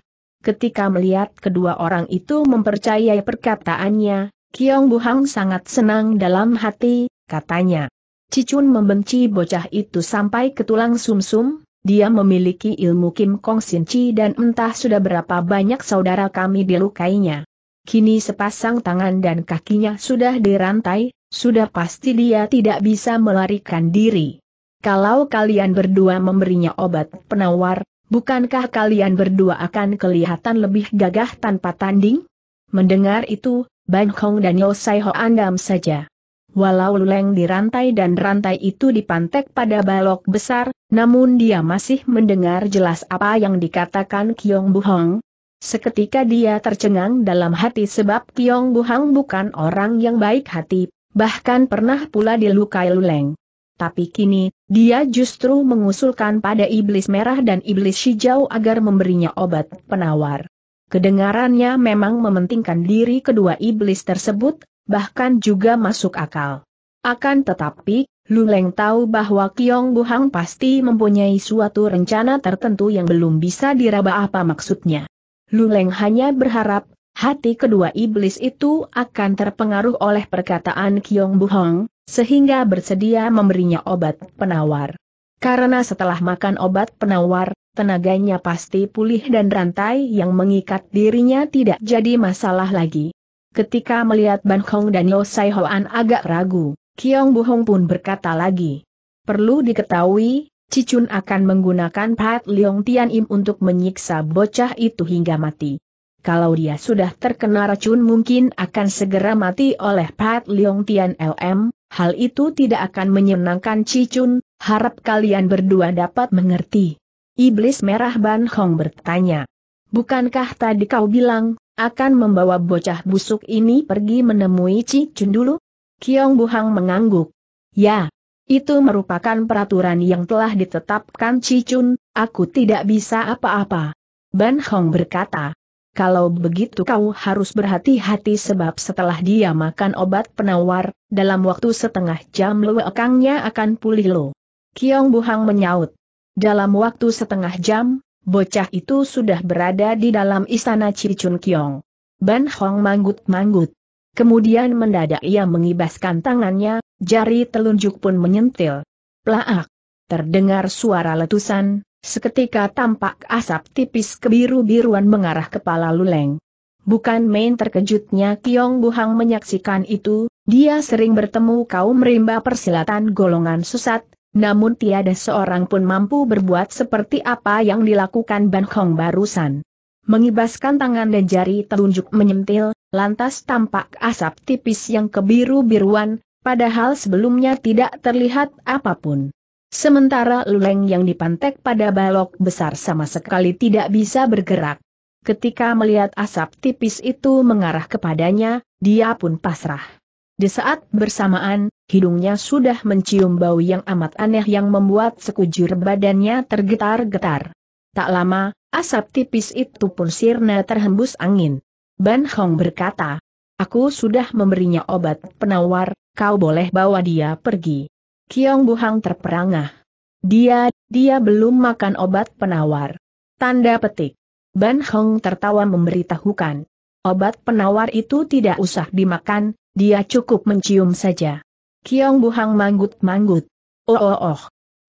[SPEAKER 1] Ketika melihat kedua orang itu mempercayai perkataannya, Kiong Buhang sangat senang dalam hati, katanya. Cicun membenci bocah itu sampai ke tulang sumsum, -sum, dia memiliki ilmu Kim Kong Sin Chi dan entah sudah berapa banyak saudara kami dilukainya. Kini sepasang tangan dan kakinya sudah dirantai, sudah pasti dia tidak bisa melarikan diri. Kalau kalian berdua memberinya obat penawar, bukankah kalian berdua akan kelihatan lebih gagah tanpa tanding? Mendengar itu, Ban Hong dan Yosai Ho andam saja. Walau luleng dirantai dan rantai itu dipantek pada balok besar, namun dia masih mendengar jelas apa yang dikatakan Kiong Buhong. Seketika dia tercengang dalam hati sebab Kiong Buhong bukan orang yang baik hati, bahkan pernah pula dilukai luleng. Tapi kini, dia justru mengusulkan pada iblis merah dan iblis hijau agar memberinya obat penawar. Kedengarannya memang mementingkan diri kedua iblis tersebut, bahkan juga masuk akal. Akan tetapi, Luleng tahu bahwa Kiong Buhang pasti mempunyai suatu rencana tertentu yang belum bisa diraba apa maksudnya. Luleng hanya berharap, hati kedua iblis itu akan terpengaruh oleh perkataan Kiong Buhang, sehingga bersedia memberinya obat penawar. Karena setelah makan obat penawar, tenaganya pasti pulih dan rantai yang mengikat dirinya tidak jadi masalah lagi. Ketika melihat Ban Hong dan Yo Sai Hoan agak ragu, Kiong Bu Hong pun berkata lagi. Perlu diketahui, Cicun akan menggunakan Pat Leong Tian Im untuk menyiksa bocah itu hingga mati. Kalau dia sudah terkena racun mungkin akan segera mati oleh Pat Leong Tian LM, hal itu tidak akan menyenangkan Cicun, harap kalian berdua dapat mengerti. Iblis Merah Ban Hong bertanya. Bukankah tadi kau bilang, akan membawa bocah busuk ini pergi menemui Ci Chun dulu? Kiong Buhang mengangguk. Ya, itu merupakan peraturan yang telah ditetapkan Ci Chun, aku tidak bisa apa-apa. Ban Hong berkata. Kalau begitu kau harus berhati-hati sebab setelah dia makan obat penawar, dalam waktu setengah jam lewekangnya akan pulih lo. Kiong Buhang menyaut. Dalam waktu setengah jam, Bocah itu sudah berada di dalam istana Cicun Kiong. Ban Hong manggut-manggut. Kemudian mendadak ia mengibaskan tangannya, jari telunjuk pun menyentil. Plaak. Terdengar suara letusan, seketika tampak asap tipis kebiru-biruan mengarah kepala Luleng. Bukan main terkejutnya Kiong Buhang menyaksikan itu, dia sering bertemu kaum rimba persilatan golongan sesat, namun tiada seorang pun mampu berbuat seperti apa yang dilakukan Ban Hong barusan. Mengibaskan tangan dan jari telunjuk menyentil, lantas tampak asap tipis yang kebiru-biruan, padahal sebelumnya tidak terlihat apapun. Sementara luleng yang dipantek pada balok besar sama sekali tidak bisa bergerak. Ketika melihat asap tipis itu mengarah kepadanya, dia pun pasrah. Di saat bersamaan, hidungnya sudah mencium bau yang amat aneh yang membuat sekujur badannya tergetar-getar. Tak lama, asap tipis itu pun sirna terhembus angin. Ban Hong berkata, Aku sudah memberinya obat penawar, kau boleh bawa dia pergi. Kiong Buhang terperangah. Dia, dia belum makan obat penawar. Tanda petik. Ban Hong tertawa memberitahukan. Obat penawar itu tidak usah dimakan, dia cukup mencium saja. Kiong Buhang manggut-manggut. Oh oh oh.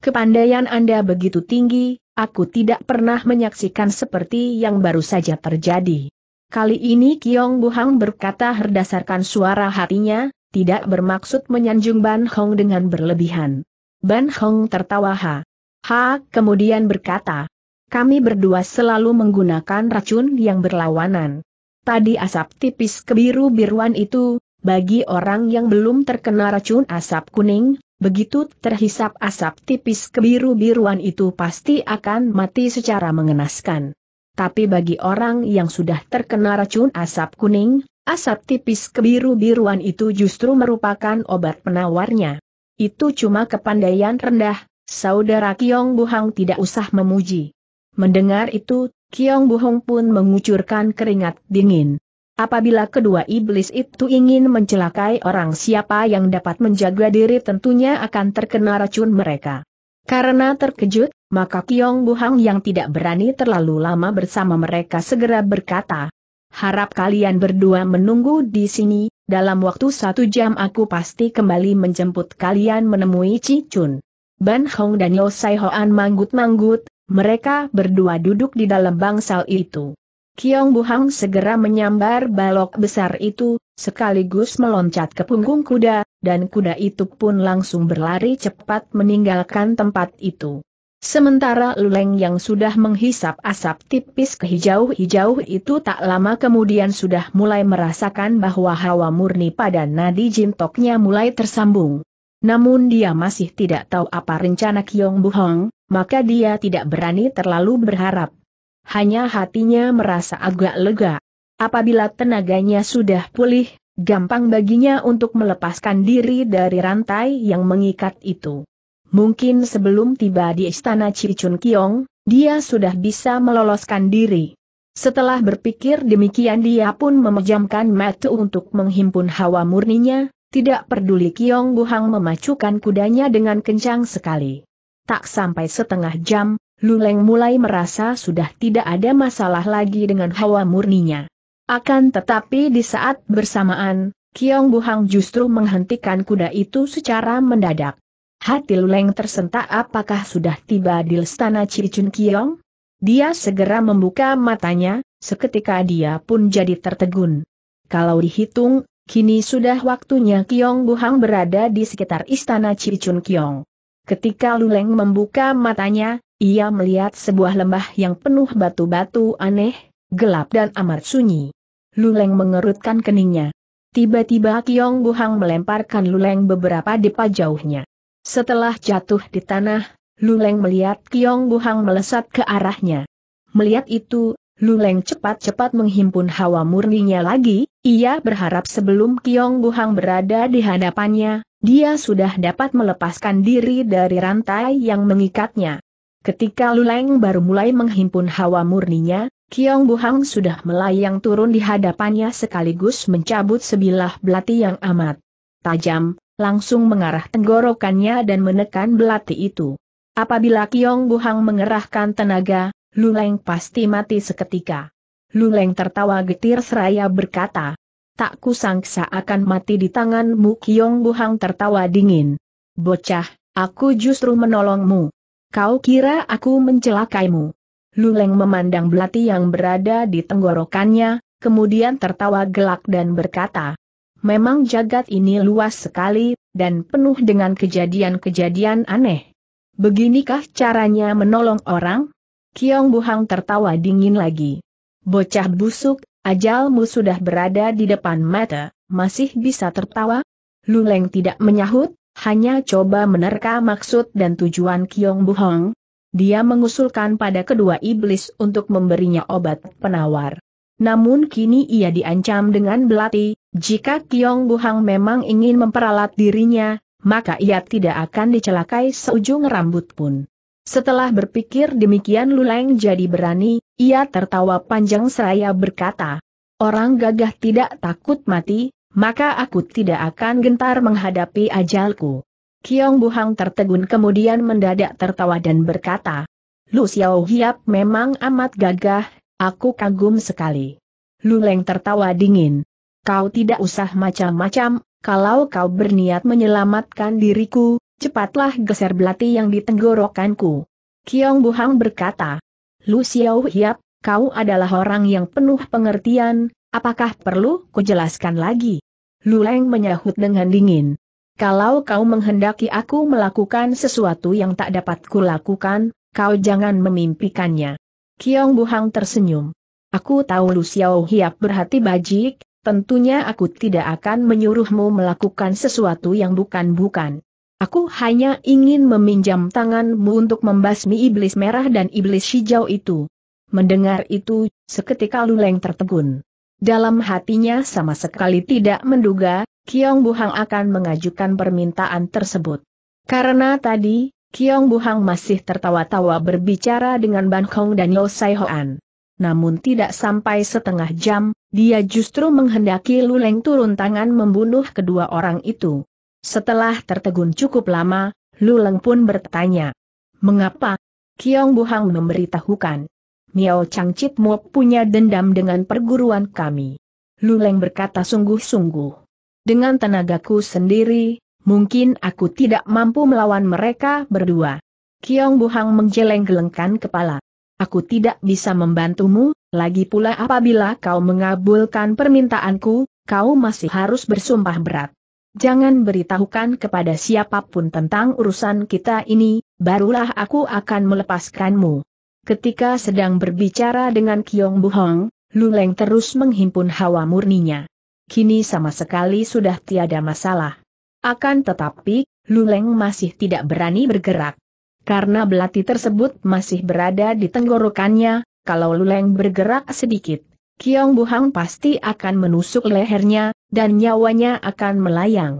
[SPEAKER 1] Kepandaian Anda begitu tinggi, aku tidak pernah menyaksikan seperti yang baru saja terjadi. Kali ini Kiong Buhang berkata berdasarkan suara hatinya, tidak bermaksud menyanjung Ban Hong dengan berlebihan. Ban Hong tertawa ha. Ha kemudian berkata, kami berdua selalu menggunakan racun yang berlawanan. Tadi asap tipis kebiru-biruan itu, bagi orang yang belum terkena racun asap kuning, begitu terhisap asap tipis kebiru-biruan itu pasti akan mati secara mengenaskan. Tapi bagi orang yang sudah terkena racun asap kuning, asap tipis kebiru-biruan itu justru merupakan obat penawarnya. Itu cuma kepandaian rendah, saudara Kiong Buhang tidak usah memuji. Mendengar itu, Kiong Buhong pun mengucurkan keringat dingin. Apabila kedua iblis itu ingin mencelakai orang siapa yang dapat menjaga diri tentunya akan terkena racun mereka. Karena terkejut, maka Kiong Buhang yang tidak berani terlalu lama bersama mereka segera berkata, Harap kalian berdua menunggu di sini, dalam waktu satu jam aku pasti kembali menjemput kalian menemui Cicun. Ban Hong dan Yosai Hoan manggut-manggut, mereka berdua duduk di dalam bangsal itu. Kiong Buhang segera menyambar balok besar itu, sekaligus meloncat ke punggung kuda, dan kuda itu pun langsung berlari cepat meninggalkan tempat itu. Sementara Luleng yang sudah menghisap asap tipis kehijau-hijau itu tak lama kemudian sudah mulai merasakan bahwa hawa murni pada nadi jintoknya mulai tersambung. Namun dia masih tidak tahu apa rencana Kiong Buhong, maka dia tidak berani terlalu berharap hanya hatinya merasa agak lega. Apabila tenaganya sudah pulih, gampang baginya untuk melepaskan diri dari rantai yang mengikat itu. Mungkin sebelum tiba di istana Cicun Kiong, dia sudah bisa meloloskan diri. Setelah berpikir demikian dia pun memejamkan mata untuk menghimpun hawa murninya, tidak peduli Kiong Buhang memacukan kudanya dengan kencang sekali. Tak sampai setengah jam, Luleng mulai merasa sudah tidak ada masalah lagi dengan hawa murninya. Akan tetapi di saat bersamaan, Kiong Buhang justru menghentikan kuda itu secara mendadak. Hati Luleng tersentak apakah sudah tiba di Lestana Cicun Kiong? Dia segera membuka matanya, seketika dia pun jadi tertegun. Kalau dihitung, kini sudah waktunya Kiong Buhang berada di sekitar Istana Cicun Kiong. Ketika Luleng membuka matanya, ia melihat sebuah lembah yang penuh batu-batu aneh, gelap dan amat sunyi. Luleng mengerutkan keningnya. Tiba-tiba Kiong Buhang melemparkan Luleng beberapa depa jauhnya. Setelah jatuh di tanah, Luleng melihat Kiong Buhang melesat ke arahnya. Melihat itu, Luleng cepat-cepat menghimpun hawa murninya lagi, ia berharap sebelum Kiong Buhang berada di hadapannya, dia sudah dapat melepaskan diri dari rantai yang mengikatnya. Ketika Luleng baru mulai menghimpun hawa murninya, Kiong Buhang sudah melayang turun di hadapannya sekaligus mencabut sebilah belati yang amat tajam, langsung mengarah tenggorokannya dan menekan belati itu. Apabila Kiong Buhang mengerahkan tenaga, Luleng pasti mati seketika. Luleng tertawa getir seraya berkata, Tak kusangsa akan mati di tanganmu Kiong Buhang tertawa dingin. Bocah, aku justru menolongmu. Kau kira aku mencelakaimu? Luleng memandang belati yang berada di tenggorokannya, kemudian tertawa gelak dan berkata, Memang jagat ini luas sekali, dan penuh dengan kejadian-kejadian aneh. Beginikah caranya menolong orang? Kiong Buhang tertawa dingin lagi. Bocah busuk, ajalmu sudah berada di depan mata, masih bisa tertawa? Luleng tidak menyahut, hanya coba menerka maksud dan tujuan Kiong Buhong, dia mengusulkan pada kedua iblis untuk memberinya obat penawar. Namun kini ia diancam dengan belati, jika Kiong Buhang memang ingin memperalat dirinya, maka ia tidak akan dicelakai seujung rambut pun. Setelah berpikir demikian Luleng jadi berani, ia tertawa panjang seraya berkata, Orang gagah tidak takut mati, maka aku tidak akan gentar menghadapi ajalku. Kiong Buhang tertegun kemudian mendadak tertawa dan berkata, Lu Xiao Hiap memang amat gagah, aku kagum sekali. Lu Leng tertawa dingin. Kau tidak usah macam-macam, kalau kau berniat menyelamatkan diriku, cepatlah geser belati yang ditenggorokanku. Kiong Buhang berkata, Lu Xiao Hiap, kau adalah orang yang penuh pengertian, apakah perlu kujelaskan lagi? Luleng menyahut dengan dingin. Kalau kau menghendaki aku melakukan sesuatu yang tak dapat kulakukan, kau jangan memimpikannya. Kiong Buhang tersenyum. Aku tahu Lu Xiao Hiap berhati bajik, tentunya aku tidak akan menyuruhmu melakukan sesuatu yang bukan-bukan. Aku hanya ingin meminjam tanganmu untuk membasmi iblis merah dan iblis hijau itu. Mendengar itu, seketika Luleng tertegun. Dalam hatinya sama sekali tidak menduga, Kiong Buhang akan mengajukan permintaan tersebut. Karena tadi, Kiong Buhang masih tertawa-tawa berbicara dengan Ban Hong dan Yo Sai Hoan. Namun tidak sampai setengah jam, dia justru menghendaki Luleng turun tangan membunuh kedua orang itu. Setelah tertegun cukup lama, Luleng pun bertanya. Mengapa? Kiong Buhang memberitahukan. Miao Chit Mo punya dendam dengan perguruan kami. Luleng berkata sungguh-sungguh. Dengan tenagaku sendiri, mungkin aku tidak mampu melawan mereka berdua. Kiong Buhang menjeleng-gelengkan kepala. Aku tidak bisa membantumu, lagi pula apabila kau mengabulkan permintaanku, kau masih harus bersumpah berat. Jangan beritahukan kepada siapapun tentang urusan kita ini, barulah aku akan melepaskanmu. Ketika sedang berbicara dengan Kiong Buhong, Luleng terus menghimpun hawa murninya. Kini sama sekali sudah tiada masalah. Akan tetapi, Luleng masih tidak berani bergerak. Karena belati tersebut masih berada di tenggorokannya, kalau Luleng bergerak sedikit, Kiong Buhang pasti akan menusuk lehernya, dan nyawanya akan melayang.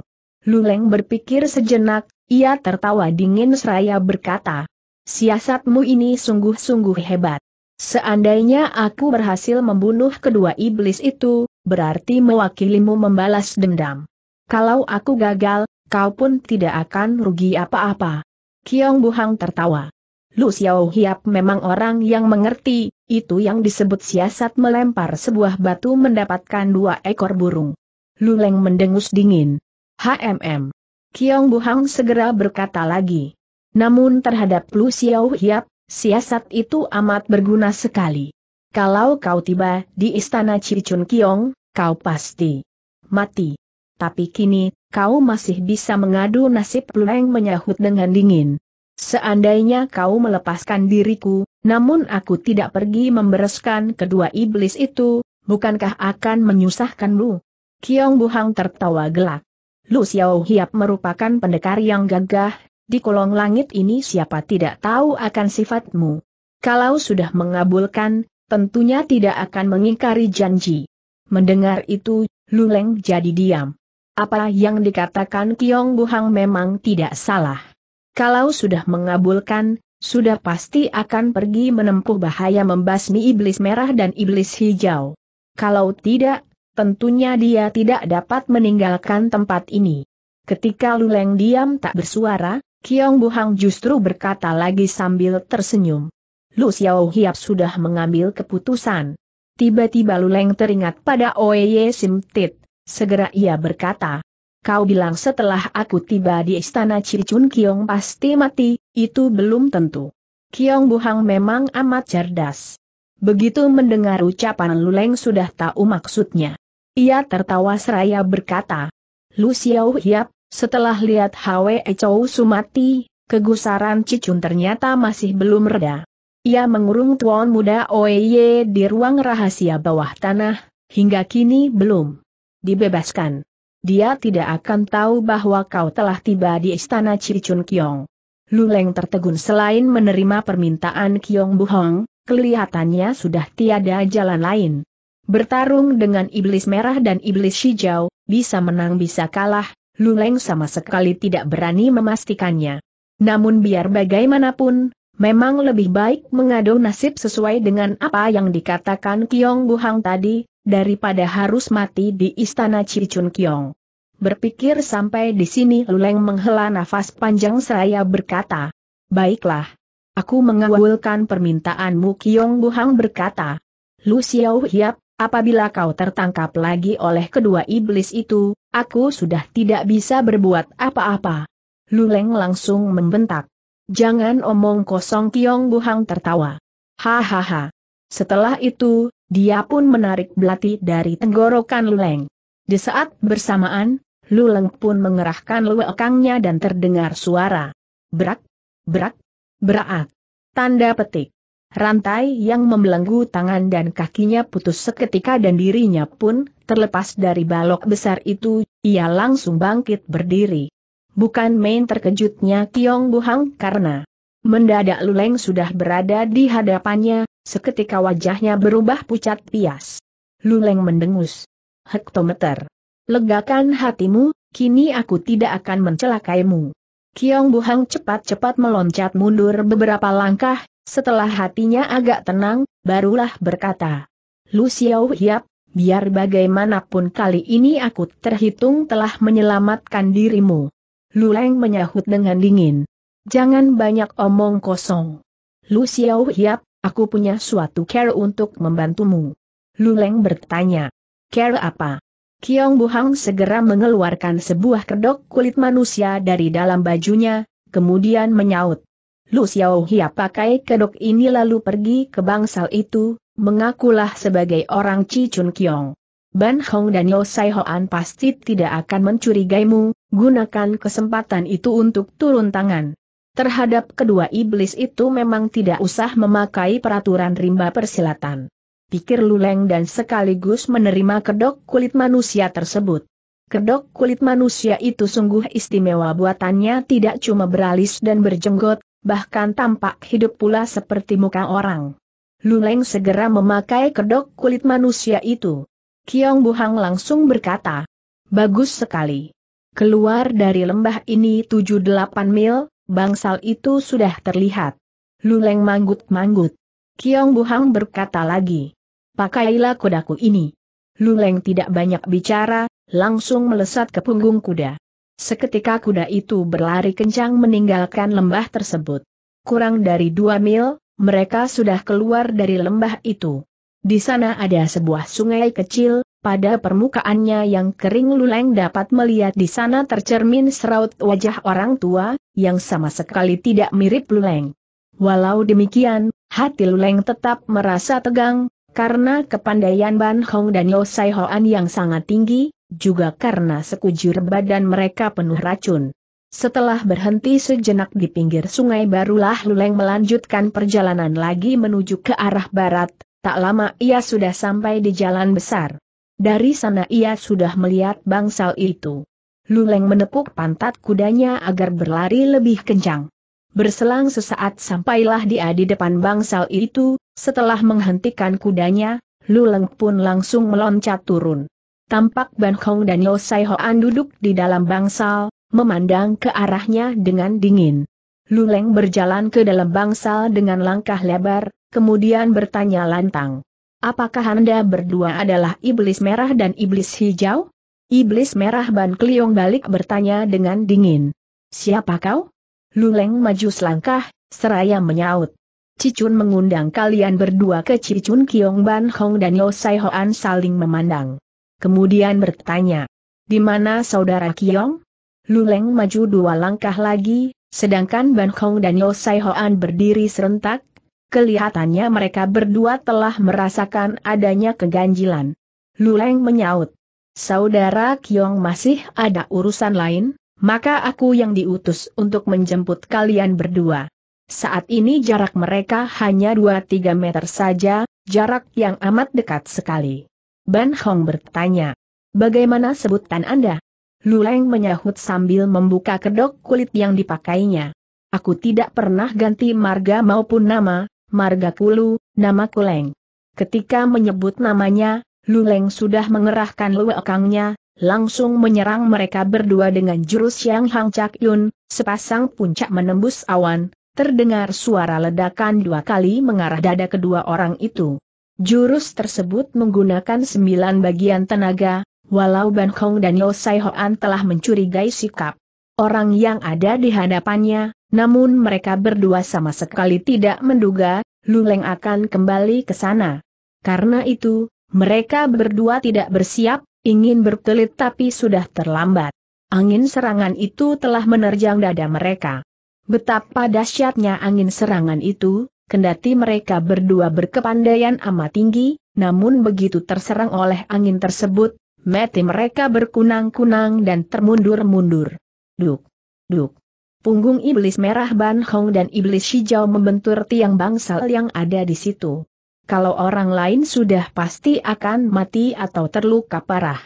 [SPEAKER 1] Luleng berpikir sejenak, ia tertawa dingin seraya berkata, siasatmu ini sungguh-sungguh hebat. Seandainya aku berhasil membunuh kedua iblis itu, berarti mewakilimu membalas dendam. Kalau aku gagal, kau pun tidak akan rugi apa-apa. Kiong Buhang tertawa. Lu Xiao Hiap memang orang yang mengerti, itu yang disebut siasat melempar sebuah batu mendapatkan dua ekor burung. Lu Leng mendengus dingin. HMM. Kiong Buhang segera berkata lagi. Namun terhadap Lu Xiao Hiap, siasat itu amat berguna sekali. Kalau kau tiba di istana Cicun Kiong, kau pasti mati. Tapi kini, kau masih bisa mengadu nasib Lueng menyahut dengan dingin. Seandainya kau melepaskan diriku, namun aku tidak pergi membereskan kedua iblis itu, bukankah akan menyusahkan Lu? Kiong Buhang tertawa gelak. Lu Xiao Hiap merupakan pendekar yang gagah, di kolong langit ini siapa tidak tahu akan sifatmu. Kalau sudah mengabulkan, tentunya tidak akan mengingkari janji. Mendengar itu, Luleng jadi diam. Apa yang dikatakan Kiong Buhang memang tidak salah. Kalau sudah mengabulkan, sudah pasti akan pergi menempuh bahaya membasmi iblis merah dan iblis hijau. Kalau tidak, tentunya dia tidak dapat meninggalkan tempat ini. Ketika Luleng diam tak bersuara, Kiong Buhang justru berkata lagi sambil tersenyum. Lu Xiao Hiap sudah mengambil keputusan. Tiba-tiba Luleng teringat pada Sim Simtit, segera ia berkata. Kau bilang setelah aku tiba di istana Cicun Kiong pasti mati, itu belum tentu. Kiong Buhang memang amat cerdas. Begitu mendengar ucapan Luleng sudah tahu maksudnya. Ia tertawa seraya berkata, Lu Xiao Hiap, setelah lihat Hwe Chou Sumati, kegusaran Cicun ternyata masih belum reda. Ia mengurung tuan muda Oeye di ruang rahasia bawah tanah, hingga kini belum dibebaskan. Dia tidak akan tahu bahwa kau telah tiba di istana Cicun Kiong. Luleng tertegun selain menerima permintaan Kiong Buhong, kelihatannya sudah tiada jalan lain. Bertarung dengan iblis merah dan iblis hijau, bisa menang bisa kalah, Luleng sama sekali tidak berani memastikannya. Namun biar bagaimanapun, memang lebih baik mengadu nasib sesuai dengan apa yang dikatakan Kiong Buhang tadi, daripada harus mati di istana Cicun Kiong. Berpikir sampai di sini Luleng menghela nafas panjang seraya berkata, Baiklah. Aku mengawulkan permintaanmu Kiong Buhang berkata. Lu Xiao Hiap, Apabila kau tertangkap lagi oleh kedua iblis itu, aku sudah tidak bisa berbuat apa-apa. Luleng langsung membentak. Jangan omong kosong Tiong Buhang tertawa. Hahaha. Setelah itu, dia pun menarik belati dari tenggorokan Luleng. Di saat bersamaan, Luleng pun mengerahkan luekangnya dan terdengar suara. Berak, berak, berat. Tanda petik. Rantai yang membelenggu tangan dan kakinya putus seketika dan dirinya pun, terlepas dari balok besar itu, ia langsung bangkit berdiri. Bukan main terkejutnya Kiong Buhang karena mendadak Luleng sudah berada di hadapannya, seketika wajahnya berubah pucat pias. Luleng mendengus. Hektometer. Legakan hatimu, kini aku tidak akan mencelakaimu. Kiong Buhang cepat-cepat meloncat mundur beberapa langkah, setelah hatinya agak tenang, barulah berkata, Lu Xiao Hiap, biar bagaimanapun kali ini aku terhitung telah menyelamatkan dirimu. Luleng menyahut dengan dingin. Jangan banyak omong kosong. Lu Xiao Hiap, aku punya suatu care untuk membantumu. Luleng bertanya. Care apa? Kiong Buhang segera mengeluarkan sebuah kedok kulit manusia dari dalam bajunya, kemudian menyaut. Lu Xiao Hia pakai kedok ini lalu pergi ke bangsal itu, mengakulah sebagai orang Cicun Kiong. Ban Hong dan Sai Hoan pasti tidak akan mencurigaimu, gunakan kesempatan itu untuk turun tangan. Terhadap kedua iblis itu memang tidak usah memakai peraturan rimba persilatan. Pikir Luleng dan sekaligus menerima kedok kulit manusia tersebut. Kedok kulit manusia itu sungguh istimewa buatannya tidak cuma beralis dan berjenggot, bahkan tampak hidup pula seperti muka orang. Luleng segera memakai kedok kulit manusia itu. Kiong Buhang langsung berkata, Bagus sekali. Keluar dari lembah ini 78 mil, bangsal itu sudah terlihat. Luleng manggut-manggut. Kiong Buhang berkata lagi, Pakailah kudaku ini. Luleng tidak banyak bicara, langsung melesat ke punggung kuda. Seketika kuda itu berlari kencang meninggalkan lembah tersebut. Kurang dari dua mil, mereka sudah keluar dari lembah itu. Di sana ada sebuah sungai kecil, pada permukaannya yang kering luleng dapat melihat di sana tercermin seraut wajah orang tua, yang sama sekali tidak mirip luleng. Walau demikian, hati luleng tetap merasa tegang, karena kepandaian Ban Hong dan Yosai Hoan yang sangat tinggi, juga karena sekujur badan mereka penuh racun. Setelah berhenti sejenak di pinggir sungai barulah Luleng melanjutkan perjalanan lagi menuju ke arah barat, tak lama ia sudah sampai di jalan besar. Dari sana ia sudah melihat bangsal itu. Luleng menepuk pantat kudanya agar berlari lebih kencang. Berselang sesaat sampailah dia di depan bangsal itu, setelah menghentikan kudanya, Luleng pun langsung meloncat turun tampak Ban Hong dan Yo Sai Hoan duduk di dalam bangsal, memandang ke arahnya dengan dingin. Luleng berjalan ke dalam bangsal dengan langkah lebar, kemudian bertanya lantang. Apakah Anda berdua adalah iblis merah dan iblis hijau? Iblis merah Ban Kliong balik bertanya dengan dingin. Siapa kau? Luleng maju selangkah, seraya menyaut. Cicun mengundang kalian berdua ke Cicun Kiong Ban Hong dan Yo Hoan saling memandang. Kemudian bertanya, di mana saudara Kiong? Luleng maju dua langkah lagi, sedangkan Ban Hong dan Sai Hoan berdiri serentak. Kelihatannya mereka berdua telah merasakan adanya keganjilan. Luleng menyaut. Saudara Kiong masih ada urusan lain, maka aku yang diutus untuk menjemput kalian berdua. Saat ini jarak mereka hanya 2-3 meter saja, jarak yang amat dekat sekali. Ban Hong bertanya, bagaimana sebutan Anda? Luleng menyahut sambil membuka kedok kulit yang dipakainya. Aku tidak pernah ganti marga maupun nama, marga Kulu, nama Kuleng. Ketika menyebut namanya, Luleng sudah mengerahkan luekangnya, langsung menyerang mereka berdua dengan jurus yang Hang Chak Yun, sepasang puncak menembus awan, terdengar suara ledakan dua kali mengarah dada kedua orang itu. Jurus tersebut menggunakan sembilan bagian tenaga, walau Ban Hong dan Sai Hoan telah mencurigai sikap orang yang ada di hadapannya, namun mereka berdua sama sekali tidak menduga, Luleng akan kembali ke sana. Karena itu, mereka berdua tidak bersiap, ingin berkelit tapi sudah terlambat. Angin serangan itu telah menerjang dada mereka. Betapa dahsyatnya angin serangan itu, Kendati mereka berdua berkepandaian amat tinggi, namun begitu terserang oleh angin tersebut, mati mereka berkunang-kunang dan termundur-mundur. Duk, duk. Punggung iblis merah Ban Hong dan iblis hijau membentur tiang bangsal yang ada di situ. Kalau orang lain sudah pasti akan mati atau terluka parah.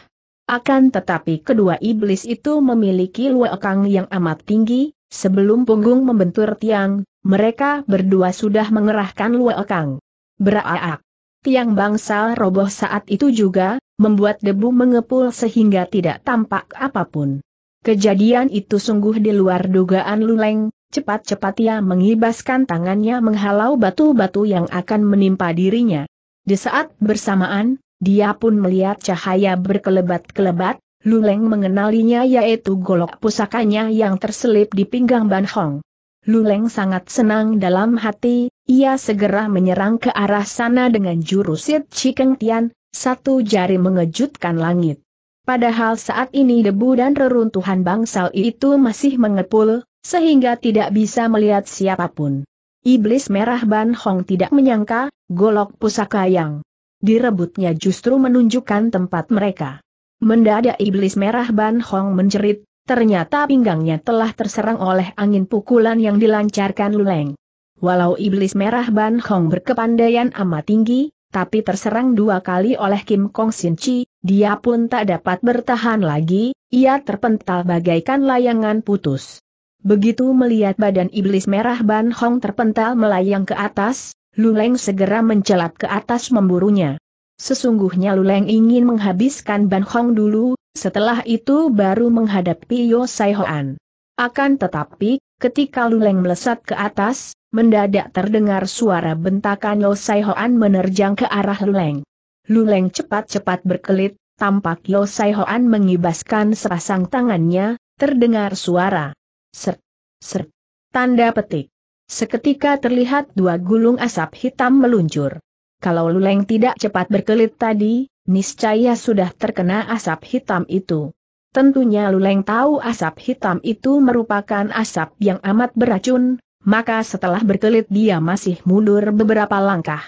[SPEAKER 1] Akan tetapi kedua iblis itu memiliki luekang yang amat tinggi, sebelum punggung membentur tiang, mereka berdua sudah mengerahkan luekang. Beraak. Tiang bangsal roboh saat itu juga, membuat debu mengepul sehingga tidak tampak apapun. Kejadian itu sungguh di luar dugaan Luleng, cepat-cepat ia mengibaskan tangannya menghalau batu-batu yang akan menimpa dirinya. Di saat bersamaan, dia pun melihat cahaya berkelebat-kelebat, Luleng mengenalinya yaitu golok pusakanya yang terselip di pinggang Ban Hong. Luleng sangat senang dalam hati, ia segera menyerang ke arah sana dengan jurusit Chikeng Tian, satu jari mengejutkan langit. Padahal saat ini debu dan reruntuhan bangsal itu masih mengepul, sehingga tidak bisa melihat siapapun. Iblis merah Ban Hong tidak menyangka, golok pusaka yang direbutnya justru menunjukkan tempat mereka. Mendadak iblis merah Ban Hong menjerit, Ternyata pinggangnya telah terserang oleh angin pukulan yang dilancarkan Luleng. Walau iblis merah Ban Hong berkepandaian amat tinggi, tapi terserang dua kali oleh Kim Kong Sin Chi, dia pun tak dapat bertahan lagi, ia terpental bagaikan layangan putus. Begitu melihat badan iblis merah Ban Hong terpental melayang ke atas, Luleng segera mencelat ke atas memburunya. Sesungguhnya Luleng ingin menghabiskan Ban Hong dulu, setelah itu baru menghadapi Yo Sai Hoan. Akan tetapi, ketika Luleng melesat ke atas, mendadak terdengar suara bentakan Yo Sai Hoan menerjang ke arah Luleng. Luleng cepat-cepat berkelit, tampak Yo Sai Hoan mengibaskan sepasang tangannya, terdengar suara. Ser, ser, tanda petik. Seketika terlihat dua gulung asap hitam meluncur. Kalau Luleng tidak cepat berkelit tadi, niscaya sudah terkena asap hitam itu. Tentunya Luleng tahu asap hitam itu merupakan asap yang amat beracun, maka setelah berkelit dia masih mundur beberapa langkah.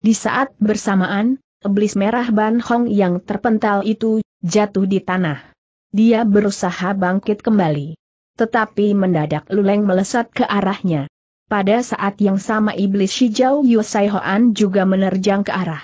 [SPEAKER 1] Di saat bersamaan, iblis merah Ban Hong yang terpental itu jatuh di tanah. Dia berusaha bangkit kembali. Tetapi mendadak Luleng melesat ke arahnya. Pada saat yang sama iblis hijau Yusai Hoan juga menerjang ke arah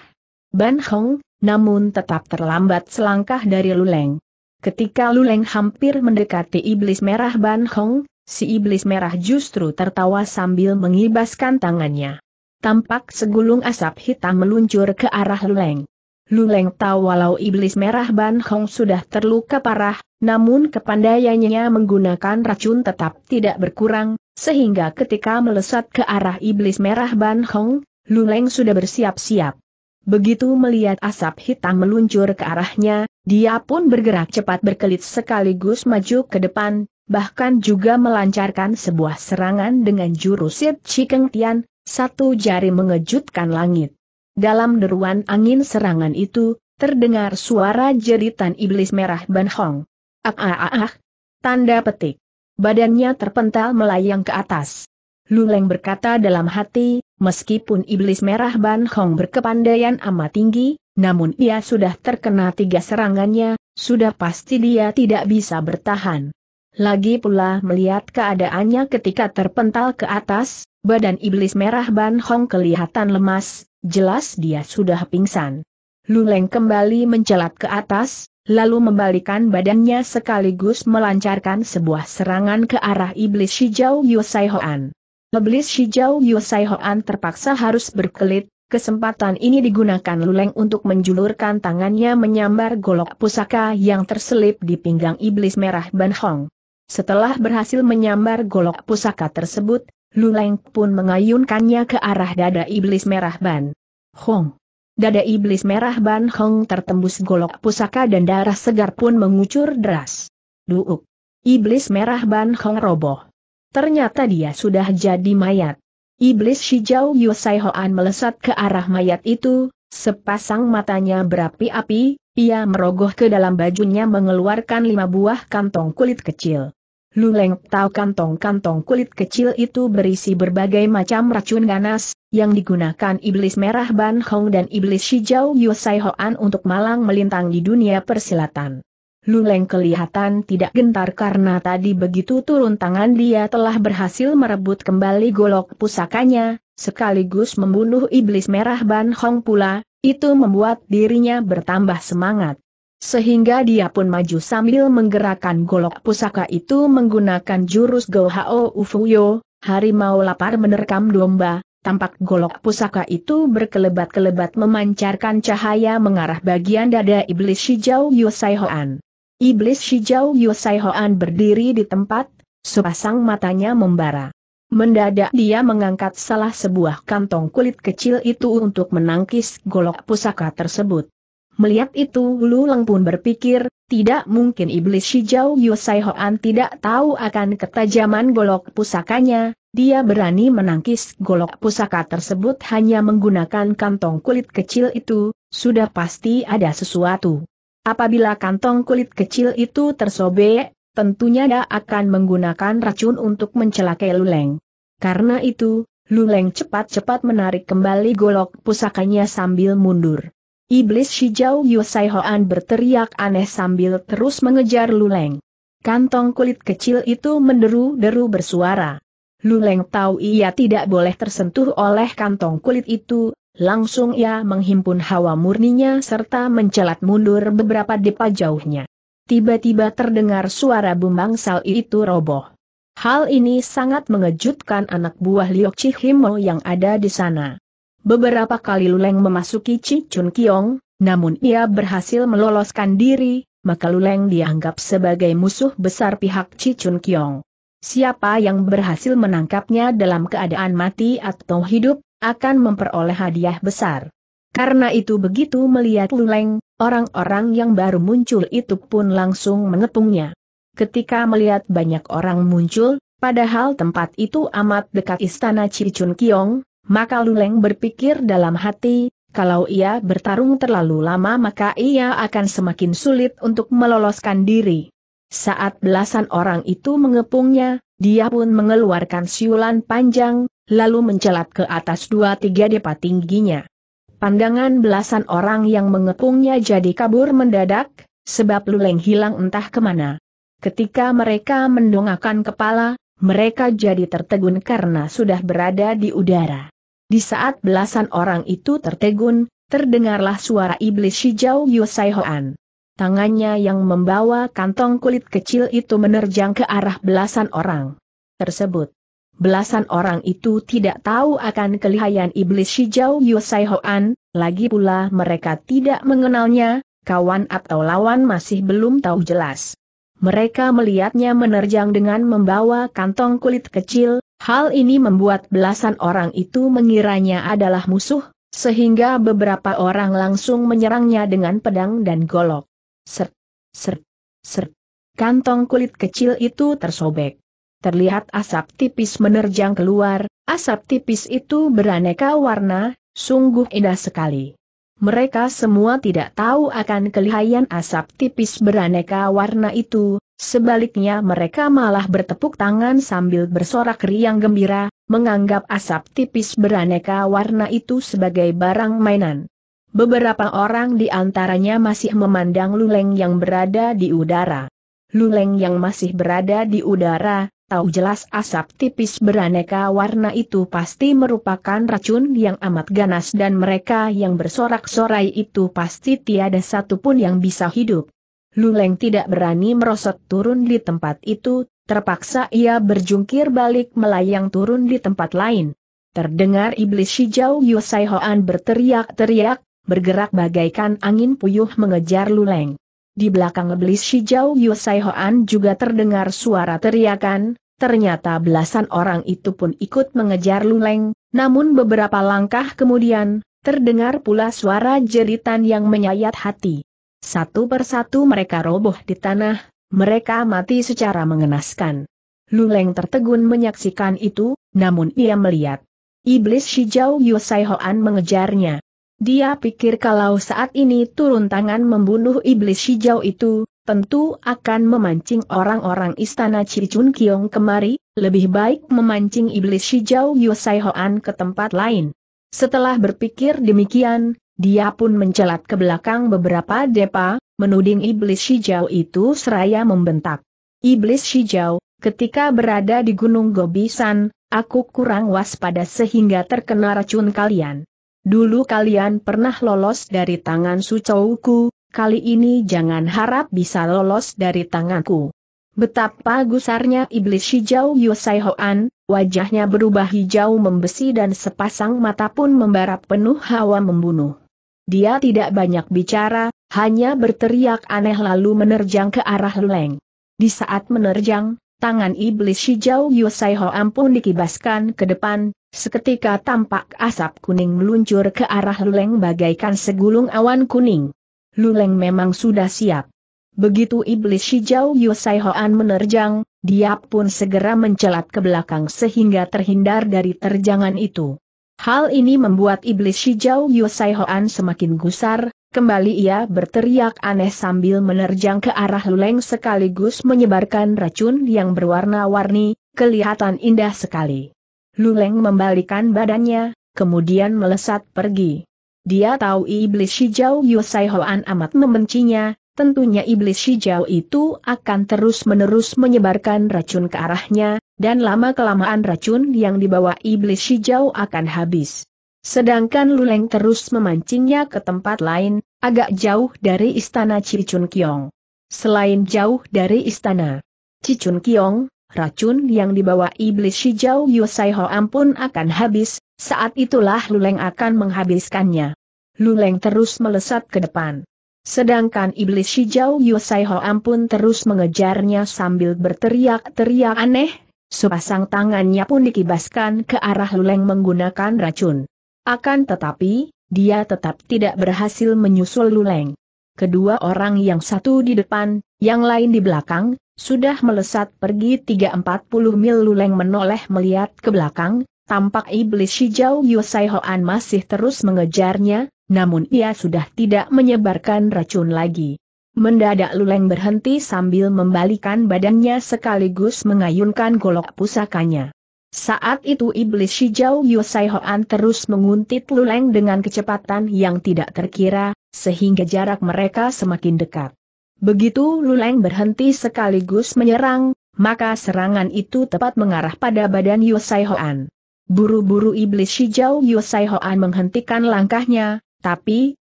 [SPEAKER 1] Ban Hong, namun tetap terlambat selangkah dari Luleng. Ketika Luleng hampir mendekati iblis merah Ban Hong, si iblis merah justru tertawa sambil mengibaskan tangannya. Tampak segulung asap hitam meluncur ke arah Luleng. Luleng tahu walau iblis merah Ban Hong sudah terluka parah, namun kepandaiannya menggunakan racun tetap tidak berkurang, sehingga ketika melesat ke arah iblis merah Ban Hong, Luleng sudah bersiap-siap. Begitu melihat asap hitam meluncur ke arahnya, dia pun bergerak cepat berkelit sekaligus maju ke depan, bahkan juga melancarkan sebuah serangan dengan jurus cikeng Tian, satu jari mengejutkan langit. Dalam deruan angin serangan itu, terdengar suara jeritan iblis merah Ban Hong. Ah ah ah ah. Tanda petik. Badannya terpental melayang ke atas. Luleng berkata dalam hati, meskipun iblis merah Ban Hong berkepandaian amat tinggi, namun ia sudah terkena tiga serangannya, sudah pasti dia tidak bisa bertahan. Lagi pula melihat keadaannya ketika terpental ke atas, badan iblis merah Ban Hong kelihatan lemas, jelas dia sudah pingsan. Luleng kembali mencelat ke atas, lalu membalikan badannya sekaligus melancarkan sebuah serangan ke arah iblis hijau Yusai Hoan. Iblis Shijau Yusai Hoan terpaksa harus berkelit, kesempatan ini digunakan Luleng untuk menjulurkan tangannya menyambar golok pusaka yang terselip di pinggang Iblis Merah Ban Hong. Setelah berhasil menyambar golok pusaka tersebut, Luleng pun mengayunkannya ke arah dada Iblis Merah Ban Hong. Dada Iblis Merah Ban Hong tertembus golok pusaka dan darah segar pun mengucur deras. Duuk. Iblis Merah Ban Hong roboh. Ternyata dia sudah jadi mayat. Iblis Shijau Yosai Hoan melesat ke arah mayat itu, sepasang matanya berapi-api, ia merogoh ke dalam bajunya mengeluarkan lima buah kantong kulit kecil. Luleng tahu kantong-kantong kulit kecil itu berisi berbagai macam racun ganas, yang digunakan iblis merah Ban Hong dan iblis Shijau Yosai Hoan untuk malang melintang di dunia persilatan. Luleng kelihatan tidak gentar karena tadi begitu turun tangan dia telah berhasil merebut kembali golok pusakanya, sekaligus membunuh iblis merah Ban Hong pula, itu membuat dirinya bertambah semangat. Sehingga dia pun maju sambil menggerakkan golok pusaka itu menggunakan jurus Go Hao Ufuyo, harimau lapar menerkam domba, tampak golok pusaka itu berkelebat-kelebat memancarkan cahaya mengarah bagian dada iblis hijau Yusai Hoan. Iblis Shijau Yosai berdiri di tempat, sepasang matanya membara. Mendadak dia mengangkat salah sebuah kantong kulit kecil itu untuk menangkis golok pusaka tersebut. Melihat itu Lu Leng pun berpikir, tidak mungkin iblis hijau Yosai tidak tahu akan ketajaman golok pusakanya, dia berani menangkis golok pusaka tersebut hanya menggunakan kantong kulit kecil itu, sudah pasti ada sesuatu. Apabila kantong kulit kecil itu tersobek, tentunya dia akan menggunakan racun untuk mencelakai Luleng. Karena itu, Luleng cepat-cepat menarik kembali golok pusakanya sambil mundur. Iblis Shijau Yusai Hoan berteriak aneh sambil terus mengejar Luleng. Kantong kulit kecil itu menderu-deru bersuara. Luleng tahu ia tidak boleh tersentuh oleh kantong kulit itu, Langsung ia menghimpun hawa murninya serta mencelat mundur beberapa depa jauhnya. Tiba-tiba terdengar suara bumbang sal itu roboh. Hal ini sangat mengejutkan anak buah Liok Chihimo yang ada di sana. Beberapa kali Luleng memasuki Cicun Kiong, namun ia berhasil meloloskan diri, maka Luleng dianggap sebagai musuh besar pihak Cicun Kiong. Siapa yang berhasil menangkapnya dalam keadaan mati atau hidup, akan memperoleh hadiah besar. Karena itu begitu melihat Luleng, orang-orang yang baru muncul itu pun langsung mengepungnya. Ketika melihat banyak orang muncul, padahal tempat itu amat dekat istana Cicun Kiong, maka Luleng berpikir dalam hati, kalau ia bertarung terlalu lama maka ia akan semakin sulit untuk meloloskan diri. Saat belasan orang itu mengepungnya, dia pun mengeluarkan siulan panjang, lalu mencelat ke atas dua tiga depa tingginya. Pandangan belasan orang yang mengepungnya jadi kabur mendadak, sebab luleng hilang entah kemana. Ketika mereka mendongakkan kepala, mereka jadi tertegun karena sudah berada di udara. Di saat belasan orang itu tertegun, terdengarlah suara iblis hijau Yusai Hoan. Tangannya yang membawa kantong kulit kecil itu menerjang ke arah belasan orang tersebut. Belasan orang itu tidak tahu akan kelihayan iblis hijau Yosai Hoan, lagi pula mereka tidak mengenalnya, kawan atau lawan masih belum tahu jelas. Mereka melihatnya menerjang dengan membawa kantong kulit kecil, hal ini membuat belasan orang itu mengiranya adalah musuh, sehingga beberapa orang langsung menyerangnya dengan pedang dan golok. Ser, ser, ser. Kantong kulit kecil itu tersobek terlihat asap tipis menerjang keluar, asap tipis itu beraneka warna, sungguh indah sekali. Mereka semua tidak tahu akan kelihayan asap tipis beraneka warna itu, sebaliknya mereka malah bertepuk tangan sambil bersorak riang gembira, menganggap asap tipis beraneka warna itu sebagai barang mainan. Beberapa orang di antaranya masih memandang luleng yang berada di udara. Luleng yang masih berada di udara, Tahu jelas asap tipis beraneka warna itu pasti merupakan racun yang amat ganas dan mereka yang bersorak-sorai itu pasti tiada satupun yang bisa hidup. Luleng tidak berani merosot turun di tempat itu, terpaksa ia berjungkir balik melayang turun di tempat lain. Terdengar iblis hijau Yusai Hoan berteriak-teriak, bergerak bagaikan angin puyuh mengejar Luleng. Di belakang iblis Shijau Yusai Hoan juga terdengar suara teriakan, ternyata belasan orang itu pun ikut mengejar Luleng, namun beberapa langkah kemudian, terdengar pula suara jeritan yang menyayat hati. Satu persatu mereka roboh di tanah, mereka mati secara mengenaskan. Luleng tertegun menyaksikan itu, namun ia melihat. Iblis Shijau Yusai Hoan mengejarnya. Dia pikir kalau saat ini turun tangan membunuh iblis hijau itu, tentu akan memancing orang-orang istana Cicun Kiong kemari, lebih baik memancing iblis hijau Yusai Hoan ke tempat lain. Setelah berpikir demikian, dia pun mencelat ke belakang beberapa depa, menuding iblis hijau itu seraya membentak. Iblis hijau, ketika berada di Gunung Gobisan, aku kurang waspada sehingga terkena racun kalian. Dulu kalian pernah lolos dari tangan Sucouku, kali ini jangan harap bisa lolos dari tanganku. Betapa gusarnya iblis hijau Yosai Hoan, wajahnya berubah hijau membesi dan sepasang mata pun membara penuh hawa membunuh. Dia tidak banyak bicara, hanya berteriak aneh lalu menerjang ke arah Leng. Di saat menerjang, tangan iblis hijau Yosai Hoan pun dikibaskan ke depan, Seketika tampak asap kuning meluncur ke arah Luleng bagaikan segulung awan kuning. Luleng memang sudah siap. Begitu iblis hijau Yusai Hoan menerjang, dia pun segera mencelat ke belakang sehingga terhindar dari terjangan itu. Hal ini membuat iblis hijau Yusai Hoan semakin gusar, kembali ia berteriak aneh sambil menerjang ke arah Luleng sekaligus menyebarkan racun yang berwarna-warni, kelihatan indah sekali. Luleng membalikan badannya, kemudian melesat pergi. Dia tahu iblis hijau Yosai Hoan amat membencinya, tentunya iblis hijau itu akan terus-menerus menyebarkan racun ke arahnya, dan lama-kelamaan racun yang dibawa iblis hijau akan habis. Sedangkan Luleng terus memancingnya ke tempat lain, agak jauh dari istana Cicun Kiong. Selain jauh dari istana Cicun Kiong, racun yang dibawa iblis hijau Yusai Hoam pun akan habis, saat itulah Luleng akan menghabiskannya. Luleng terus melesat ke depan. Sedangkan iblis hijau Yusai Hoam pun terus mengejarnya sambil berteriak-teriak aneh, sepasang tangannya pun dikibaskan ke arah Luleng menggunakan racun. Akan tetapi, dia tetap tidak berhasil menyusul Luleng kedua orang yang satu di depan, yang lain di belakang, sudah melesat pergi tiga puluh mil luleng menoleh melihat ke belakang, tampak iblis hijau Yosai Hoan masih terus mengejarnya, namun ia sudah tidak menyebarkan racun lagi. Mendadak Luleng berhenti sambil membalikan badannya sekaligus mengayunkan golok pusakanya. Saat itu iblis hijau Yusai Hoan terus menguntit luleng dengan kecepatan yang tidak terkira, sehingga jarak mereka semakin dekat. Begitu luleng berhenti sekaligus menyerang, maka serangan itu tepat mengarah pada badan Yusai Hoan. Buru-buru iblis hijau Yusai Hoan menghentikan langkahnya, tapi,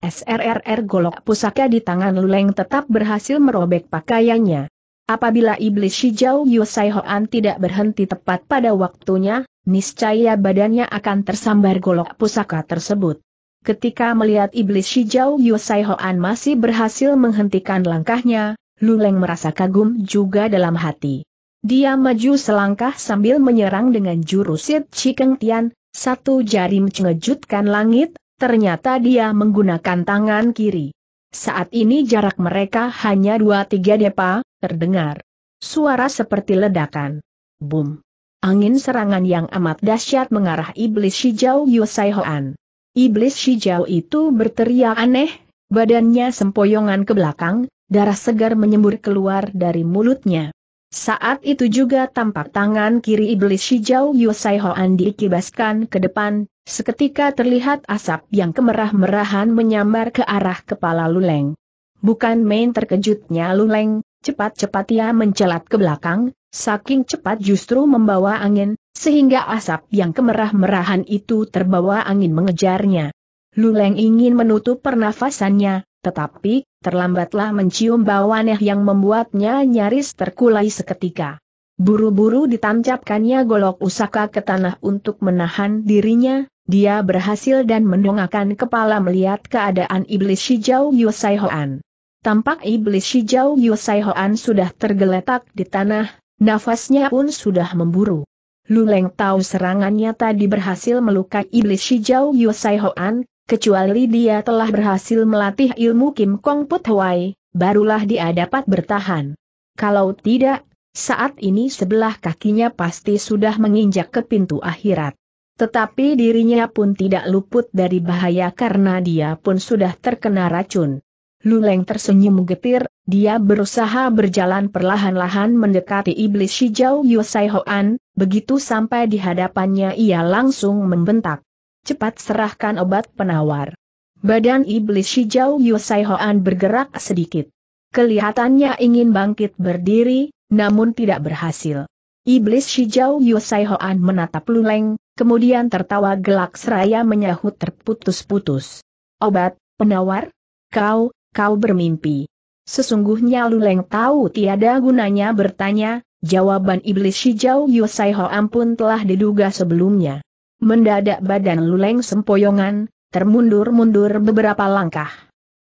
[SPEAKER 1] SRRR golok pusaka di tangan luleng tetap berhasil merobek pakaiannya. Apabila iblis hijau Yusai Hoan tidak berhenti tepat pada waktunya, niscaya badannya akan tersambar golok pusaka tersebut. Ketika melihat iblis hijau Yusai Hoan masih berhasil menghentikan langkahnya, Luleng merasa kagum juga dalam hati. Dia maju selangkah sambil menyerang dengan jurusit Cikeng Tian, satu jari mengejutkan langit, ternyata dia menggunakan tangan kiri. Saat ini jarak mereka hanya dua tiga depa, terdengar. Suara seperti ledakan. Boom. Angin serangan yang amat dahsyat mengarah iblis hijau Yusai Hoan. Iblis hijau itu berteriak aneh, badannya sempoyongan ke belakang, darah segar menyembur keluar dari mulutnya. Saat itu juga tampak tangan kiri iblis hijau Yusai Hoan diikibaskan ke depan, Seketika terlihat asap yang kemerah-merahan menyambar ke arah kepala Luleng. Bukan main terkejutnya Luleng, cepat-cepat ia mencelat ke belakang, saking cepat justru membawa angin, sehingga asap yang kemerah-merahan itu terbawa angin mengejarnya. Luleng ingin menutup pernafasannya, tetapi terlambatlah mencium bau aneh yang membuatnya nyaris terkulai seketika. Buru-buru ditancapkannya golok usaka ke tanah untuk menahan dirinya, dia berhasil dan mendongakkan kepala melihat keadaan iblis hijau Yusai Hoan. Tampak iblis hijau Yusai Hoan sudah tergeletak di tanah, nafasnya pun sudah memburu. Luleng tahu serangannya tadi berhasil melukai iblis hijau Yusai Hoan, kecuali dia telah berhasil melatih ilmu Kim Kong Put Hwai, barulah dia dapat bertahan. Kalau tidak, saat ini sebelah kakinya pasti sudah menginjak ke pintu akhirat. Tetapi dirinya pun tidak luput dari bahaya karena dia pun sudah terkena racun. Luleng tersenyum getir, dia berusaha berjalan perlahan-lahan mendekati iblis hijau Yosai Hoan, begitu sampai di hadapannya ia langsung membentak. Cepat serahkan obat penawar. Badan iblis hijau Yosai Hoan bergerak sedikit. Kelihatannya ingin bangkit berdiri, namun tidak berhasil. Iblis hijau Yosai Hoan menatap Luleng, Kemudian tertawa gelak seraya menyahut terputus-putus. Obat, penawar? Kau, kau bermimpi. Sesungguhnya Luleng tahu tiada gunanya bertanya, jawaban iblis hijau Yosai Ho ampun telah diduga sebelumnya. Mendadak badan Luleng sempoyongan, termundur-mundur beberapa langkah.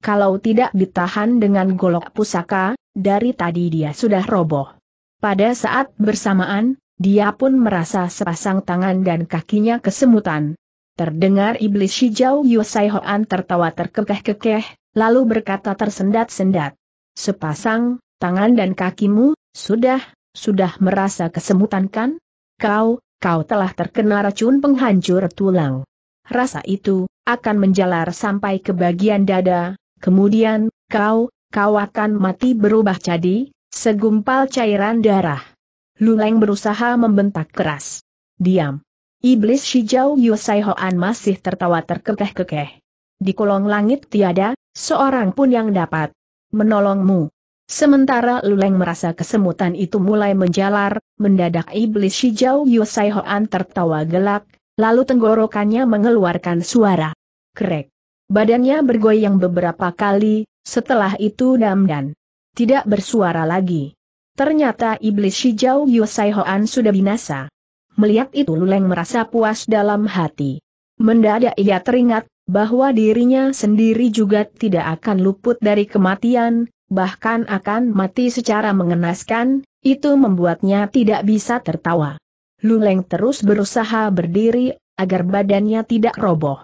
[SPEAKER 1] Kalau tidak ditahan dengan golok pusaka, dari tadi dia sudah roboh. Pada saat bersamaan, dia pun merasa sepasang tangan dan kakinya kesemutan. Terdengar iblis hijau Yosai Hoan tertawa terkekeh-kekeh, lalu berkata tersendat-sendat. Sepasang, tangan dan kakimu, sudah, sudah merasa kesemutan kan? Kau, kau telah terkena racun penghancur tulang. Rasa itu, akan menjalar sampai ke bagian dada, kemudian, kau, kau akan mati berubah jadi, segumpal cairan darah. Luleng berusaha membentak keras. Diam. Iblis Shijau Yusai Hoan masih tertawa terkekeh-kekeh. Di kolong langit tiada, seorang pun yang dapat menolongmu. Sementara Luleng merasa kesemutan itu mulai menjalar, mendadak iblis Shijau Yusai Hoan tertawa gelak, lalu tenggorokannya mengeluarkan suara. Krek. Badannya bergoyang beberapa kali, setelah itu damdan. tidak bersuara lagi. Ternyata iblis hijau Yusai Hoan sudah binasa. Melihat itu Luleng merasa puas dalam hati. Mendadak ia teringat bahwa dirinya sendiri juga tidak akan luput dari kematian, bahkan akan mati secara mengenaskan, itu membuatnya tidak bisa tertawa. Luleng terus berusaha berdiri agar badannya tidak roboh.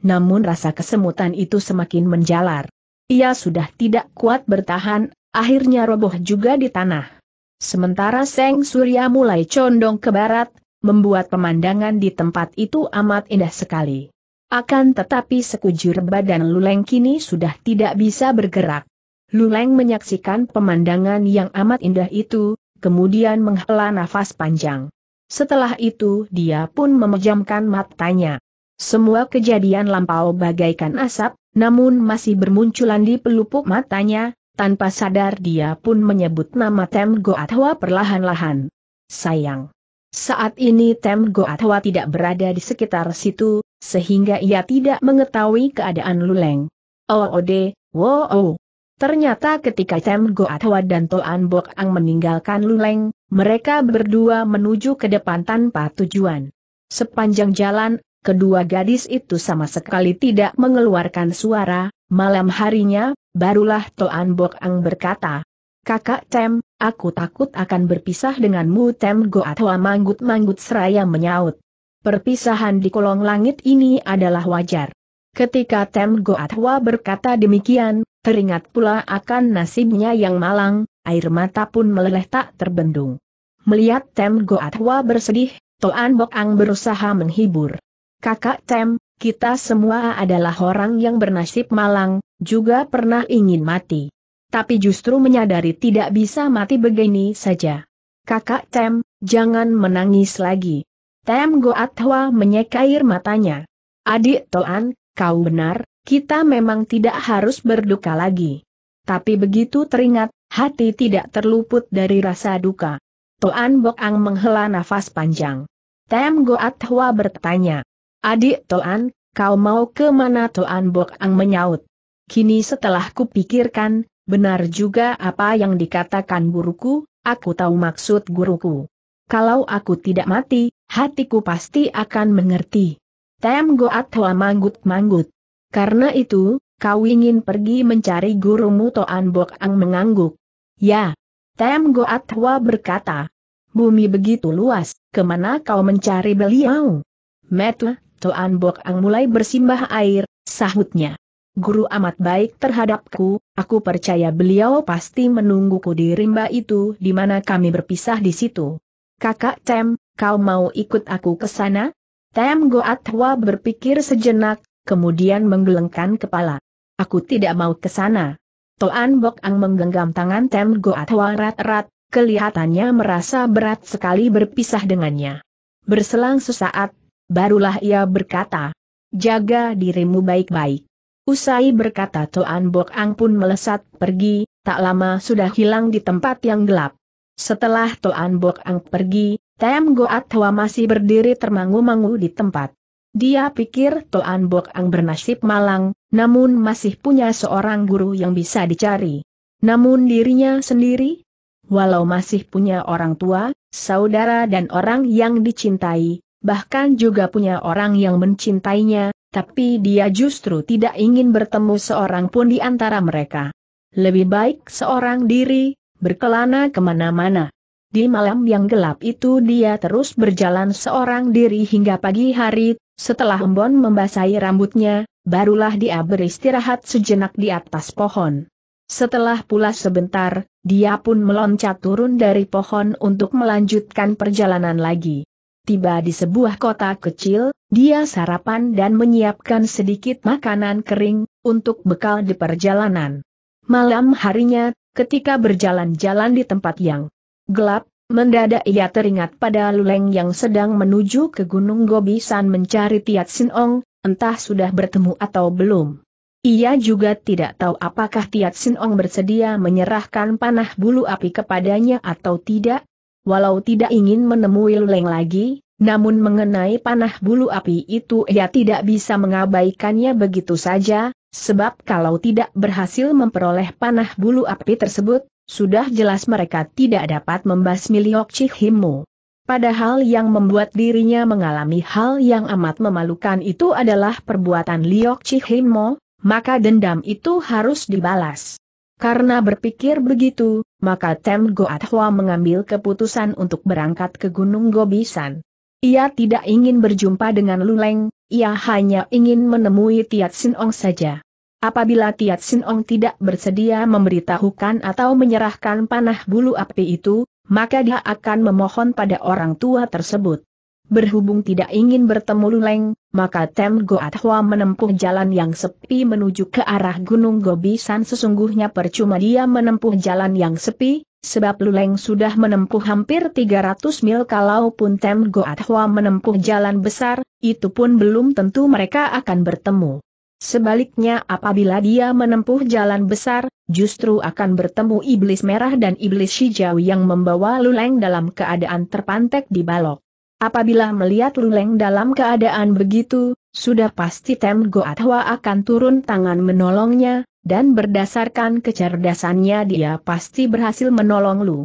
[SPEAKER 1] Namun rasa kesemutan itu semakin menjalar. Ia sudah tidak kuat bertahan, Akhirnya roboh juga di tanah. Sementara Seng Surya mulai condong ke barat, membuat pemandangan di tempat itu amat indah sekali. Akan tetapi sekujur badan Luleng kini sudah tidak bisa bergerak. Luleng menyaksikan pemandangan yang amat indah itu, kemudian menghela nafas panjang. Setelah itu dia pun memejamkan matanya. Semua kejadian lampau bagaikan asap, namun masih bermunculan di pelupuk matanya, tanpa sadar dia pun menyebut nama Tem Goatwa perlahan-lahan. Sayang. Saat ini Tem Goatwa tidak berada di sekitar situ, sehingga ia tidak mengetahui keadaan Luleng. Oode, oh, oh, wow. -oh. Ternyata ketika Tem Goatwa dan Toan Bok Ang meninggalkan Luleng, mereka berdua menuju ke depan tanpa tujuan. Sepanjang jalan, kedua gadis itu sama sekali tidak mengeluarkan suara, Malam harinya, barulah Toan Bok Ang berkata, Kakak Tem, aku takut akan berpisah denganmu Tem Goatwa Toa Manggut-Manggut Seraya menyaut. Perpisahan di kolong langit ini adalah wajar. Ketika Tem Goatwa berkata demikian, teringat pula akan nasibnya yang malang, air mata pun meleleh tak terbendung. Melihat Tem Goatwa bersedih, Toan Bok Ang berusaha menghibur. Kakak Tem, kita semua adalah orang yang bernasib malang, juga pernah ingin mati. Tapi justru menyadari tidak bisa mati begini saja. Kakak Tem, jangan menangis lagi. Tem Goatwa menyek air matanya. Adik Toan, kau benar, kita memang tidak harus berduka lagi. Tapi begitu teringat, hati tidak terluput dari rasa duka. Toan Bok Ang menghela nafas panjang. Tem Goat Hwa bertanya, Adik Toan, kau mau ke mana Toan Bok Ang menyaut. Kini setelah kupikirkan, benar juga apa yang dikatakan guruku, aku tahu maksud guruku. Kalau aku tidak mati, hatiku pasti akan mengerti. Tem Goat Hoa manggut-manggut. Karena itu, kau ingin pergi mencari gurumu Toan Bok Ang mengangguk. Ya. Tem Goat Hoa berkata. Bumi begitu luas, kemana kau mencari beliau? Metla. Toan Bok Ang mulai bersimbah air, sahutnya. Guru amat baik terhadapku, aku percaya beliau pasti menungguku di rimba itu di mana kami berpisah di situ. Kakak Tem, kau mau ikut aku ke sana? Tem Goatwa berpikir sejenak, kemudian menggelengkan kepala. Aku tidak mau ke sana. Toan Bok Ang menggenggam tangan Tem Goat Hwa rat-rat, kelihatannya merasa berat sekali berpisah dengannya. Berselang sesaat, barulah ia berkata, jaga dirimu baik-baik. Usai berkata Toan Bok Ang pun melesat pergi, tak lama sudah hilang di tempat yang gelap. Setelah Toan Bok Ang pergi, Tem Goat Hwa masih berdiri termangu-mangu di tempat. Dia pikir Toan Bok Ang bernasib malang, namun masih punya seorang guru yang bisa dicari. Namun dirinya sendiri? Walau masih punya orang tua, saudara dan orang yang dicintai, bahkan juga punya orang yang mencintainya, tapi dia justru tidak ingin bertemu seorang pun di antara mereka. Lebih baik seorang diri, berkelana kemana-mana. Di malam yang gelap itu dia terus berjalan seorang diri hingga pagi hari, setelah embon membasahi rambutnya, barulah dia beristirahat sejenak di atas pohon. Setelah pula sebentar, dia pun meloncat turun dari pohon untuk melanjutkan perjalanan lagi. Tiba di sebuah kota kecil, dia sarapan dan menyiapkan sedikit makanan kering, untuk bekal di perjalanan. Malam harinya, ketika berjalan-jalan di tempat yang gelap, mendadak ia teringat pada Luleng yang sedang menuju ke Gunung Gobisan mencari Tiat Sin Ong, entah sudah bertemu atau belum. Ia juga tidak tahu apakah Tiat Sin Ong bersedia menyerahkan panah bulu api kepadanya atau tidak, Walau tidak ingin menemui Luleng lagi, namun mengenai panah bulu api itu ia tidak bisa mengabaikannya begitu saja, sebab kalau tidak berhasil memperoleh panah bulu api tersebut, sudah jelas mereka tidak dapat membasmi Liok Cihimu. Padahal yang membuat dirinya mengalami hal yang amat memalukan itu adalah perbuatan Liok Cihimu, maka dendam itu harus dibalas. Karena berpikir begitu, maka Tem Goat Hua mengambil keputusan untuk berangkat ke Gunung Gobisan. Ia tidak ingin berjumpa dengan Luleng, ia hanya ingin menemui Tiat Sin Ong saja. Apabila Tiat Sin Ong tidak bersedia memberitahukan atau menyerahkan panah bulu api itu, maka dia akan memohon pada orang tua tersebut. Berhubung tidak ingin bertemu Luleng, maka Tem Hua menempuh jalan yang sepi menuju ke arah Gunung Gobi San. sesungguhnya percuma dia menempuh jalan yang sepi, sebab Luleng sudah menempuh hampir 300 mil kalaupun Tem Hua menempuh jalan besar, itu pun belum tentu mereka akan bertemu. Sebaliknya apabila dia menempuh jalan besar, justru akan bertemu iblis merah dan iblis hijau yang membawa Luleng dalam keadaan terpantek di balok. Apabila melihat Luleng dalam keadaan begitu, sudah pasti Tem Goatwa akan turun tangan menolongnya, dan berdasarkan kecerdasannya dia pasti berhasil menolong Lu.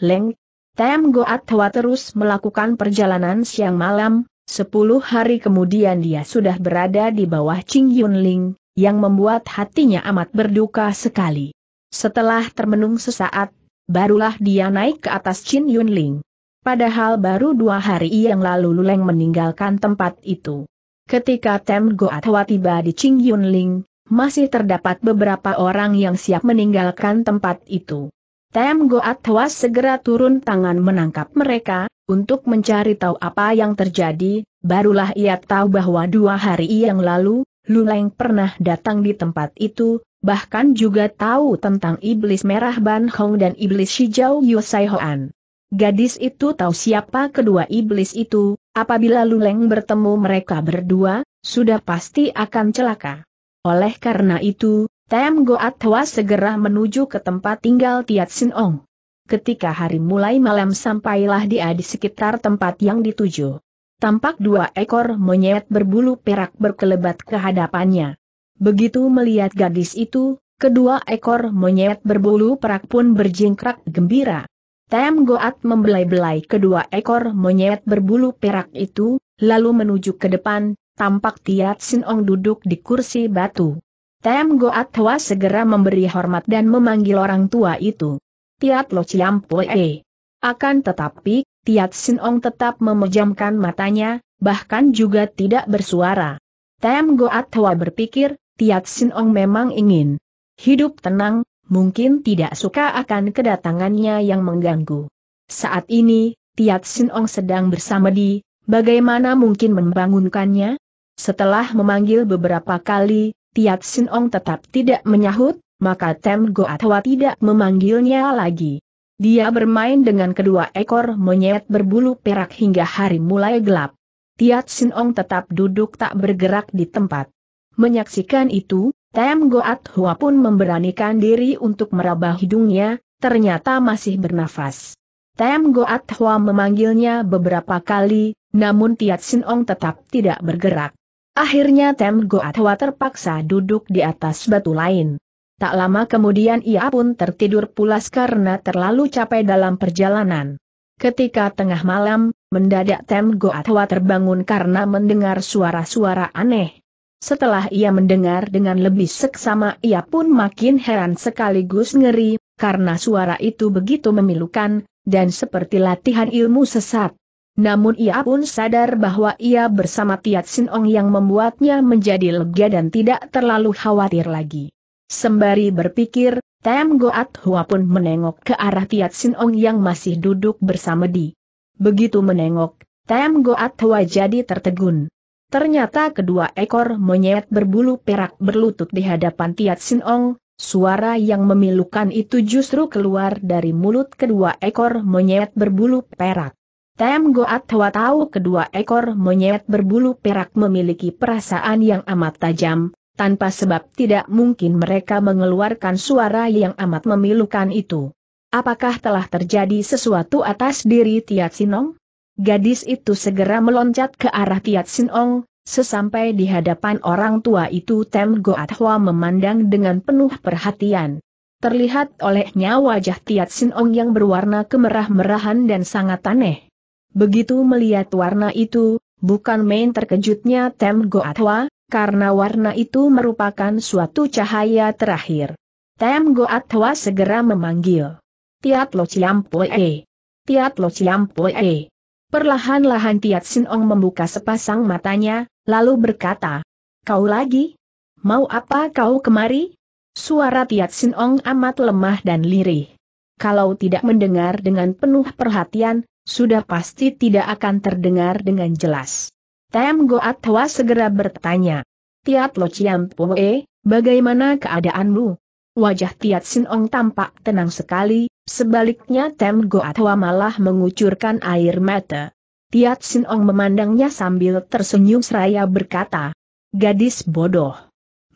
[SPEAKER 1] Leng, Tem Goatwa terus melakukan perjalanan siang malam, sepuluh hari kemudian dia sudah berada di bawah Ching Yun Ling, yang membuat hatinya amat berduka sekali. Setelah termenung sesaat, barulah dia naik ke atas Chin Yun Ling. Padahal baru dua hari yang lalu Luleng meninggalkan tempat itu. Ketika Tem Goatwa tiba di Ching Yunling, masih terdapat beberapa orang yang siap meninggalkan tempat itu. Tem Goatwa segera turun tangan menangkap mereka, untuk mencari tahu apa yang terjadi, barulah ia tahu bahwa dua hari yang lalu, Luleng pernah datang di tempat itu, bahkan juga tahu tentang iblis merah Ban Hong dan iblis Shijau Yusai Hoan. Gadis itu tahu siapa kedua iblis itu, apabila Luleng bertemu mereka berdua, sudah pasti akan celaka. Oleh karena itu, Tem Goat Hwa segera menuju ke tempat tinggal Tiat Sin Ong. Ketika hari mulai malam sampailah dia di sekitar tempat yang dituju. Tampak dua ekor monyet berbulu perak berkelebat ke hadapannya. Begitu melihat gadis itu, kedua ekor monyet berbulu perak pun berjingkrak gembira. Tem Goat membelai-belai kedua ekor monyet berbulu perak itu, lalu menuju ke depan, tampak Tiat Sin Ong duduk di kursi batu. Tem Goat Hwa segera memberi hormat dan memanggil orang tua itu. Tiat Lo Chiam Poe. Akan tetapi, Tiat Sin Ong tetap memejamkan matanya, bahkan juga tidak bersuara. Tem Goat Hwa berpikir, Tiat Sin Ong memang ingin hidup tenang, mungkin tidak suka akan kedatangannya yang mengganggu. Saat ini, Tiat Sin Ong sedang bersama di, bagaimana mungkin membangunkannya? Setelah memanggil beberapa kali, Tiat Sin Ong tetap tidak menyahut, maka Tem Goatwa tidak memanggilnya lagi. Dia bermain dengan kedua ekor monyet berbulu perak hingga hari mulai gelap. Tiat Sin Ong tetap duduk tak bergerak di tempat. Menyaksikan itu, Tem Goat Hua pun memberanikan diri untuk meraba hidungnya, ternyata masih bernafas. Tem Goat Hua memanggilnya beberapa kali, namun Tiat Sin Ong tetap tidak bergerak. Akhirnya Tem Goat Hua terpaksa duduk di atas batu lain. Tak lama kemudian ia pun tertidur pulas karena terlalu capek dalam perjalanan. Ketika tengah malam, mendadak Tem Goat Hua terbangun karena mendengar suara-suara aneh. Setelah ia mendengar dengan lebih seksama ia pun makin heran sekaligus ngeri, karena suara itu begitu memilukan, dan seperti latihan ilmu sesat. Namun ia pun sadar bahwa ia bersama Tiat Sin Ong yang membuatnya menjadi lega dan tidak terlalu khawatir lagi. Sembari berpikir, Tem Goat Hua pun menengok ke arah Tiat Sin Ong yang masih duduk bersama di. Begitu menengok, Tem Goat Hua jadi tertegun. Ternyata kedua ekor monyet berbulu perak berlutut di hadapan Tiat Sin Ong, suara yang memilukan itu justru keluar dari mulut kedua ekor monyet berbulu perak. Tem Goat Hwa tahu kedua ekor monyet berbulu perak memiliki perasaan yang amat tajam, tanpa sebab tidak mungkin mereka mengeluarkan suara yang amat memilukan itu. Apakah telah terjadi sesuatu atas diri Tiat Sinong? Gadis itu segera meloncat ke arah Tiat Sinong, sesampai di hadapan orang tua itu Tem Goat Hwa memandang dengan penuh perhatian. Terlihat olehnya wajah Tiat Sinong yang berwarna kemerah-merahan dan sangat aneh. Begitu melihat warna itu, bukan main terkejutnya Tem Goat Hwa, karena warna itu merupakan suatu cahaya terakhir. Tem Goat Hwa segera memanggil. Tiat Lo Ciam Poe. Tiat Lo Ciam Poe. Perlahan-lahan Tiat Sinong membuka sepasang matanya, lalu berkata, Kau lagi? Mau apa kau kemari? Suara Tiat Sinong amat lemah dan lirih. Kalau tidak mendengar dengan penuh perhatian, sudah pasti tidak akan terdengar dengan jelas. Tem Goat Hwa segera bertanya, Tiat Lo Chiam Poe, bagaimana keadaanmu? Wajah Tiat Sinong tampak tenang sekali, Sebaliknya Tem Goatwa malah mengucurkan air mata. Tiat Sin memandangnya sambil tersenyum seraya berkata, Gadis bodoh.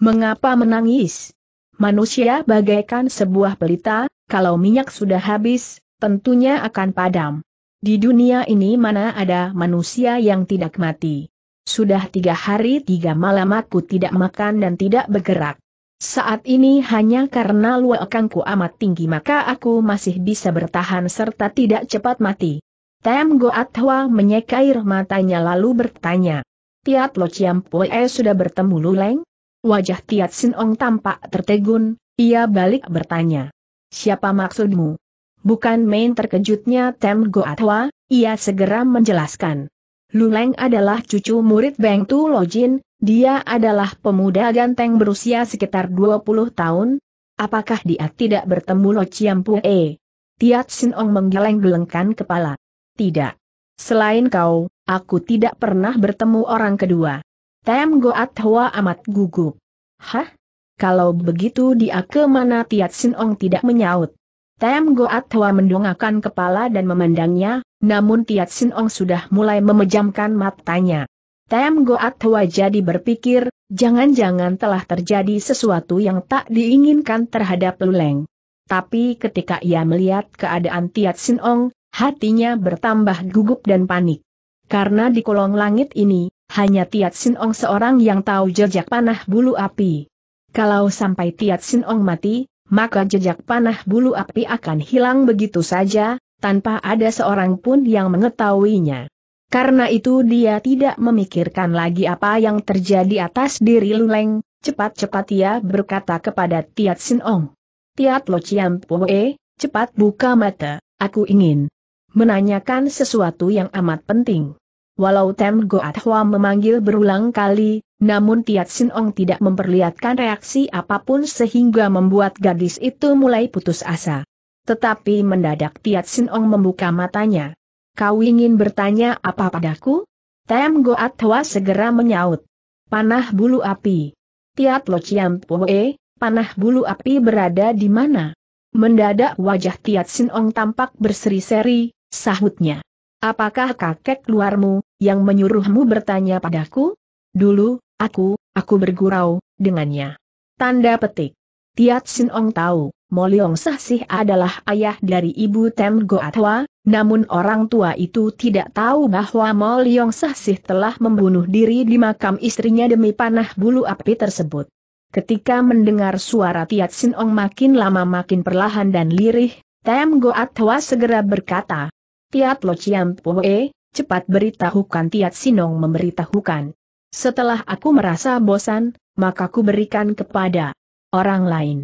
[SPEAKER 1] Mengapa menangis? Manusia bagaikan sebuah pelita, kalau minyak sudah habis, tentunya akan padam. Di dunia ini mana ada manusia yang tidak mati. Sudah tiga hari tiga malam aku tidak makan dan tidak bergerak. Saat ini hanya karena luakangku amat tinggi maka aku masih bisa bertahan serta tidak cepat mati. Tem Goat Hwa menyekair matanya lalu bertanya. Tiat Lo Chiam Pue sudah bertemu Luleng? Wajah Tiat Sin tampak tertegun, ia balik bertanya. Siapa maksudmu? Bukan main terkejutnya Tem Goat Hwa, ia segera menjelaskan. Luleng adalah cucu murid Beng Tu Lojin, dia adalah pemuda ganteng berusia sekitar 20 tahun. Apakah dia tidak bertemu Lo Chiampue? Tiat Sin Ong menggeleng-gelengkan kepala. Tidak. Selain kau, aku tidak pernah bertemu orang kedua. Tem Goat Hua amat gugup. Hah? Kalau begitu dia kemana Tiat Sin Ong tidak menyaut. Tem Goat Hua mendongakkan kepala dan memandangnya, namun Tiat Sin Ong sudah mulai memejamkan matanya. Tem Goat Hua jadi berpikir, jangan-jangan telah terjadi sesuatu yang tak diinginkan terhadap Luleng. Tapi ketika ia melihat keadaan Tiat Sin Ong, hatinya bertambah gugup dan panik. Karena di kolong langit ini, hanya Tiat Sin Ong seorang yang tahu jejak panah bulu api. Kalau sampai Tiat Sin Ong mati, maka jejak panah bulu api akan hilang begitu saja, tanpa ada seorang pun yang mengetahuinya. Karena itu dia tidak memikirkan lagi apa yang terjadi atas diri Luleng, cepat-cepat ia berkata kepada Tiat Sin Ong. Tiat Lo Chiam Poe, cepat buka mata, aku ingin menanyakan sesuatu yang amat penting. Walau Tem Goat Hua memanggil berulang kali, namun Tiat Sin Ong tidak memperlihatkan reaksi apapun sehingga membuat gadis itu mulai putus asa. Tetapi mendadak Tiat Sin Ong membuka matanya. Kau ingin bertanya apa padaku? Tem Goat Hwa segera menyaut. Panah bulu api. Tiat Lo Chiam Poe, panah bulu api berada di mana? Mendadak wajah Tiat Sin Ong tampak berseri-seri, sahutnya. Apakah kakek luarmu, yang menyuruhmu bertanya padaku? Dulu, aku, aku bergurau, dengannya. Tanda petik. Tiat Sin Ong tahu. Moliong Sahsih adalah ayah dari ibu Tem Goatwa, namun orang tua itu tidak tahu bahwa Moliong Sahsih telah membunuh diri di makam istrinya demi panah bulu api tersebut. Ketika mendengar suara Tiat Sin Ong makin lama makin perlahan dan lirih, Tem Goatwa segera berkata, Tiat Lo Chiam Poe, cepat beritahukan Tiat Sinong memberitahukan. Setelah aku merasa bosan, maka ku berikan kepada orang lain.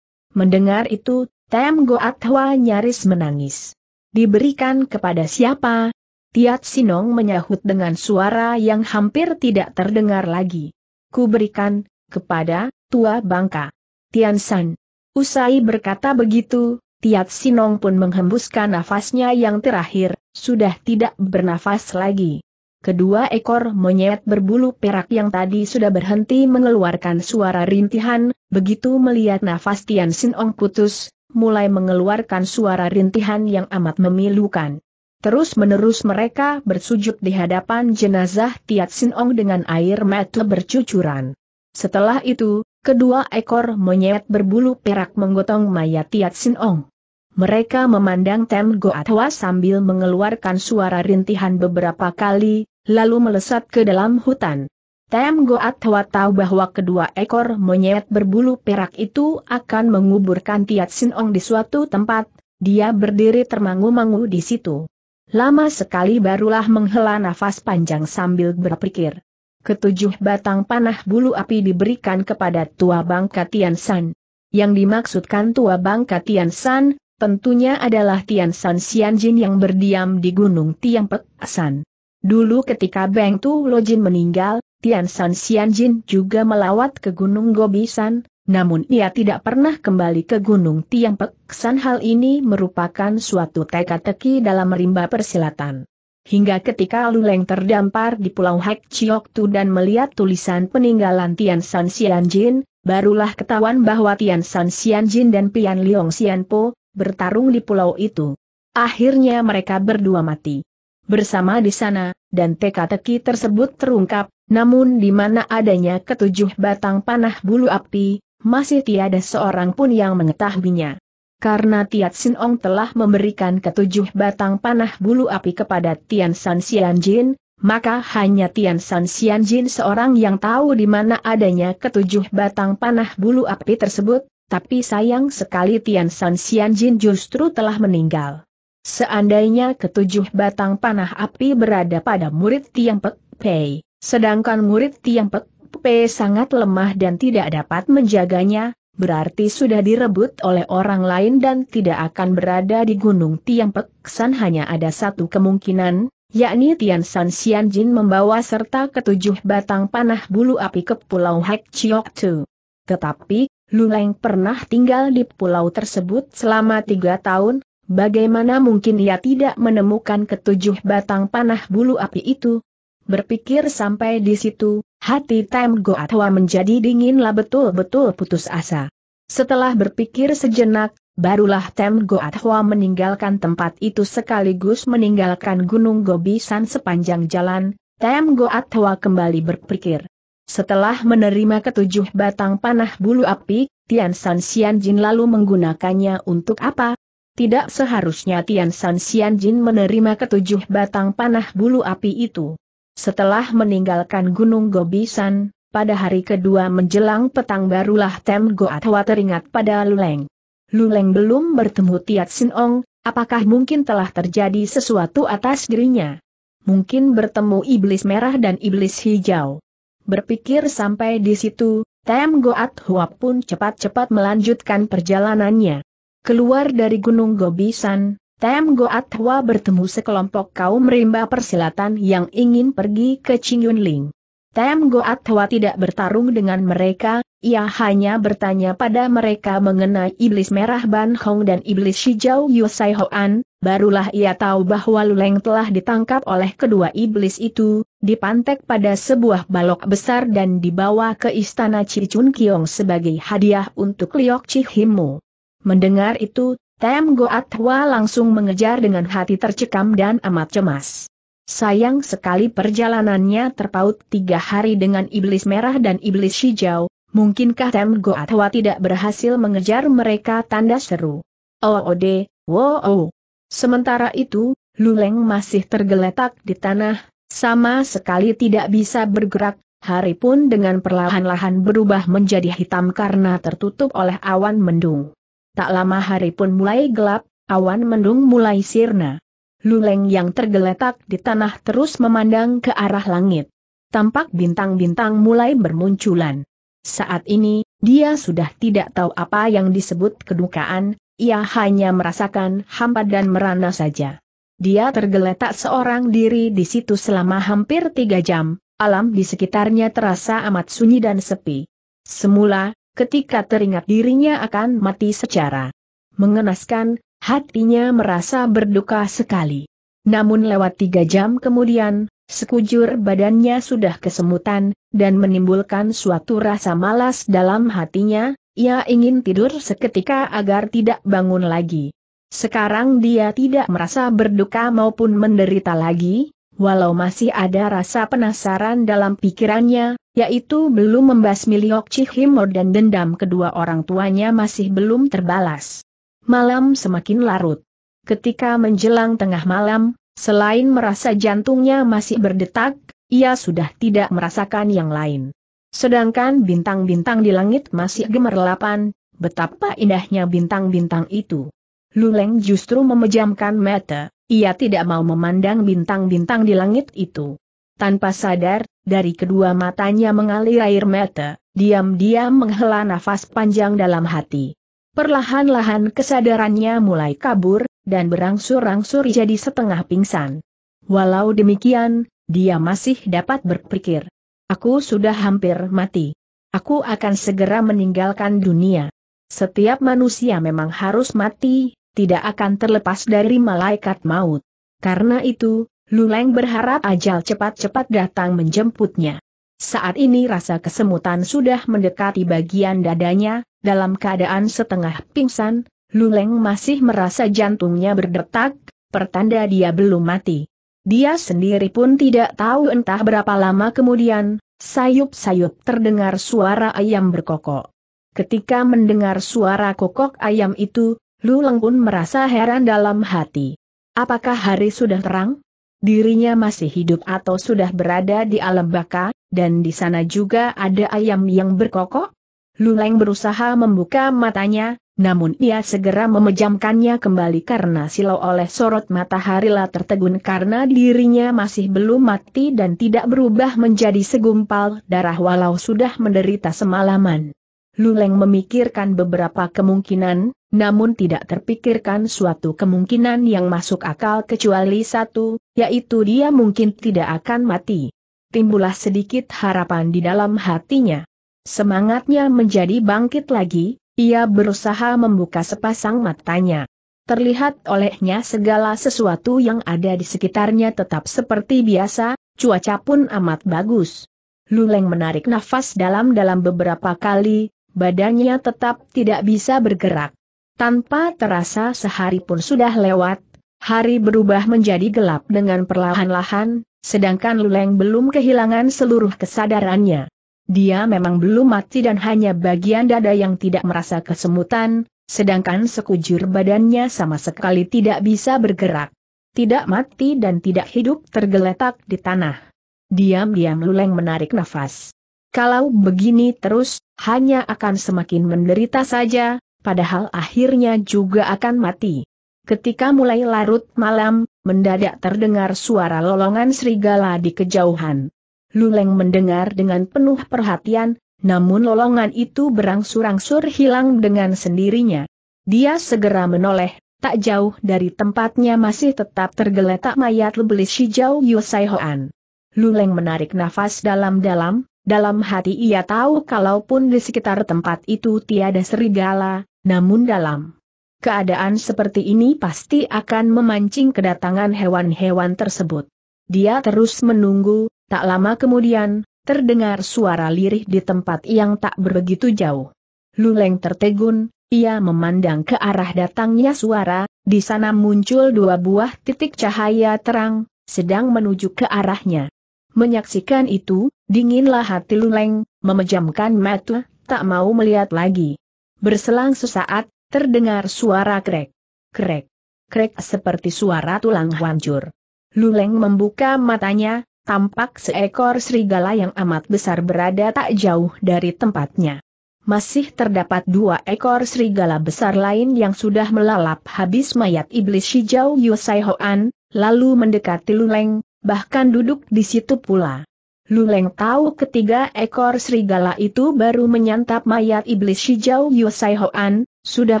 [SPEAKER 1] Mendengar itu, Tem Goat nyaris menangis. Diberikan kepada siapa? Tiat Sinong menyahut dengan suara yang hampir tidak terdengar lagi. Kuberikan, kepada, Tua Bangka. Tian San. Usai berkata begitu, Tiat Sinong pun menghembuskan nafasnya yang terakhir, sudah tidak bernafas lagi. Kedua ekor monyet berbulu perak yang tadi sudah berhenti mengeluarkan suara rintihan, begitu melihat nafas Tian Sin Ong putus, mulai mengeluarkan suara rintihan yang amat memilukan. Terus-menerus mereka bersujud di hadapan jenazah Tian Sin Ong dengan air mata bercucuran. Setelah itu, kedua ekor monyet berbulu perak menggotong mayat Tian Sin Ong. Mereka memandang Tem Goatwa sambil mengeluarkan suara rintihan beberapa kali, lalu melesat ke dalam hutan. Tem Goat Hwa tahu bahwa kedua ekor monyet berbulu perak itu akan menguburkan Tiat Sin Ong di suatu tempat, dia berdiri termangu-mangu di situ. Lama sekali barulah menghela nafas panjang sambil berpikir. Ketujuh batang panah bulu api diberikan kepada Tua Bangka Tian San. Yang dimaksudkan Tua Bangka Tian San, tentunya adalah Tian San Xianjin yang berdiam di Gunung Tiang Pek San. Dulu ketika Beng Tu Lojin meninggal, Tian San Xian Jin juga melawat ke Gunung Gobisan, namun ia tidak pernah kembali ke Gunung Tiang Peksan hal ini merupakan suatu teka-teki dalam rimba persilatan. Hingga ketika Luleng terdampar di Pulau Hek Chiok Tu dan melihat tulisan peninggalan Tian San Xian Jin, barulah ketahuan bahwa Tian San Xian Jin dan Pian Liong Xian Po bertarung di pulau itu. Akhirnya mereka berdua mati bersama di sana, dan teka-teki tersebut terungkap, namun di mana adanya ketujuh batang panah bulu api, masih tiada seorang pun yang mengetahuinya. Karena Tiat Sin Ong telah memberikan ketujuh batang panah bulu api kepada Tian San Xian Jin, maka hanya Tian San Xian Jin seorang yang tahu di mana adanya ketujuh batang panah bulu api tersebut, tapi sayang sekali Tian San Xian Jin justru telah meninggal. Seandainya ketujuh batang panah api berada pada murid Tiang Pek Pei, sedangkan murid Tiang Pek Pei sangat lemah dan tidak dapat menjaganya, berarti sudah direbut oleh orang lain dan tidak akan berada di Gunung Tiang San hanya ada satu kemungkinan, yakni Tian San Xian Jin membawa serta ketujuh batang panah bulu api ke Pulau Hek Chiok Tu. Tetapi, Luleng pernah tinggal di pulau tersebut selama tiga tahun, Bagaimana mungkin ia tidak menemukan ketujuh batang panah bulu api itu? Berpikir sampai di situ, hati Tem Goatwa menjadi dinginlah betul-betul putus asa. Setelah berpikir sejenak, barulah Tem Goatwa meninggalkan tempat itu sekaligus meninggalkan Gunung Gobisan sepanjang jalan, Tem Goatwa kembali berpikir. Setelah menerima ketujuh batang panah bulu api, Tian San Xian Jin lalu menggunakannya untuk apa? Tidak seharusnya Tian San Xian Jin menerima ketujuh batang panah bulu api itu. Setelah meninggalkan Gunung Gobisan, pada hari kedua menjelang petang barulah Tem Goatwa teringat pada Luleng. Luleng belum bertemu Tiat Sin Ong, apakah mungkin telah terjadi sesuatu atas dirinya? Mungkin bertemu iblis merah dan iblis hijau. Berpikir sampai di situ, Tem Goat Hua pun cepat-cepat melanjutkan perjalanannya. Keluar dari Gunung Gobisan, Tem Goat Hwa bertemu sekelompok kaum rimba persilatan yang ingin pergi ke Ling. Tem Goat Hwa tidak bertarung dengan mereka, ia hanya bertanya pada mereka mengenai iblis merah Ban Hong dan iblis hijau Yosai Hoan, barulah ia tahu bahwa Luleng telah ditangkap oleh kedua iblis itu, dipantek pada sebuah balok besar dan dibawa ke istana Cicun Kiong sebagai hadiah untuk Liok Cihimu. Mendengar itu, Tem Goatwa langsung mengejar dengan hati tercekam dan amat cemas. Sayang sekali perjalanannya terpaut tiga hari dengan iblis merah dan iblis hijau, mungkinkah Tem Goatwa tidak berhasil mengejar mereka tanda seru. Oh Oode, oh, wow. Oh. Sementara itu, Luleng masih tergeletak di tanah, sama sekali tidak bisa bergerak, hari pun dengan perlahan-lahan berubah menjadi hitam karena tertutup oleh awan mendung. Tak lama hari pun mulai gelap, awan mendung mulai sirna. Luleng yang tergeletak di tanah terus memandang ke arah langit. Tampak bintang-bintang mulai bermunculan. Saat ini, dia sudah tidak tahu apa yang disebut kedukaan, ia hanya merasakan hampa dan merana saja. Dia tergeletak seorang diri di situ selama hampir tiga jam, alam di sekitarnya terasa amat sunyi dan sepi. Semula, ketika teringat dirinya akan mati secara mengenaskan, hatinya merasa berduka sekali. Namun lewat tiga jam kemudian, sekujur badannya sudah kesemutan, dan menimbulkan suatu rasa malas dalam hatinya, ia ingin tidur seketika agar tidak bangun lagi. Sekarang dia tidak merasa berduka maupun menderita lagi, walau masih ada rasa penasaran dalam pikirannya, yaitu belum membasmi Liok Chihimor dan dendam kedua orang tuanya masih belum terbalas. Malam semakin larut. Ketika menjelang tengah malam, selain merasa jantungnya masih berdetak, ia sudah tidak merasakan yang lain. Sedangkan bintang-bintang di langit masih gemerlapan, betapa indahnya bintang-bintang itu. Luleng justru memejamkan mata. Ia tidak mau memandang bintang-bintang di langit itu. Tanpa sadar, dari kedua matanya mengalir air mata, diam-diam menghela nafas panjang dalam hati. Perlahan-lahan kesadarannya mulai kabur, dan berangsur-angsur jadi setengah pingsan. Walau demikian, dia masih dapat berpikir. Aku sudah hampir mati. Aku akan segera meninggalkan dunia. Setiap manusia memang harus mati, tidak akan terlepas dari malaikat maut. Karena itu, Luleng berharap ajal cepat-cepat datang menjemputnya. Saat ini rasa kesemutan sudah mendekati bagian dadanya, dalam keadaan setengah pingsan, Luleng masih merasa jantungnya berdetak, pertanda dia belum mati. Dia sendiri pun tidak tahu entah berapa lama kemudian, sayup-sayup terdengar suara ayam berkokok. Ketika mendengar suara kokok ayam itu, Lu Leng pun merasa heran dalam hati. Apakah hari sudah terang? Dirinya masih hidup atau sudah berada di alam baka, dan di sana juga ada ayam yang berkokok? Lu Leng berusaha membuka matanya, namun ia segera memejamkannya kembali karena silau oleh sorot matahari lah tertegun karena dirinya masih belum mati dan tidak berubah menjadi segumpal darah walau sudah menderita semalaman. Luleng memikirkan beberapa kemungkinan, namun tidak terpikirkan suatu kemungkinan yang masuk akal kecuali satu, yaitu dia mungkin tidak akan mati. Timbullah sedikit harapan di dalam hatinya. Semangatnya menjadi bangkit lagi, ia berusaha membuka sepasang matanya. Terlihat olehnya segala sesuatu yang ada di sekitarnya tetap seperti biasa, cuaca pun amat bagus. Luleng menarik nafas dalam-dalam beberapa kali, badannya tetap tidak bisa bergerak. Tanpa terasa sehari pun sudah lewat, hari berubah menjadi gelap dengan perlahan-lahan, sedangkan Luleng belum kehilangan seluruh kesadarannya. Dia memang belum mati dan hanya bagian dada yang tidak merasa kesemutan, sedangkan sekujur badannya sama sekali tidak bisa bergerak. Tidak mati dan tidak hidup tergeletak di tanah. Diam-diam Luleng menarik nafas. Kalau begini terus, hanya akan semakin menderita saja, padahal akhirnya juga akan mati. Ketika mulai larut malam, mendadak terdengar suara lolongan serigala di kejauhan. Luleng mendengar dengan penuh perhatian, namun lolongan itu berangsur-angsur hilang dengan sendirinya. Dia segera menoleh, tak jauh dari tempatnya masih tetap tergeletak mayat lebelis hijau Yusai Hoan. Luleng menarik nafas dalam-dalam, dalam hati ia tahu kalaupun di sekitar tempat itu tiada serigala, namun dalam keadaan seperti ini pasti akan memancing kedatangan hewan-hewan tersebut. Dia terus menunggu, tak lama kemudian, terdengar suara lirih di tempat yang tak begitu jauh. Luleng tertegun, ia memandang ke arah datangnya suara, di sana muncul dua buah titik cahaya terang, sedang menuju ke arahnya. Menyaksikan itu, dinginlah hati Luleng, memejamkan mata, tak mau melihat lagi. Berselang sesaat, terdengar suara krek. Krek. Krek seperti suara tulang hancur. Luleng membuka matanya, tampak seekor serigala yang amat besar berada tak jauh dari tempatnya. Masih terdapat dua ekor serigala besar lain yang sudah melalap habis mayat iblis hijau Yusai Hoan, lalu mendekati Luleng, bahkan duduk di situ pula. Luleng tahu ketiga ekor serigala itu baru menyantap mayat iblis hijau Yosai Hoan, sudah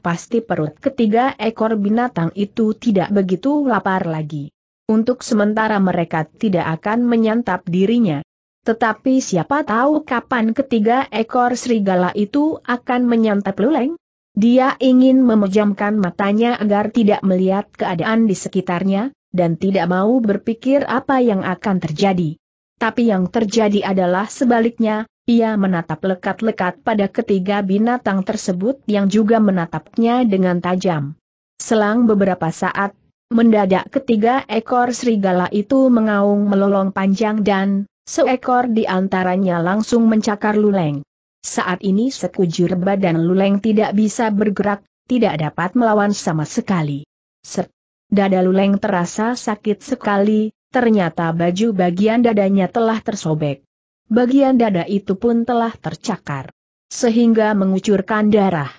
[SPEAKER 1] pasti perut ketiga ekor binatang itu tidak begitu lapar lagi. Untuk sementara mereka tidak akan menyantap dirinya. Tetapi siapa tahu kapan ketiga ekor serigala itu akan menyantap luleng? Dia ingin memejamkan matanya agar tidak melihat keadaan di sekitarnya, dan tidak mau berpikir apa yang akan terjadi. Tapi yang terjadi adalah sebaliknya, ia menatap lekat-lekat pada ketiga binatang tersebut yang juga menatapnya dengan tajam. Selang beberapa saat, mendadak ketiga ekor serigala itu mengaung melolong panjang dan, seekor di antaranya langsung mencakar luleng. Saat ini sekujur badan luleng tidak bisa bergerak, tidak dapat melawan sama sekali. Sep. Dada Luleng terasa sakit sekali, ternyata baju bagian dadanya telah tersobek. Bagian dada itu pun telah tercakar. Sehingga mengucurkan darah.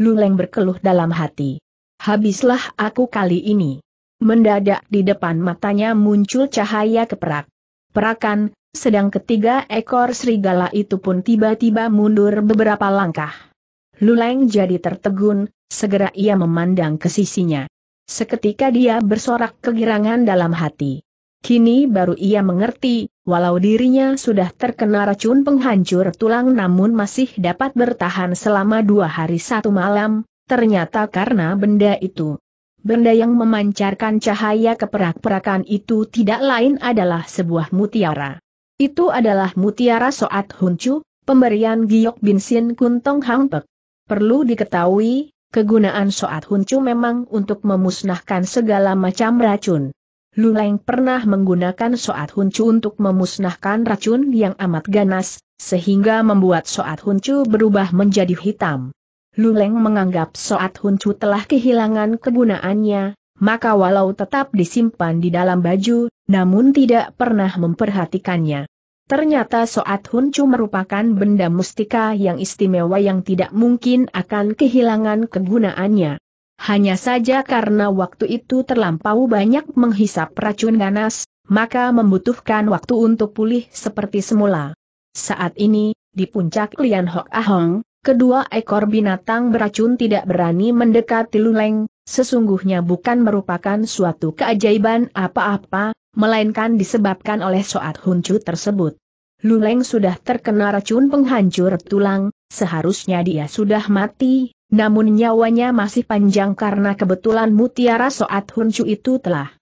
[SPEAKER 1] Luleng berkeluh dalam hati. Habislah aku kali ini. Mendadak di depan matanya muncul cahaya keperak. Perakan, sedang ketiga ekor serigala itu pun tiba-tiba mundur beberapa langkah. Luleng jadi tertegun, segera ia memandang ke sisinya. Seketika dia bersorak kegirangan dalam hati. Kini baru ia mengerti, walau dirinya sudah terkena racun penghancur tulang namun masih dapat bertahan selama dua hari satu malam, ternyata karena benda itu. Benda yang memancarkan cahaya keperak-perakan itu tidak lain adalah sebuah mutiara. Itu adalah mutiara Soat Huncu, pemberian Giok Bin Sin Kuntong Hangpek. Perlu diketahui, kegunaan Soat Huncu memang untuk memusnahkan segala macam racun. Luleng pernah menggunakan Soat Huncu untuk memusnahkan racun yang amat ganas, sehingga membuat Soat Huncu berubah menjadi hitam. Luleng menganggap Soat Huncu telah kehilangan kegunaannya, maka walau tetap disimpan di dalam baju, namun tidak pernah memperhatikannya. Ternyata Soat Huncu merupakan benda mustika yang istimewa yang tidak mungkin akan kehilangan kegunaannya. Hanya saja karena waktu itu terlampau banyak menghisap racun ganas, maka membutuhkan waktu untuk pulih seperti semula. Saat ini, di puncak Lian Hok Ahong, kedua ekor binatang beracun tidak berani mendekati Luleng, sesungguhnya bukan merupakan suatu keajaiban apa-apa, melainkan disebabkan oleh soat huncu tersebut. Luleng sudah terkena racun penghancur tulang, seharusnya dia sudah mati, namun nyawanya masih panjang karena kebetulan mutiara soat huncu itu telah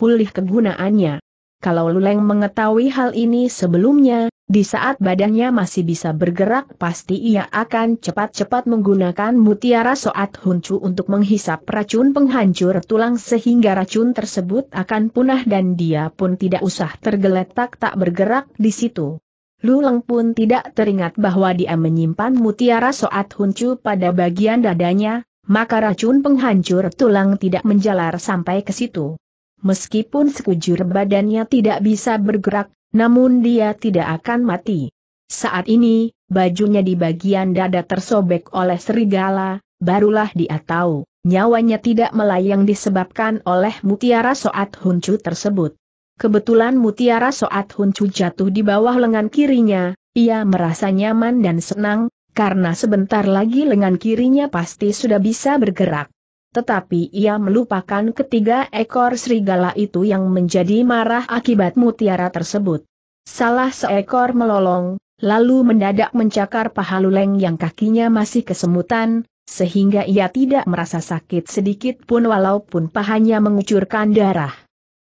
[SPEAKER 1] pulih kegunaannya. Kalau Luleng mengetahui hal ini sebelumnya, di saat badannya masih bisa bergerak pasti ia akan cepat-cepat menggunakan mutiara soat huncu untuk menghisap racun penghancur tulang sehingga racun tersebut akan punah dan dia pun tidak usah tergeletak tak bergerak di situ. Luleng pun tidak teringat bahwa dia menyimpan mutiara soat huncu pada bagian dadanya, maka racun penghancur tulang tidak menjalar sampai ke situ. Meskipun sekujur badannya tidak bisa bergerak, namun dia tidak akan mati. Saat ini, bajunya di bagian dada tersobek oleh serigala, barulah dia tahu, nyawanya tidak melayang disebabkan oleh mutiara soat huncu tersebut. Kebetulan mutiara soat huncu jatuh di bawah lengan kirinya, ia merasa nyaman dan senang, karena sebentar lagi lengan kirinya pasti sudah bisa bergerak tetapi ia melupakan ketiga ekor serigala itu yang menjadi marah akibat mutiara tersebut. Salah seekor melolong, lalu mendadak mencakar paha Luleng yang kakinya masih kesemutan, sehingga ia tidak merasa sakit sedikit pun walaupun pahanya mengucurkan darah.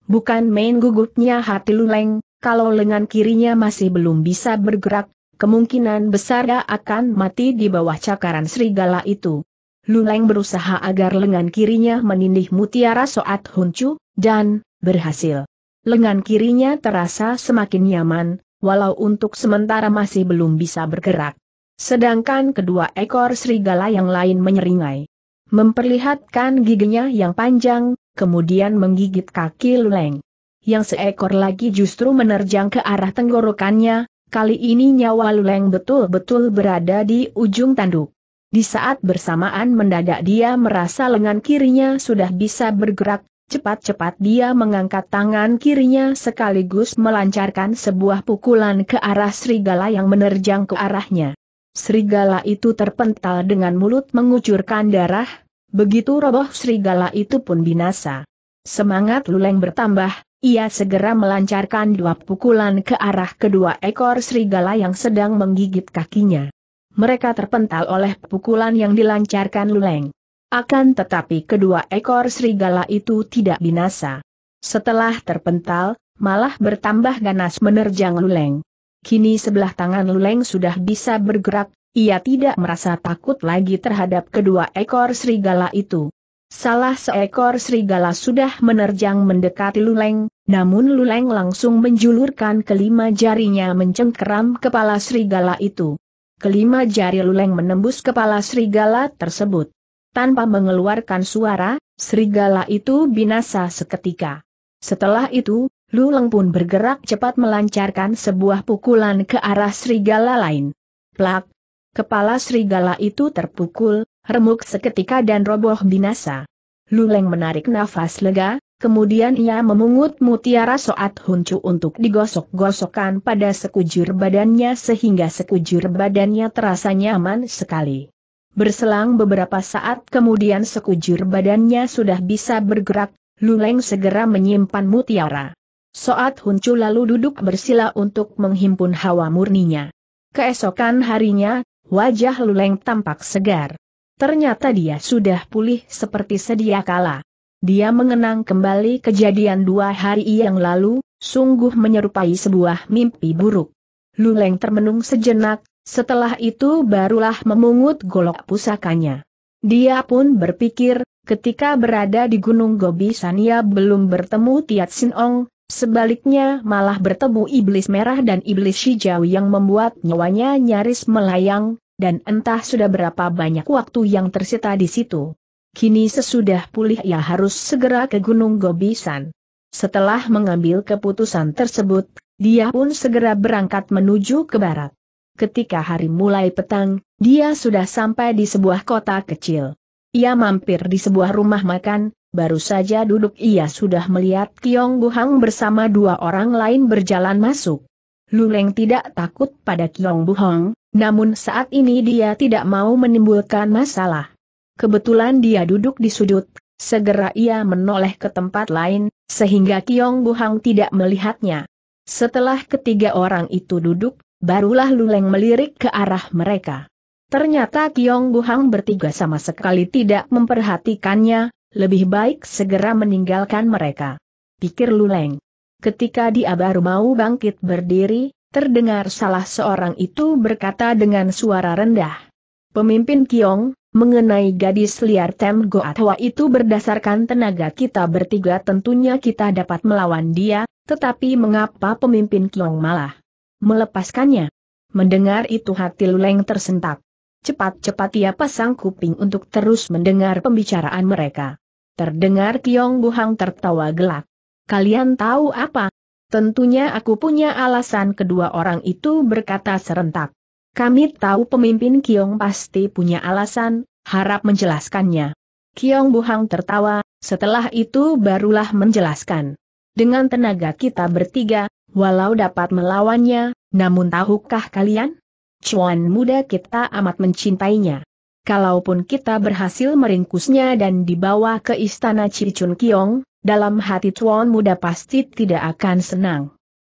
[SPEAKER 1] Bukan main gugupnya hati Luleng, kalau lengan kirinya masih belum bisa bergerak, kemungkinan besar ia akan mati di bawah cakaran serigala itu. Luleng berusaha agar lengan kirinya menindih mutiara Soat Huncu, dan, berhasil. Lengan kirinya terasa semakin nyaman, walau untuk sementara masih belum bisa bergerak. Sedangkan kedua ekor serigala yang lain menyeringai. Memperlihatkan giginya yang panjang, kemudian menggigit kaki Luleng. Yang seekor lagi justru menerjang ke arah tenggorokannya, kali ini nyawa Luleng betul-betul berada di ujung tanduk. Di saat bersamaan mendadak dia merasa lengan kirinya sudah bisa bergerak, cepat-cepat dia mengangkat tangan kirinya sekaligus melancarkan sebuah pukulan ke arah serigala yang menerjang ke arahnya. Serigala itu terpental dengan mulut mengucurkan darah, begitu roboh serigala itu pun binasa. Semangat Luleng bertambah, ia segera melancarkan dua pukulan ke arah kedua ekor serigala yang sedang menggigit kakinya mereka terpental oleh pukulan yang dilancarkan Luleng. Akan tetapi kedua ekor serigala itu tidak binasa. Setelah terpental, malah bertambah ganas menerjang Luleng. Kini sebelah tangan Luleng sudah bisa bergerak, ia tidak merasa takut lagi terhadap kedua ekor serigala itu. Salah seekor serigala sudah menerjang mendekati Luleng, namun Luleng langsung menjulurkan kelima jarinya mencengkeram kepala serigala itu kelima jari luleng menembus kepala serigala tersebut. Tanpa mengeluarkan suara, serigala itu binasa seketika. Setelah itu, Luleng pun bergerak cepat melancarkan sebuah pukulan ke arah serigala lain. Plak! Kepala serigala itu terpukul, remuk seketika dan roboh binasa. Luleng menarik nafas lega, Kemudian ia memungut mutiara soat huncu untuk digosok-gosokkan pada sekujur badannya sehingga sekujur badannya terasa nyaman sekali. Berselang beberapa saat kemudian sekujur badannya sudah bisa bergerak, Luleng segera menyimpan mutiara. Soat huncu lalu duduk bersila untuk menghimpun hawa murninya. Keesokan harinya, wajah Luleng tampak segar. Ternyata dia sudah pulih seperti sedia kala. Dia mengenang kembali kejadian dua hari yang lalu, sungguh menyerupai sebuah mimpi buruk. Luleng termenung sejenak, setelah itu barulah memungut golok pusakanya. Dia pun berpikir, ketika berada di Gunung Gobi Sania belum bertemu Tiat Sin Ong, sebaliknya malah bertemu iblis merah dan iblis hijau yang membuat nyawanya nyaris melayang, dan entah sudah berapa banyak waktu yang tersita di situ. Kini sesudah pulih ia harus segera ke Gunung Gobisan. Setelah mengambil keputusan tersebut, dia pun segera berangkat menuju ke barat. Ketika hari mulai petang, dia sudah sampai di sebuah kota kecil. Ia mampir di sebuah rumah makan, baru saja duduk ia sudah melihat Kiong Buhang bersama dua orang lain berjalan masuk. Luleng tidak takut pada Kiong Buhang, namun saat ini dia tidak mau menimbulkan masalah. Kebetulan dia duduk di sudut, segera ia menoleh ke tempat lain, sehingga Kiong Buhang tidak melihatnya. Setelah ketiga orang itu duduk, barulah Luleng melirik ke arah mereka. Ternyata Kiong Buhang bertiga sama sekali tidak memperhatikannya, lebih baik segera meninggalkan mereka. Pikir Luleng. Ketika dia baru mau bangkit berdiri, terdengar salah seorang itu berkata dengan suara rendah. Pemimpin Kiong, Mengenai gadis liar Tem Goatwa itu berdasarkan tenaga kita bertiga tentunya kita dapat melawan dia, tetapi mengapa pemimpin Kiong malah melepaskannya? Mendengar itu hati Luleng tersentak. Cepat-cepat ia pasang kuping untuk terus mendengar pembicaraan mereka. Terdengar Kiong Buhang tertawa gelak. Kalian tahu apa? Tentunya aku punya alasan kedua orang itu berkata serentak. Kami tahu pemimpin Kiong pasti punya alasan, harap menjelaskannya. Kiong Buhang tertawa, setelah itu barulah menjelaskan. Dengan tenaga kita bertiga, walau dapat melawannya, namun tahukah kalian? Cuan muda kita amat mencintainya. Kalaupun kita berhasil meringkusnya dan dibawa ke istana Cicun Kiong, dalam hati Cuan muda pasti tidak akan senang.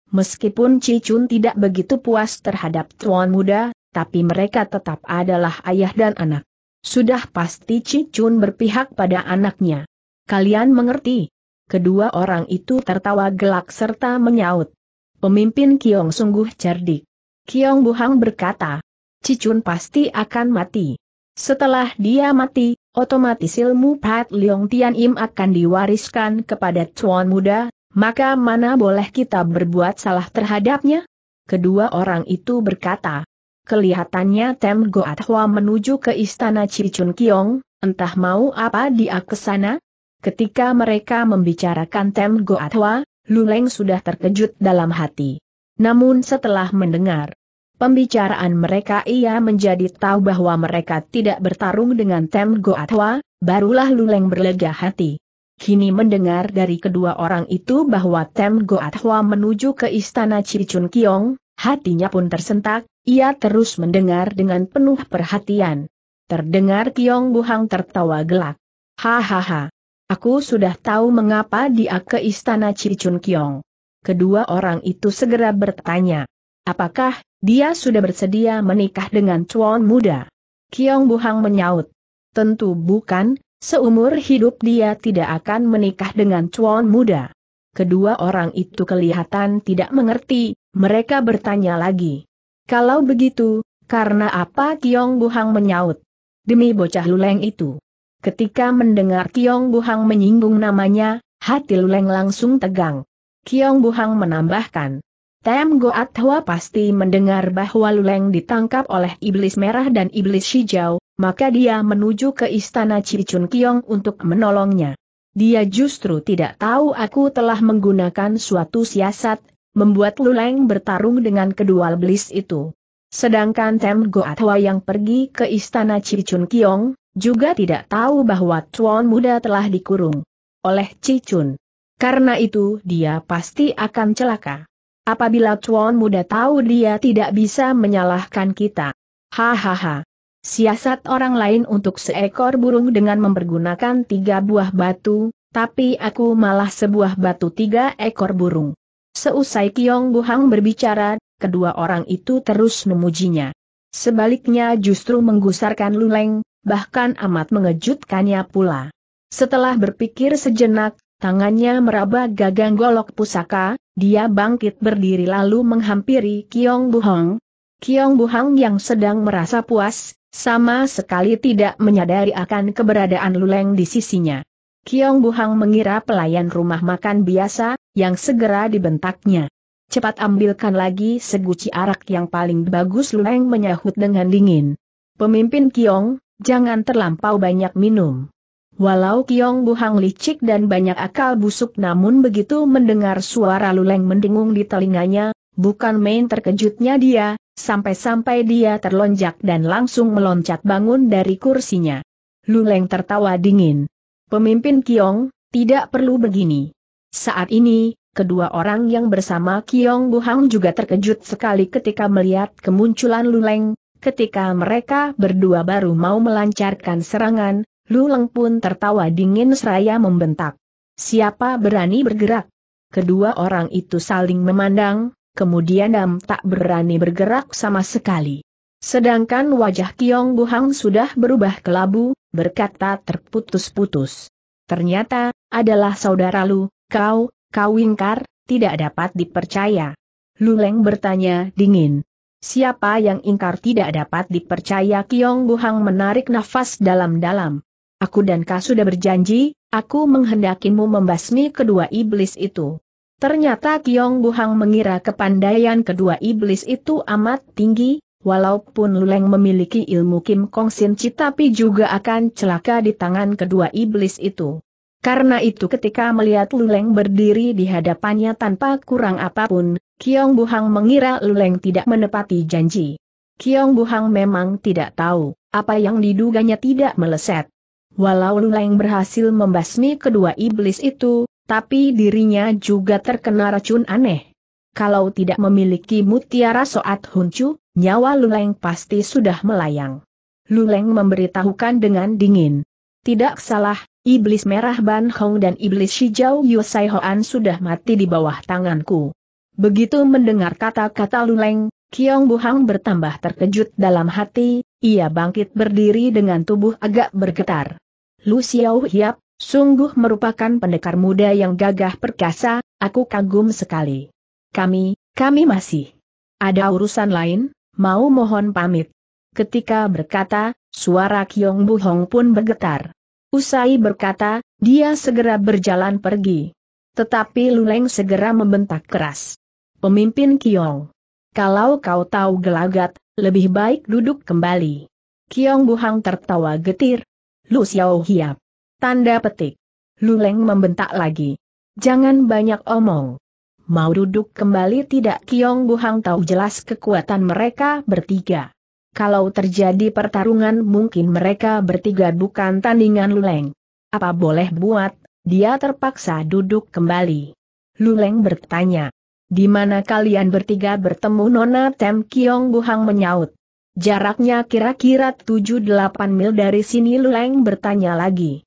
[SPEAKER 1] Meskipun Cicun tidak begitu puas terhadap tuan muda, tapi mereka tetap adalah ayah dan anak. Sudah pasti Cicun berpihak pada anaknya. Kalian mengerti? Kedua orang itu tertawa gelak serta menyaut. Pemimpin Kiong sungguh cerdik. Kiong Buhang berkata, Cicun pasti akan mati. Setelah dia mati, otomatis ilmu Pat Leong Tian Im akan diwariskan kepada Tuan Muda, maka mana boleh kita berbuat salah terhadapnya? Kedua orang itu berkata. Kelihatannya Tem Goat Hwa menuju ke istana Cicun Kiong, entah mau apa dia ke sana? Ketika mereka membicarakan Tem Goat Hwa, Luleng sudah terkejut dalam hati. Namun setelah mendengar pembicaraan mereka ia menjadi tahu bahwa mereka tidak bertarung dengan Tem Goat Hwa, barulah Luleng berlega hati kini mendengar dari kedua orang itu bahwa Tem Goat Hwa menuju ke istana Cicun Kiong, hatinya pun tersentak, ia terus mendengar dengan penuh perhatian. Terdengar Kiong Buhang tertawa gelak. Hahaha. Aku sudah tahu mengapa dia ke istana Cicun Kiong. Kedua orang itu segera bertanya. Apakah dia sudah bersedia menikah dengan Chuan muda? Kiong Buhang menyaut. Tentu bukan, Seumur hidup dia tidak akan menikah dengan cuan muda. Kedua orang itu kelihatan tidak mengerti, mereka bertanya lagi. Kalau begitu, karena apa Kiong Buhang menyaut? Demi bocah luleng itu. Ketika mendengar Kiong Buhang menyinggung namanya, hati luleng langsung tegang. Kiong Buhang menambahkan. Tem Goat Hwa pasti mendengar bahwa Luleng ditangkap oleh iblis merah dan iblis hijau, maka dia menuju ke istana Cicun Kiong untuk menolongnya. Dia justru tidak tahu aku telah menggunakan suatu siasat, membuat Luleng bertarung dengan kedua belis itu. Sedangkan Tem Goatwa yang pergi ke istana Cicun Kiong, juga tidak tahu bahwa Tuan Muda telah dikurung oleh Cicun. Karena itu dia pasti akan celaka. Apabila Tuan Muda tahu dia tidak bisa menyalahkan kita. Hahaha. Siasat orang lain untuk seekor burung dengan mempergunakan tiga buah batu, tapi aku malah sebuah batu tiga ekor burung. Seusai Kiong Buhang berbicara, kedua orang itu terus memujinya. Sebaliknya justru menggusarkan Luleng, bahkan amat mengejutkannya pula. Setelah berpikir sejenak, tangannya meraba gagang golok pusaka, dia bangkit berdiri lalu menghampiri Kiong Buhang. Kiong Buhang yang sedang merasa puas, sama sekali tidak menyadari akan keberadaan Luleng di sisinya. Kiong Buhang mengira pelayan rumah makan biasa, yang segera dibentaknya. Cepat ambilkan lagi seguci arak yang paling bagus Luleng menyahut dengan dingin. Pemimpin Kiong, jangan terlampau banyak minum. Walau Kiong Buhang licik dan banyak akal busuk namun begitu mendengar suara luleng mendengung di telinganya, bukan main terkejutnya dia, sampai-sampai dia terlonjak dan langsung meloncat bangun dari kursinya. Luleng tertawa dingin. Pemimpin Kiong, tidak perlu begini. Saat ini, kedua orang yang bersama Kiong Buhang juga terkejut sekali ketika melihat kemunculan Luleng. Ketika mereka berdua baru mau melancarkan serangan, Luleng pun tertawa dingin seraya membentak. Siapa berani bergerak? Kedua orang itu saling memandang, kemudian Dam tak berani bergerak sama sekali. Sedangkan wajah Kiong Buhang sudah berubah kelabu, berkata terputus-putus. Ternyata, adalah saudara Lu, kau, kau ingkar, tidak dapat dipercaya. Lu Leng bertanya dingin. Siapa yang ingkar tidak dapat dipercaya Kiong Buhang menarik nafas dalam-dalam. Aku dan Kau sudah berjanji, aku menghendakimu membasmi kedua iblis itu. Ternyata Kiong Buhang mengira kepandaian kedua iblis itu amat tinggi, walaupun Luleng memiliki ilmu Kim Kong Sin Chi tapi juga akan celaka di tangan kedua iblis itu. Karena itu ketika melihat Luleng berdiri di hadapannya tanpa kurang apapun, Kiong Buhang mengira Luleng tidak menepati janji. Kiong Buhang memang tidak tahu, apa yang diduganya tidak meleset. Walau Luleng berhasil membasmi kedua iblis itu, tapi dirinya juga terkena racun aneh. Kalau tidak memiliki mutiara soat huncu, nyawa Luleng pasti sudah melayang. Luleng memberitahukan dengan dingin. Tidak salah, iblis merah Ban Hong dan iblis hijau Yusai Hoan sudah mati di bawah tanganku. Begitu mendengar kata-kata Luleng, Kiong Buhang bertambah terkejut dalam hati, ia bangkit berdiri dengan tubuh agak bergetar. Lu Xiao Hiap, Sungguh merupakan pendekar muda yang gagah perkasa, aku kagum sekali. Kami, kami masih. Ada urusan lain, mau mohon pamit. Ketika berkata, suara Kiong Buhong pun bergetar. Usai berkata, dia segera berjalan pergi. Tetapi Luleng segera membentak keras. Pemimpin Kiong. Kalau kau tahu gelagat, lebih baik duduk kembali. Kiong Buhong tertawa getir. Lu Xiao Hiap. Tanda petik. Luleng membentak lagi. Jangan banyak omong. Mau duduk kembali tidak Kiong Buhang tahu jelas kekuatan mereka bertiga. Kalau terjadi pertarungan mungkin mereka bertiga bukan tandingan Luleng. Apa boleh buat, dia terpaksa duduk kembali. Luleng bertanya. Di mana kalian bertiga bertemu Nona Tem Kiong Buhang menyaut. Jaraknya kira-kira 7-8 mil dari sini Luleng bertanya lagi.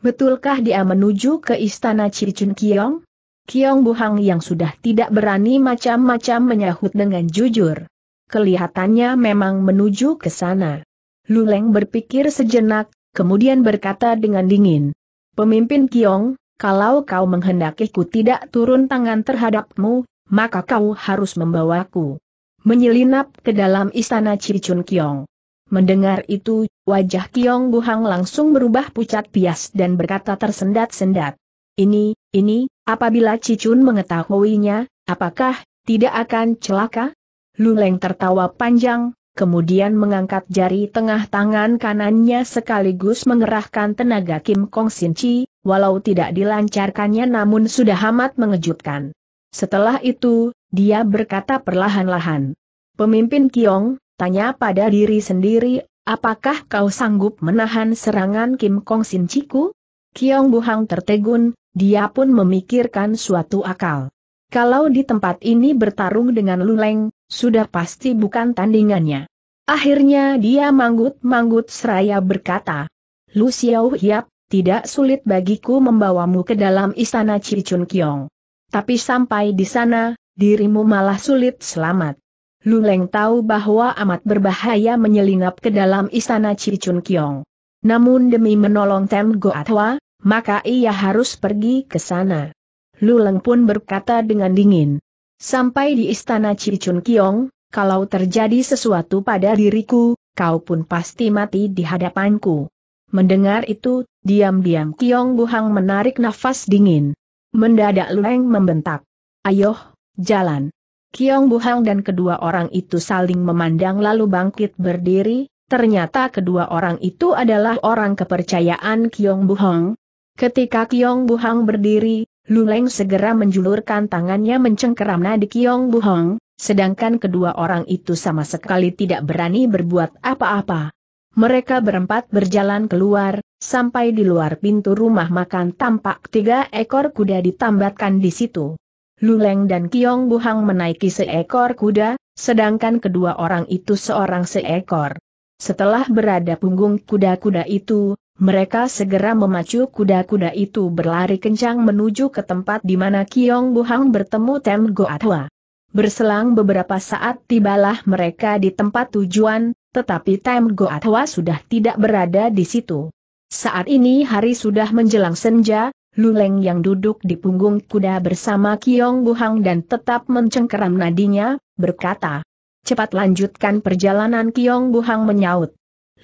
[SPEAKER 1] Betulkah dia menuju ke istana Cicun Kiong? Kiong Buhang yang sudah tidak berani macam-macam menyahut dengan jujur. Kelihatannya memang menuju ke sana. Luleng berpikir sejenak, kemudian berkata dengan dingin. Pemimpin Kiong, kalau kau menghendakiku tidak turun tangan terhadapmu, maka kau harus membawaku. Menyelinap ke dalam istana Cicun Kiong. Mendengar itu, wajah Kiong Buhang langsung berubah pucat pias dan berkata tersendat-sendat. Ini, ini, apabila Cicun mengetahuinya, apakah tidak akan celaka? Luleng tertawa panjang, kemudian mengangkat jari tengah tangan kanannya sekaligus mengerahkan tenaga Kim Kong Sin Chi, walau tidak dilancarkannya namun sudah amat mengejutkan. Setelah itu, dia berkata perlahan-lahan. Pemimpin Kiong, tanya pada diri sendiri, apakah kau sanggup menahan serangan Kim Kong Sin Chiku? Kiong Hang tertegun, dia pun memikirkan suatu akal. Kalau di tempat ini bertarung dengan Luleng, sudah pasti bukan tandingannya. Akhirnya dia manggut-manggut seraya berkata, Lu Xiao Hiap, tidak sulit bagiku membawamu ke dalam istana Cicun Kiong. Tapi sampai di sana, dirimu malah sulit selamat. Luleng tahu bahwa amat berbahaya menyelinap ke dalam istana Cicun Kiong. Namun demi menolong Tem Goatwa, maka ia harus pergi ke sana. Luleng pun berkata dengan dingin. Sampai di istana Cicun Kiong, kalau terjadi sesuatu pada diriku, kau pun pasti mati di hadapanku. Mendengar itu, diam-diam Kiong Buhang menarik nafas dingin. Mendadak Luleng membentak. Ayo, jalan. Kiong Buhang dan kedua orang itu saling memandang lalu bangkit berdiri, ternyata kedua orang itu adalah orang kepercayaan Kiong Buhang. Ketika Kiong Buhang berdiri, Luleng segera menjulurkan tangannya mencengkeram nadi Kiong Buhang, sedangkan kedua orang itu sama sekali tidak berani berbuat apa-apa. Mereka berempat berjalan keluar, sampai di luar pintu rumah makan tampak tiga ekor kuda ditambatkan di situ. Luleng dan Kiong Buhang menaiki seekor kuda, sedangkan kedua orang itu seorang seekor. Setelah berada punggung kuda-kuda itu, mereka segera memacu kuda-kuda itu berlari kencang menuju ke tempat di mana Kiong Buhang bertemu Tem Goatwa. Berselang beberapa saat tibalah mereka di tempat tujuan, tetapi Tem Goatwa sudah tidak berada di situ. Saat ini hari sudah menjelang senja, Luleng yang duduk di punggung kuda bersama Kiong Buhang dan tetap mencengkeram nadinya, berkata, Cepat lanjutkan perjalanan Kiong Buhang menyaut.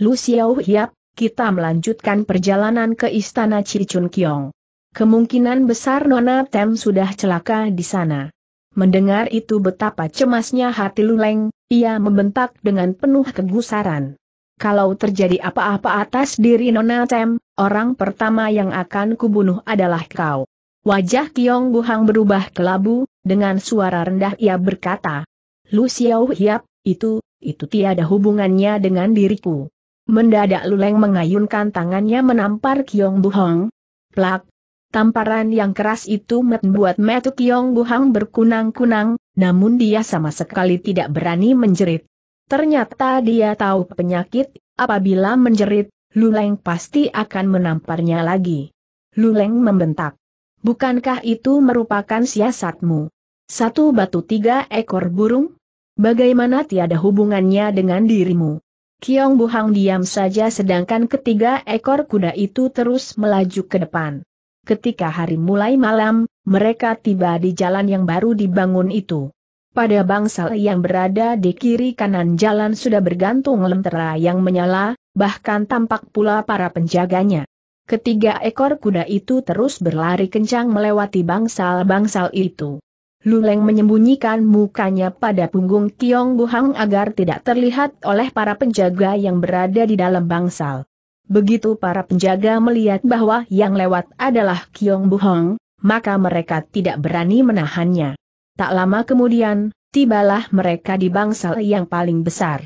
[SPEAKER 1] Lu Xiao Hiap, kita melanjutkan perjalanan ke istana Cicun Kiong. Kemungkinan besar Nona Tem sudah celaka di sana. Mendengar itu betapa cemasnya hati Luleng, ia membentak dengan penuh kegusaran. Kalau terjadi apa-apa atas diri Nona Tem, orang pertama yang akan kubunuh adalah kau. Wajah Kiong Buhang berubah kelabu, dengan suara rendah ia berkata, Lu Xiao Hiap, itu, itu tiada hubungannya dengan diriku. Mendadak Luleng mengayunkan tangannya menampar Kiong Buhang. Plak! Tamparan yang keras itu membuat metu Kiong Buhang berkunang-kunang, namun dia sama sekali tidak berani menjerit. Ternyata dia tahu penyakit, apabila menjerit, Luleng pasti akan menamparnya lagi. Luleng membentak. Bukankah itu merupakan siasatmu? Satu batu tiga ekor burung? Bagaimana tiada hubungannya dengan dirimu? Kiong Buhang diam saja sedangkan ketiga ekor kuda itu terus melaju ke depan. Ketika hari mulai malam, mereka tiba di jalan yang baru dibangun itu. Pada bangsal yang berada di kiri kanan jalan sudah bergantung lentera yang menyala, bahkan tampak pula para penjaganya. Ketiga ekor kuda itu terus berlari kencang melewati bangsal-bangsal itu. Luleng menyembunyikan mukanya pada punggung Kiong Buhang agar tidak terlihat oleh para penjaga yang berada di dalam bangsal. Begitu para penjaga melihat bahwa yang lewat adalah Kiong Buhang, maka mereka tidak berani menahannya. Tak lama kemudian, tibalah mereka di bangsal yang paling besar.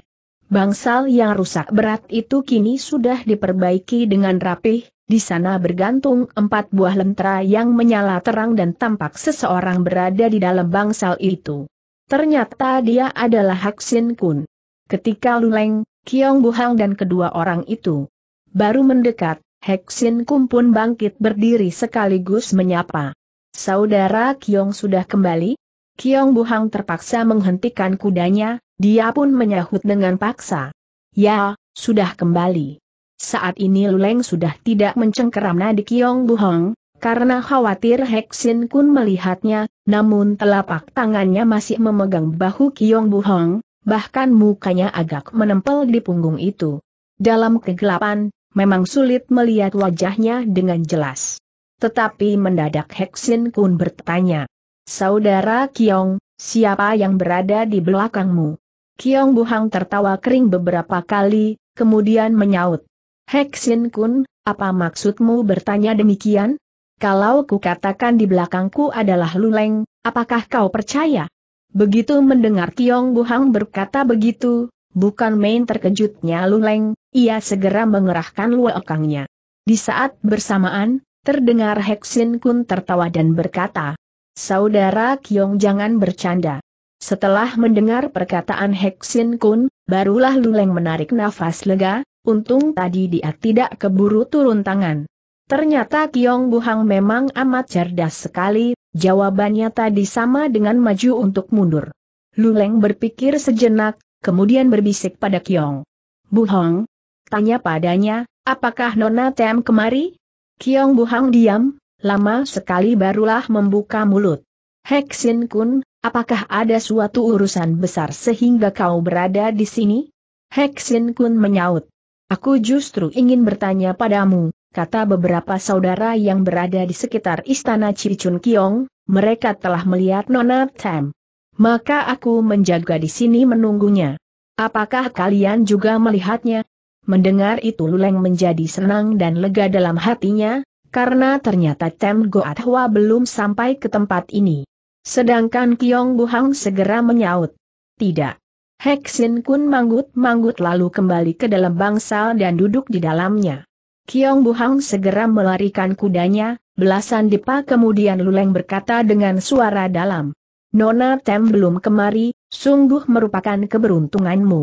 [SPEAKER 1] Bangsal yang rusak berat itu kini sudah diperbaiki dengan rapih, di sana bergantung empat buah lentera yang menyala terang dan tampak seseorang berada di dalam bangsal itu. Ternyata dia adalah Haksin Kun. Ketika Luleng, Kiong Buhang dan kedua orang itu baru mendekat, Haksin Kun pun bangkit berdiri sekaligus menyapa. Saudara Kiong sudah kembali? Kiong Buhang terpaksa menghentikan kudanya, dia pun menyahut dengan paksa. Ya, sudah kembali. Saat ini Luleng sudah tidak mencengkeram nadi Kiong Buhong, karena khawatir Heksin Kun melihatnya, namun telapak tangannya masih memegang bahu Kiong Buhong, bahkan mukanya agak menempel di punggung itu. Dalam kegelapan, memang sulit melihat wajahnya dengan jelas. Tetapi mendadak Heksin Kun bertanya, Saudara Kiong, siapa yang berada di belakangmu? Kiong Buhang tertawa kering beberapa kali, kemudian menyaut. Heksin Kun, apa maksudmu bertanya demikian? Kalau ku katakan di belakangku adalah Luleng, apakah kau percaya? Begitu mendengar Kiong Buhang berkata begitu, bukan main terkejutnya Luleng, ia segera mengerahkan luakangnya. Di saat bersamaan, terdengar Heksin Kun tertawa dan berkata, Saudara Kiong jangan bercanda. Setelah mendengar perkataan Heksin Kun, barulah Luleng menarik nafas lega, untung tadi dia tidak keburu turun tangan. Ternyata Kiong Buhang memang amat cerdas sekali, jawabannya tadi sama dengan maju untuk mundur. Luleng berpikir sejenak, kemudian berbisik pada Kiong. Buhang, tanya padanya, apakah Nona Tem kemari? Kiong Buhang diam, lama sekali barulah membuka mulut. Heksin Kun, Apakah ada suatu urusan besar sehingga kau berada di sini? Heksin Kun menyaut. Aku justru ingin bertanya padamu, kata beberapa saudara yang berada di sekitar istana Cicun Kiong, mereka telah melihat Nona Tam. Maka aku menjaga di sini menunggunya. Apakah kalian juga melihatnya? Mendengar itu Luleng menjadi senang dan lega dalam hatinya, karena ternyata Tem Goat Hwa belum sampai ke tempat ini. Sedangkan Kiong Buhang segera menyaut. Tidak. Heksin Kun manggut-manggut lalu kembali ke dalam bangsal dan duduk di dalamnya. Kiong Buhang segera melarikan kudanya, belasan dipa kemudian Luleng berkata dengan suara dalam. Nona Tem belum kemari, sungguh merupakan keberuntunganmu.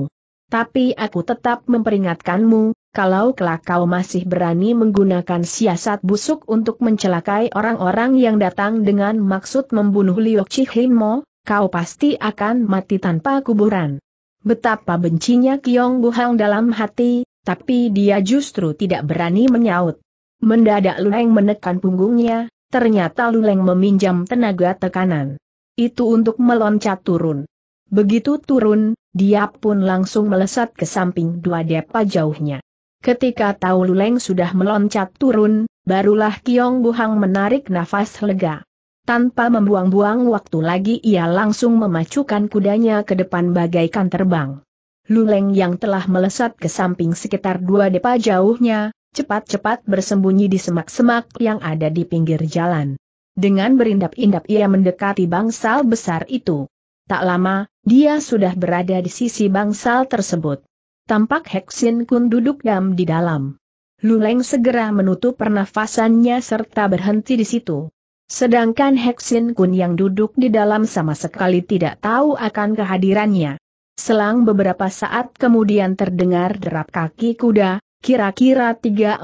[SPEAKER 1] Tapi aku tetap memperingatkanmu, kalau kelak kau masih berani menggunakan siasat busuk untuk mencelakai orang-orang yang datang dengan maksud membunuh Liu Chihinmo, kau pasti akan mati tanpa kuburan. Betapa bencinya Kiong Buhang dalam hati, tapi dia justru tidak berani menyaut. Mendadak Luleng menekan punggungnya, ternyata Luleng meminjam tenaga tekanan. Itu untuk meloncat turun. Begitu turun, dia pun langsung melesat ke samping dua depa jauhnya. Ketika Tau Luleng sudah meloncat turun, barulah Kiong Buhang menarik nafas lega. Tanpa membuang-buang waktu lagi ia langsung memacukan kudanya ke depan bagaikan terbang. Luleng yang telah melesat ke samping sekitar dua depa jauhnya, cepat-cepat bersembunyi di semak-semak yang ada di pinggir jalan. Dengan berindap-indap ia mendekati bangsal besar itu. Tak lama, dia sudah berada di sisi bangsal tersebut tampak Heksin Kun duduk dam di dalam. Luleng segera menutup pernafasannya serta berhenti di situ. Sedangkan Heksin Kun yang duduk di dalam sama sekali tidak tahu akan kehadirannya. Selang beberapa saat kemudian terdengar derap kaki kuda, kira-kira 3-40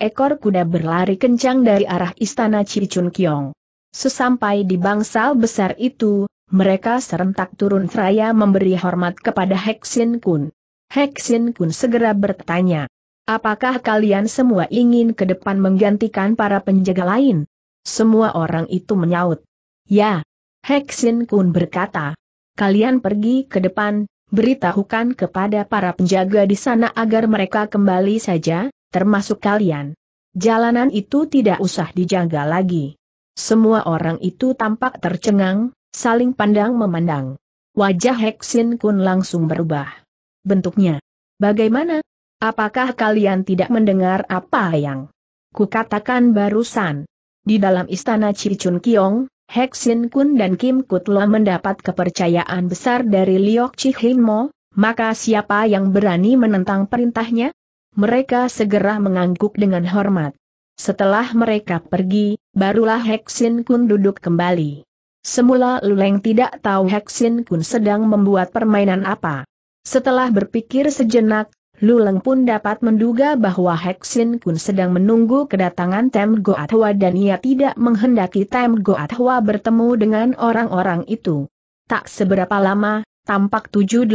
[SPEAKER 1] ekor kuda berlari kencang dari arah istana Cicun Kiong. Sesampai di bangsal besar itu, mereka serentak turun seraya memberi hormat kepada Heksin Kun. Heksin Kun segera bertanya. Apakah kalian semua ingin ke depan menggantikan para penjaga lain? Semua orang itu menyaut. Ya. Heksin Kun berkata. Kalian pergi ke depan, beritahukan kepada para penjaga di sana agar mereka kembali saja, termasuk kalian. Jalanan itu tidak usah dijaga lagi. Semua orang itu tampak tercengang, saling pandang memandang. Wajah Heksin Kun langsung berubah bentuknya. Bagaimana? Apakah kalian tidak mendengar apa yang kukatakan barusan? Di dalam istana Cicun Kiong, Heksin Kun dan Kim Kutla mendapat kepercayaan besar dari Liok Mo, maka siapa yang berani menentang perintahnya? Mereka segera mengangguk dengan hormat. Setelah mereka pergi, barulah Heksin Kun duduk kembali. Semula Luleng tidak tahu Heksin Kun sedang membuat permainan apa. Setelah berpikir sejenak, Luleng pun dapat menduga bahwa Heksin Kun sedang menunggu kedatangan Tem Goatwa dan ia tidak menghendaki Tem Goatwa bertemu dengan orang-orang itu. Tak seberapa lama, tampak 780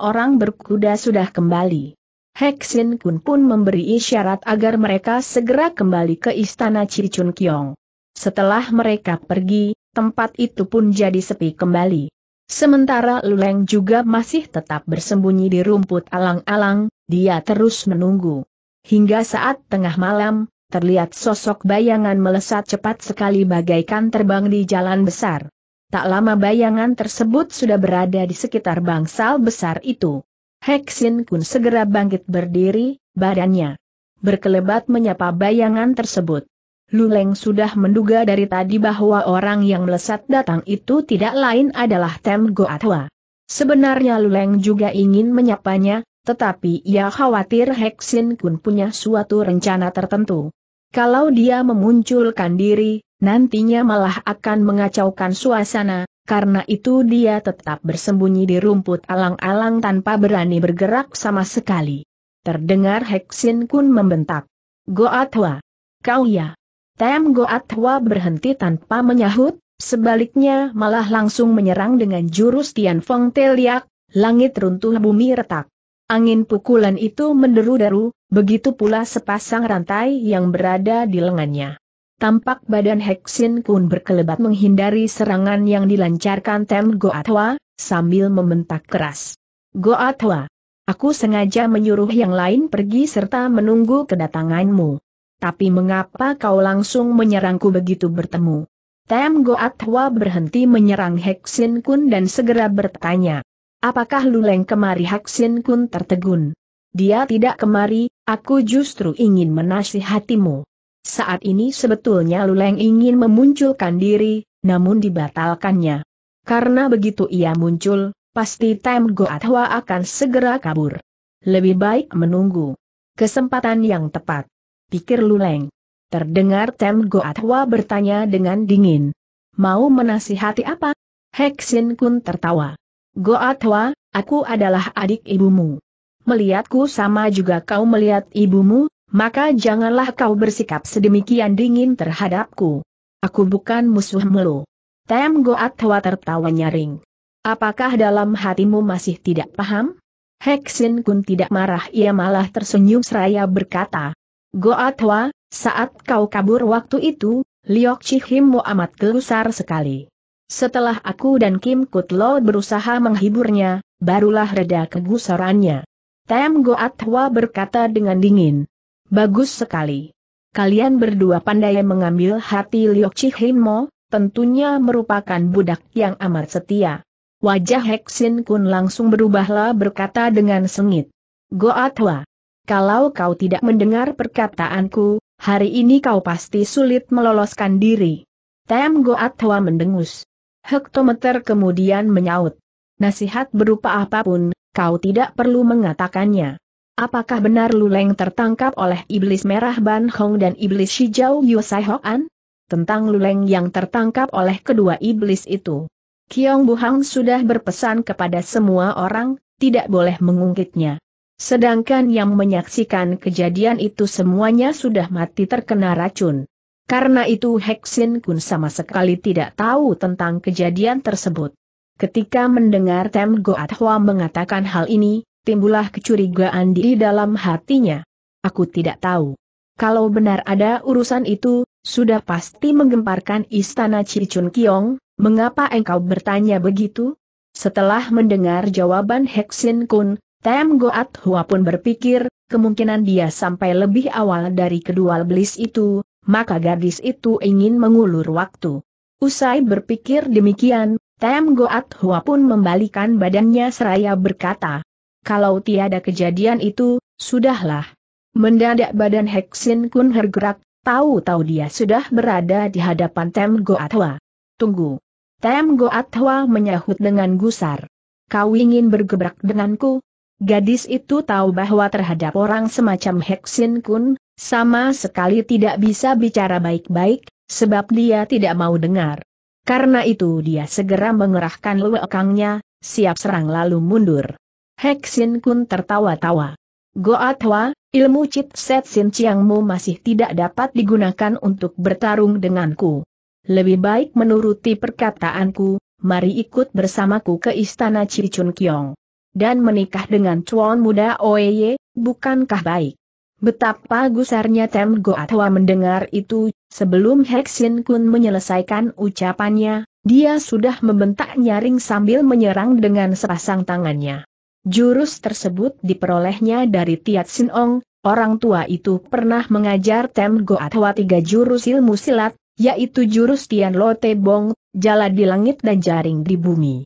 [SPEAKER 1] orang berkuda sudah kembali. Heksin Kun pun memberi isyarat agar mereka segera kembali ke istana Cicun Kiong. Setelah mereka pergi, tempat itu pun jadi sepi kembali. Sementara Luleng juga masih tetap bersembunyi di rumput alang-alang, dia terus menunggu. Hingga saat tengah malam, terlihat sosok bayangan melesat cepat sekali bagaikan terbang di jalan besar. Tak lama bayangan tersebut sudah berada di sekitar bangsal besar itu. Heksin Kun segera bangkit berdiri, badannya berkelebat menyapa bayangan tersebut. Luleng sudah menduga dari tadi bahwa orang yang melesat datang itu tidak lain adalah Tem Goatwa. Sebenarnya Luleng juga ingin menyapanya, tetapi ia khawatir Heksin Kun punya suatu rencana tertentu. Kalau dia memunculkan diri, nantinya malah akan mengacaukan suasana, karena itu dia tetap bersembunyi di rumput alang-alang tanpa berani bergerak sama sekali. Terdengar Heksin Kun membentak. Goatwa! Kau ya! Goat Goatwa berhenti tanpa menyahut, sebaliknya malah langsung menyerang dengan jurus Tian Feng Teliak, langit runtuh bumi retak. Angin pukulan itu menderu-deru, begitu pula sepasang rantai yang berada di lengannya. Tampak badan Heksin Kun berkelebat menghindari serangan yang dilancarkan Tem Goatwa, sambil membentak keras. Goatwa, aku sengaja menyuruh yang lain pergi serta menunggu kedatanganmu. Tapi mengapa kau langsung menyerangku begitu bertemu? Tem Goat berhenti menyerang Heksin Kun dan segera bertanya. Apakah Luleng kemari Heksin Kun tertegun? Dia tidak kemari, aku justru ingin menasihatimu. Saat ini sebetulnya Luleng ingin memunculkan diri, namun dibatalkannya. Karena begitu ia muncul, pasti Tem Goat akan segera kabur. Lebih baik menunggu kesempatan yang tepat pikir Luleng. Terdengar Tem Goatwa bertanya dengan dingin. Mau menasihati apa? Heksin Kun tertawa. Goatwa, aku adalah adik ibumu. Melihatku sama juga kau melihat ibumu, maka janganlah kau bersikap sedemikian dingin terhadapku. Aku bukan musuhmu lo. Tem Goatwa tertawa nyaring. Apakah dalam hatimu masih tidak paham? Heksin Kun tidak marah ia malah tersenyum seraya berkata, Goatwa, saat kau kabur waktu itu, Liok Chihimmu amat gelusar sekali. Setelah aku dan Kim Kutlo berusaha menghiburnya, barulah reda kegusarannya. Tem Goatwa berkata dengan dingin. Bagus sekali. Kalian berdua pandai mengambil hati Liok Chihimmo, tentunya merupakan budak yang amat setia. Wajah Heksin Kun langsung berubahlah berkata dengan sengit. Goatwa, kalau kau tidak mendengar perkataanku, hari ini kau pasti sulit meloloskan diri. Tem Goat Hwa mendengus. Hektometer kemudian menyaut. Nasihat berupa apapun, kau tidak perlu mengatakannya. Apakah benar Luleng tertangkap oleh iblis merah Ban Hong dan iblis hijau Yosai Hoan? Tentang Luleng yang tertangkap oleh kedua iblis itu. Kiong Buhang sudah berpesan kepada semua orang, tidak boleh mengungkitnya. Sedangkan yang menyaksikan kejadian itu semuanya sudah mati terkena racun. Karena itu Heksin Kun sama sekali tidak tahu tentang kejadian tersebut. Ketika mendengar Tem Goat Hwa mengatakan hal ini, timbullah kecurigaan di dalam hatinya. Aku tidak tahu. Kalau benar ada urusan itu, sudah pasti menggemparkan istana Cicun Kiong, mengapa engkau bertanya begitu? Setelah mendengar jawaban Heksin Kun, Tem Goat Hua pun berpikir, kemungkinan dia sampai lebih awal dari kedua belis itu, maka gadis itu ingin mengulur waktu. Usai berpikir demikian, Tem Goat Hua pun membalikan badannya seraya berkata, kalau tiada kejadian itu, sudahlah. Mendadak badan Heksin Kun hergerak, tahu-tahu dia sudah berada di hadapan Tem Goat Hua. Tunggu. Tem Goat Hua menyahut dengan gusar. Kau ingin bergebrak denganku? Gadis itu tahu bahwa terhadap orang semacam Heksin Kun, sama sekali tidak bisa bicara baik-baik, sebab dia tidak mau dengar. Karena itu dia segera mengerahkan lewekangnya, siap serang lalu mundur. Heksin Kun tertawa-tawa. Goatwa, ilmu Chit Set Sin Chiangmu masih tidak dapat digunakan untuk bertarung denganku. Lebih baik menuruti perkataanku, mari ikut bersamaku ke istana Chun Kiong dan menikah dengan cuan muda Oeye, bukankah baik? Betapa gusarnya Tem Goatwa mendengar itu, sebelum Hexin Kun menyelesaikan ucapannya, dia sudah membentak nyaring sambil menyerang dengan sepasang tangannya. Jurus tersebut diperolehnya dari Tiat Sin Ong, orang tua itu pernah mengajar Tem Goatwa tiga jurus ilmu silat, yaitu jurus Tian Lote Bong, Jala di Langit dan Jaring di Bumi.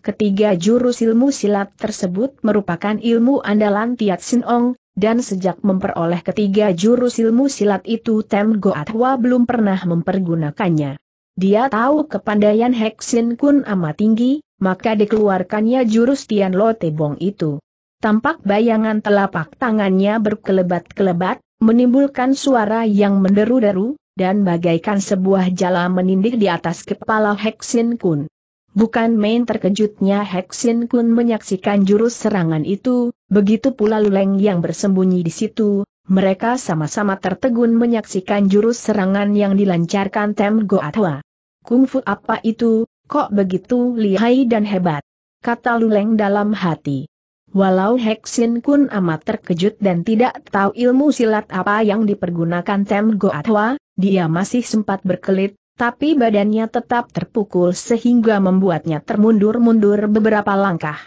[SPEAKER 1] Ketiga jurus ilmu silat tersebut merupakan ilmu andalan Tiat Sin Ong, dan sejak memperoleh ketiga jurus ilmu silat itu Tem Goatwa belum pernah mempergunakannya. Dia tahu kepandaian Sin Kun amat tinggi, maka dikeluarkannya jurus Tian Lo Tebong itu. Tampak bayangan telapak tangannya berkelebat-kelebat, menimbulkan suara yang menderu-deru, dan bagaikan sebuah jala menindih di atas kepala Sin Kun. Bukan main terkejutnya Hexin Kun menyaksikan jurus serangan itu, begitu pula Luleng yang bersembunyi di situ, mereka sama-sama tertegun menyaksikan jurus serangan yang dilancarkan Tem Goatwa. Kungfu apa itu, kok begitu lihai dan hebat? Kata Luleng dalam hati. Walau Hexin Kun amat terkejut dan tidak tahu ilmu silat apa yang dipergunakan Tem Goatwa, dia masih sempat berkelit, tapi badannya tetap terpukul sehingga membuatnya termundur-mundur beberapa langkah.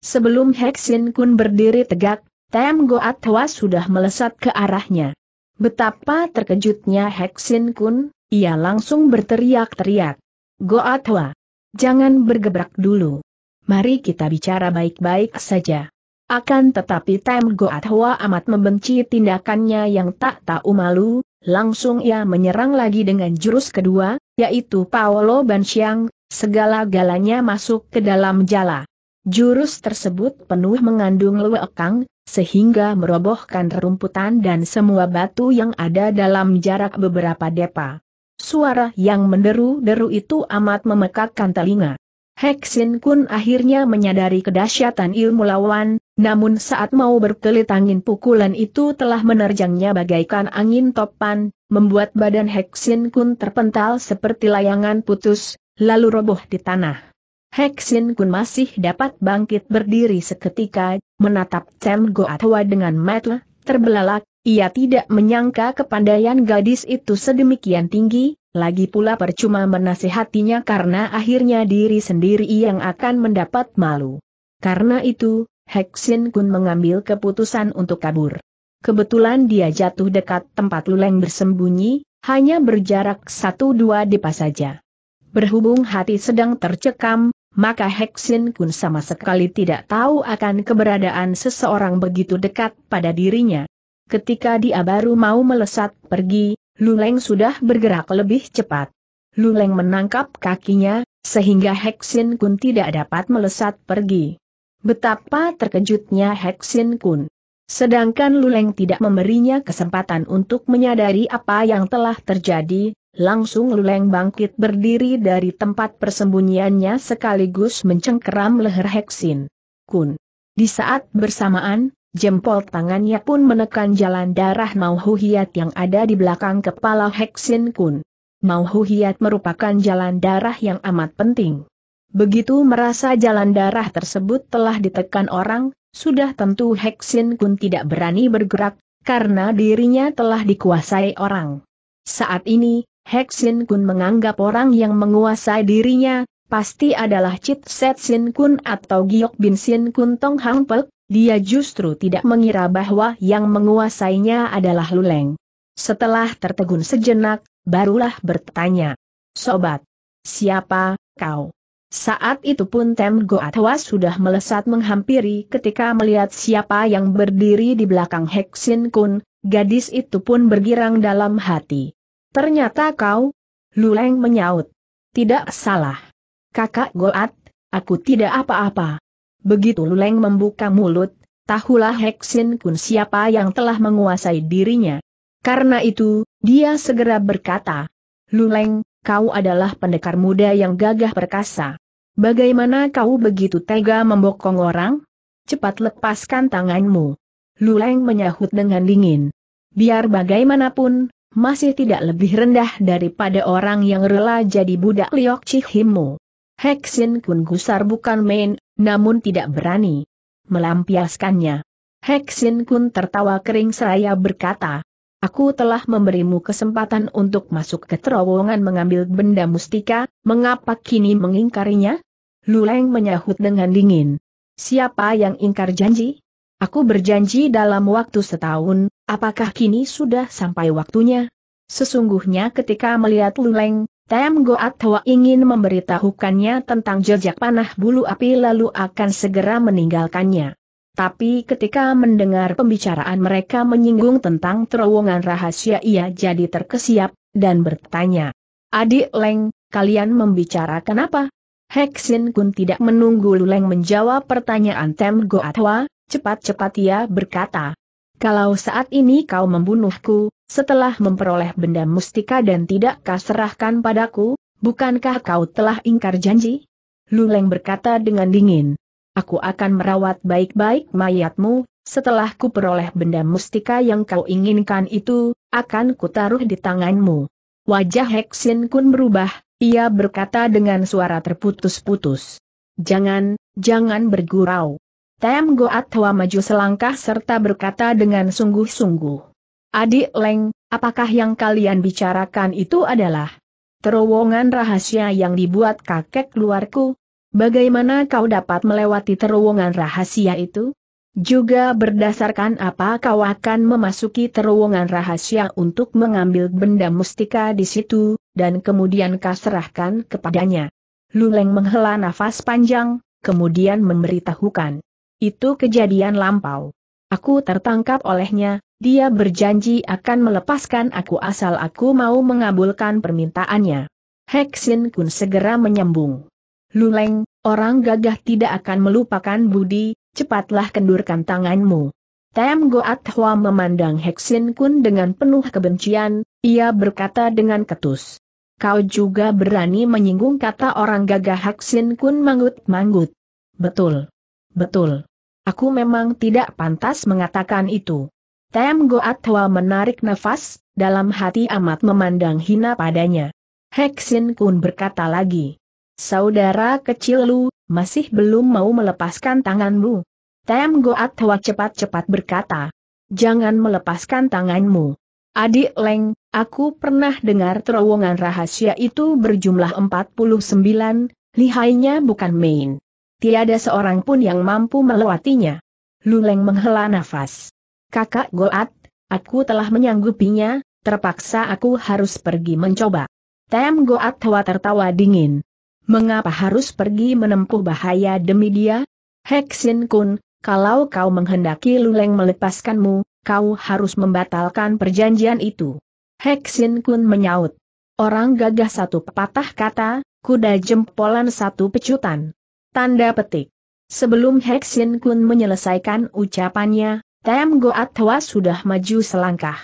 [SPEAKER 1] Sebelum Heksin Kun berdiri tegak, Tem Goat Hwa sudah melesat ke arahnya. Betapa terkejutnya Heksin Kun, ia langsung berteriak-teriak. Goat Hwa, jangan bergebrak dulu. Mari kita bicara baik-baik saja. Akan tetapi Tem Goat Hwa amat membenci tindakannya yang tak tahu malu, Langsung ia menyerang lagi dengan jurus kedua, yaitu Paolo Bansiang, segala-galanya masuk ke dalam jala. Jurus tersebut penuh mengandung lewekang, sehingga merobohkan rerumputan dan semua batu yang ada dalam jarak beberapa depa. Suara yang menderu-deru itu amat memekakkan telinga. Heksin Kun akhirnya menyadari kedahsyatan ilmu lawan, namun saat mau berkelit angin pukulan itu telah menerjangnya bagaikan angin topan, membuat badan Heksin Kun terpental seperti layangan putus, lalu roboh di tanah. Heksin Kun masih dapat bangkit berdiri seketika, menatap Cem Goatwa dengan mata terbelalak, ia tidak menyangka kepandaian gadis itu sedemikian tinggi, lagi pula percuma menasihatinya karena akhirnya diri sendiri yang akan mendapat malu. Karena itu, Heksin Kun mengambil keputusan untuk kabur. Kebetulan dia jatuh dekat tempat luleng bersembunyi, hanya berjarak satu dua depa saja. Berhubung hati sedang tercekam, maka Heksin Kun sama sekali tidak tahu akan keberadaan seseorang begitu dekat pada dirinya. Ketika dia baru mau melesat pergi, Luleng sudah bergerak lebih cepat. Luleng menangkap kakinya, sehingga Heksin Kun tidak dapat melesat pergi. Betapa terkejutnya Heksin Kun. Sedangkan Luleng tidak memberinya kesempatan untuk menyadari apa yang telah terjadi, Langsung Luleng bangkit berdiri dari tempat persembunyiannya sekaligus mencengkeram leher Heksin Kun. Di saat bersamaan, Jempol tangannya pun menekan jalan darah Mau yang ada di belakang kepala Heksin Kun. Mau merupakan jalan darah yang amat penting. Begitu merasa jalan darah tersebut telah ditekan orang, sudah tentu Heksin Kun tidak berani bergerak, karena dirinya telah dikuasai orang. Saat ini, Heksin Kun menganggap orang yang menguasai dirinya, pasti adalah Chit Set Sin Kun atau Giok Bin Sin Kun Tong Hang Pek, dia justru tidak mengira bahwa yang menguasainya adalah Luleng. Setelah tertegun sejenak, barulah bertanya. Sobat, siapa kau? Saat itu pun Tem Goatwa sudah melesat menghampiri ketika melihat siapa yang berdiri di belakang Heksin Kun, gadis itu pun bergirang dalam hati. Ternyata kau? Luleng menyaut. Tidak salah. Kakak Goat, aku tidak apa-apa. Begitu Luleng membuka mulut, tahulah Heksin Kun siapa yang telah menguasai dirinya. Karena itu, dia segera berkata, Luleng, kau adalah pendekar muda yang gagah perkasa. Bagaimana kau begitu tega membokong orang? Cepat lepaskan tanganmu. Luleng menyahut dengan dingin. Biar bagaimanapun, masih tidak lebih rendah daripada orang yang rela jadi budak liok cihimu. Heksin Kun gusar bukan main, namun tidak berani melampiaskannya. Heksin Kun tertawa kering seraya berkata, Aku telah memberimu kesempatan untuk masuk ke terowongan mengambil benda mustika, mengapa kini mengingkarinya? Luleng menyahut dengan dingin. Siapa yang ingkar janji? Aku berjanji dalam waktu setahun, apakah kini sudah sampai waktunya? Sesungguhnya ketika melihat Luleng, Tem Goat Hoa ingin memberitahukannya tentang jejak panah bulu api lalu akan segera meninggalkannya. Tapi ketika mendengar pembicaraan mereka menyinggung tentang terowongan rahasia ia jadi terkesiap, dan bertanya. Adik Leng, kalian membicarakan apa? Heksin Kun tidak menunggu Leng menjawab pertanyaan Tem Goatwa, cepat-cepat ia berkata. Kalau saat ini kau membunuhku, setelah memperoleh benda mustika dan tidak kau serahkan padaku, bukankah kau telah ingkar janji? Luleng berkata dengan dingin. Aku akan merawat baik-baik mayatmu, setelah ku peroleh benda mustika yang kau inginkan itu, akan kutaruh di tanganmu. Wajah Heksin Kun berubah, ia berkata dengan suara terputus-putus. Jangan, jangan bergurau. Tem Goat Hwa maju selangkah serta berkata dengan sungguh-sungguh. Adik Leng, apakah yang kalian bicarakan itu adalah terowongan rahasia yang dibuat kakek keluarku? Bagaimana kau dapat melewati terowongan rahasia itu? Juga berdasarkan apa kau akan memasuki terowongan rahasia untuk mengambil benda mustika di situ, dan kemudian kau serahkan kepadanya. Luleng menghela nafas panjang, kemudian memberitahukan. Itu kejadian lampau. Aku tertangkap olehnya, dia berjanji akan melepaskan aku asal aku mau mengabulkan permintaannya. Heksin Kun segera menyambung. Luleng, orang gagah tidak akan melupakan budi, cepatlah kendurkan tanganmu. Tem Goat Hwa memandang Heksin Kun dengan penuh kebencian, ia berkata dengan ketus. Kau juga berani menyinggung kata orang gagah Heksin Kun mangut mangut. Betul. Betul. Aku memang tidak pantas mengatakan itu. Tem Goatwa menarik nafas, dalam hati amat memandang hina padanya. Heksin Kun berkata lagi. Saudara kecil lu, masih belum mau melepaskan tanganmu. Tem Goatwa cepat-cepat berkata. Jangan melepaskan tanganmu. Adik Leng, aku pernah dengar terowongan rahasia itu berjumlah 49, lihainya bukan main. Tiada seorang pun yang mampu melewatinya. Luleng menghela nafas. Kakak Goat, aku telah menyanggupinya, terpaksa aku harus pergi mencoba. Tem Goat Hwa tertawa dingin. Mengapa harus pergi menempuh bahaya demi dia? Heksin Kun, kalau kau menghendaki Luleng melepaskanmu, kau harus membatalkan perjanjian itu. Heksin Kun menyaut. Orang gagah satu pepatah kata, kuda jempolan satu pecutan. Tanda petik. Sebelum Heksin Kun menyelesaikan ucapannya, Tem Goat sudah maju selangkah.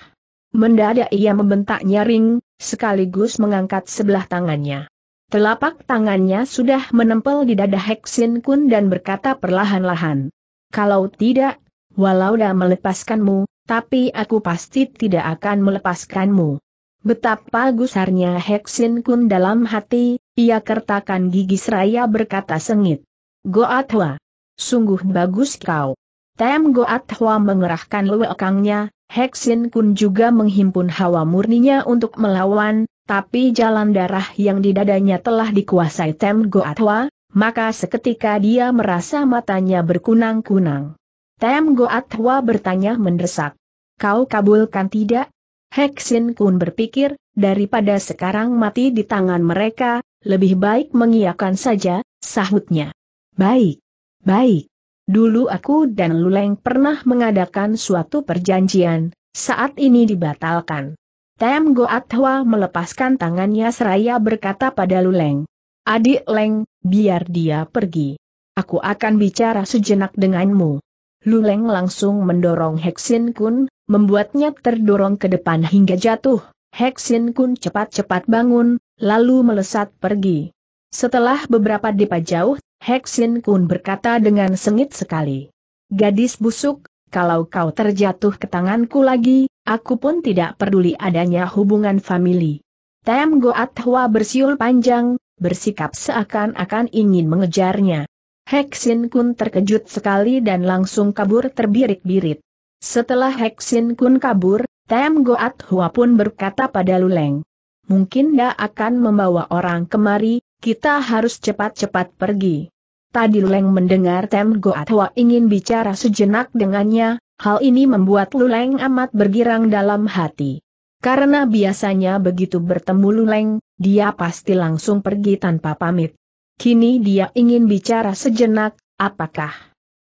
[SPEAKER 1] Mendadak ia membentak nyaring, sekaligus mengangkat sebelah tangannya. Telapak tangannya sudah menempel di dada Heksin Kun dan berkata perlahan-lahan. Kalau tidak, walau dah melepaskanmu, tapi aku pasti tidak akan melepaskanmu. Betapa gusarnya Heksin Kun dalam hati, ia kertakan gigi seraya berkata sengit. Goatwa, sungguh bagus kau. Tem Goat Hua mengerahkan lewekangnya, Heksin Kun juga menghimpun hawa murninya untuk melawan, tapi jalan darah yang di dadanya telah dikuasai Tem Goat Hua, maka seketika dia merasa matanya berkunang-kunang. Tem Goat Hua bertanya mendesak. Kau kabulkan tidak? Heksin Kun berpikir, daripada sekarang mati di tangan mereka, lebih baik mengiyakan saja, sahutnya. Baik. Baik. Dulu aku dan Luleng pernah mengadakan suatu perjanjian, saat ini dibatalkan. Tem Goat Hwa melepaskan tangannya seraya berkata pada Luleng. Adik Leng, biar dia pergi. Aku akan bicara sejenak denganmu. Luleng langsung mendorong Heksin Kun, membuatnya terdorong ke depan hingga jatuh. Heksin Kun cepat-cepat bangun, lalu melesat pergi. Setelah beberapa depa jauh, Hexin Kun berkata dengan sengit sekali. Gadis busuk, kalau kau terjatuh ke tanganku lagi, aku pun tidak peduli adanya hubungan famili. Tem Goat Hwa bersiul panjang, bersikap seakan-akan ingin mengejarnya. Hexin Kun terkejut sekali dan langsung kabur terbirit-birit. Setelah Hexin Kun kabur, Tem Goat Hua pun berkata pada Luleng mungkin dia akan membawa orang kemari, kita harus cepat-cepat pergi. Tadi Luleng mendengar Tem Goatwa ingin bicara sejenak dengannya, hal ini membuat Luleng amat bergirang dalam hati. Karena biasanya begitu bertemu Luleng, dia pasti langsung pergi tanpa pamit. Kini dia ingin bicara sejenak, apakah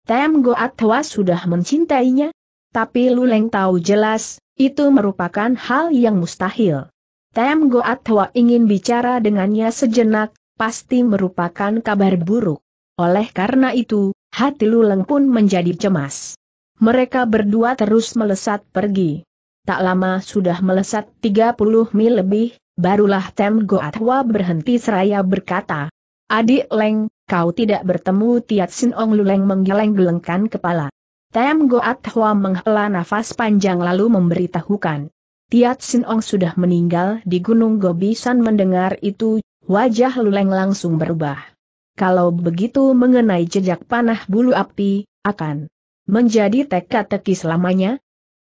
[SPEAKER 1] Tem Goatwa sudah mencintainya? Tapi Luleng tahu jelas, itu merupakan hal yang mustahil. Tem Goat Hwa ingin bicara dengannya sejenak, pasti merupakan kabar buruk. Oleh karena itu, hati Luleng pun menjadi cemas. Mereka berdua terus melesat pergi. Tak lama sudah melesat 30 mil lebih, barulah Tem Goat Hwa berhenti seraya berkata, Adik Leng, kau tidak bertemu Tiat Sin Ong Luleng menggeleng-gelengkan kepala. Tem Goat Hwa menghela nafas panjang lalu memberitahukan. Tiat Sin sudah meninggal di Gunung Gobisan mendengar itu, wajah Luleng langsung berubah. Kalau begitu mengenai jejak panah bulu api, akan menjadi teka-teki selamanya,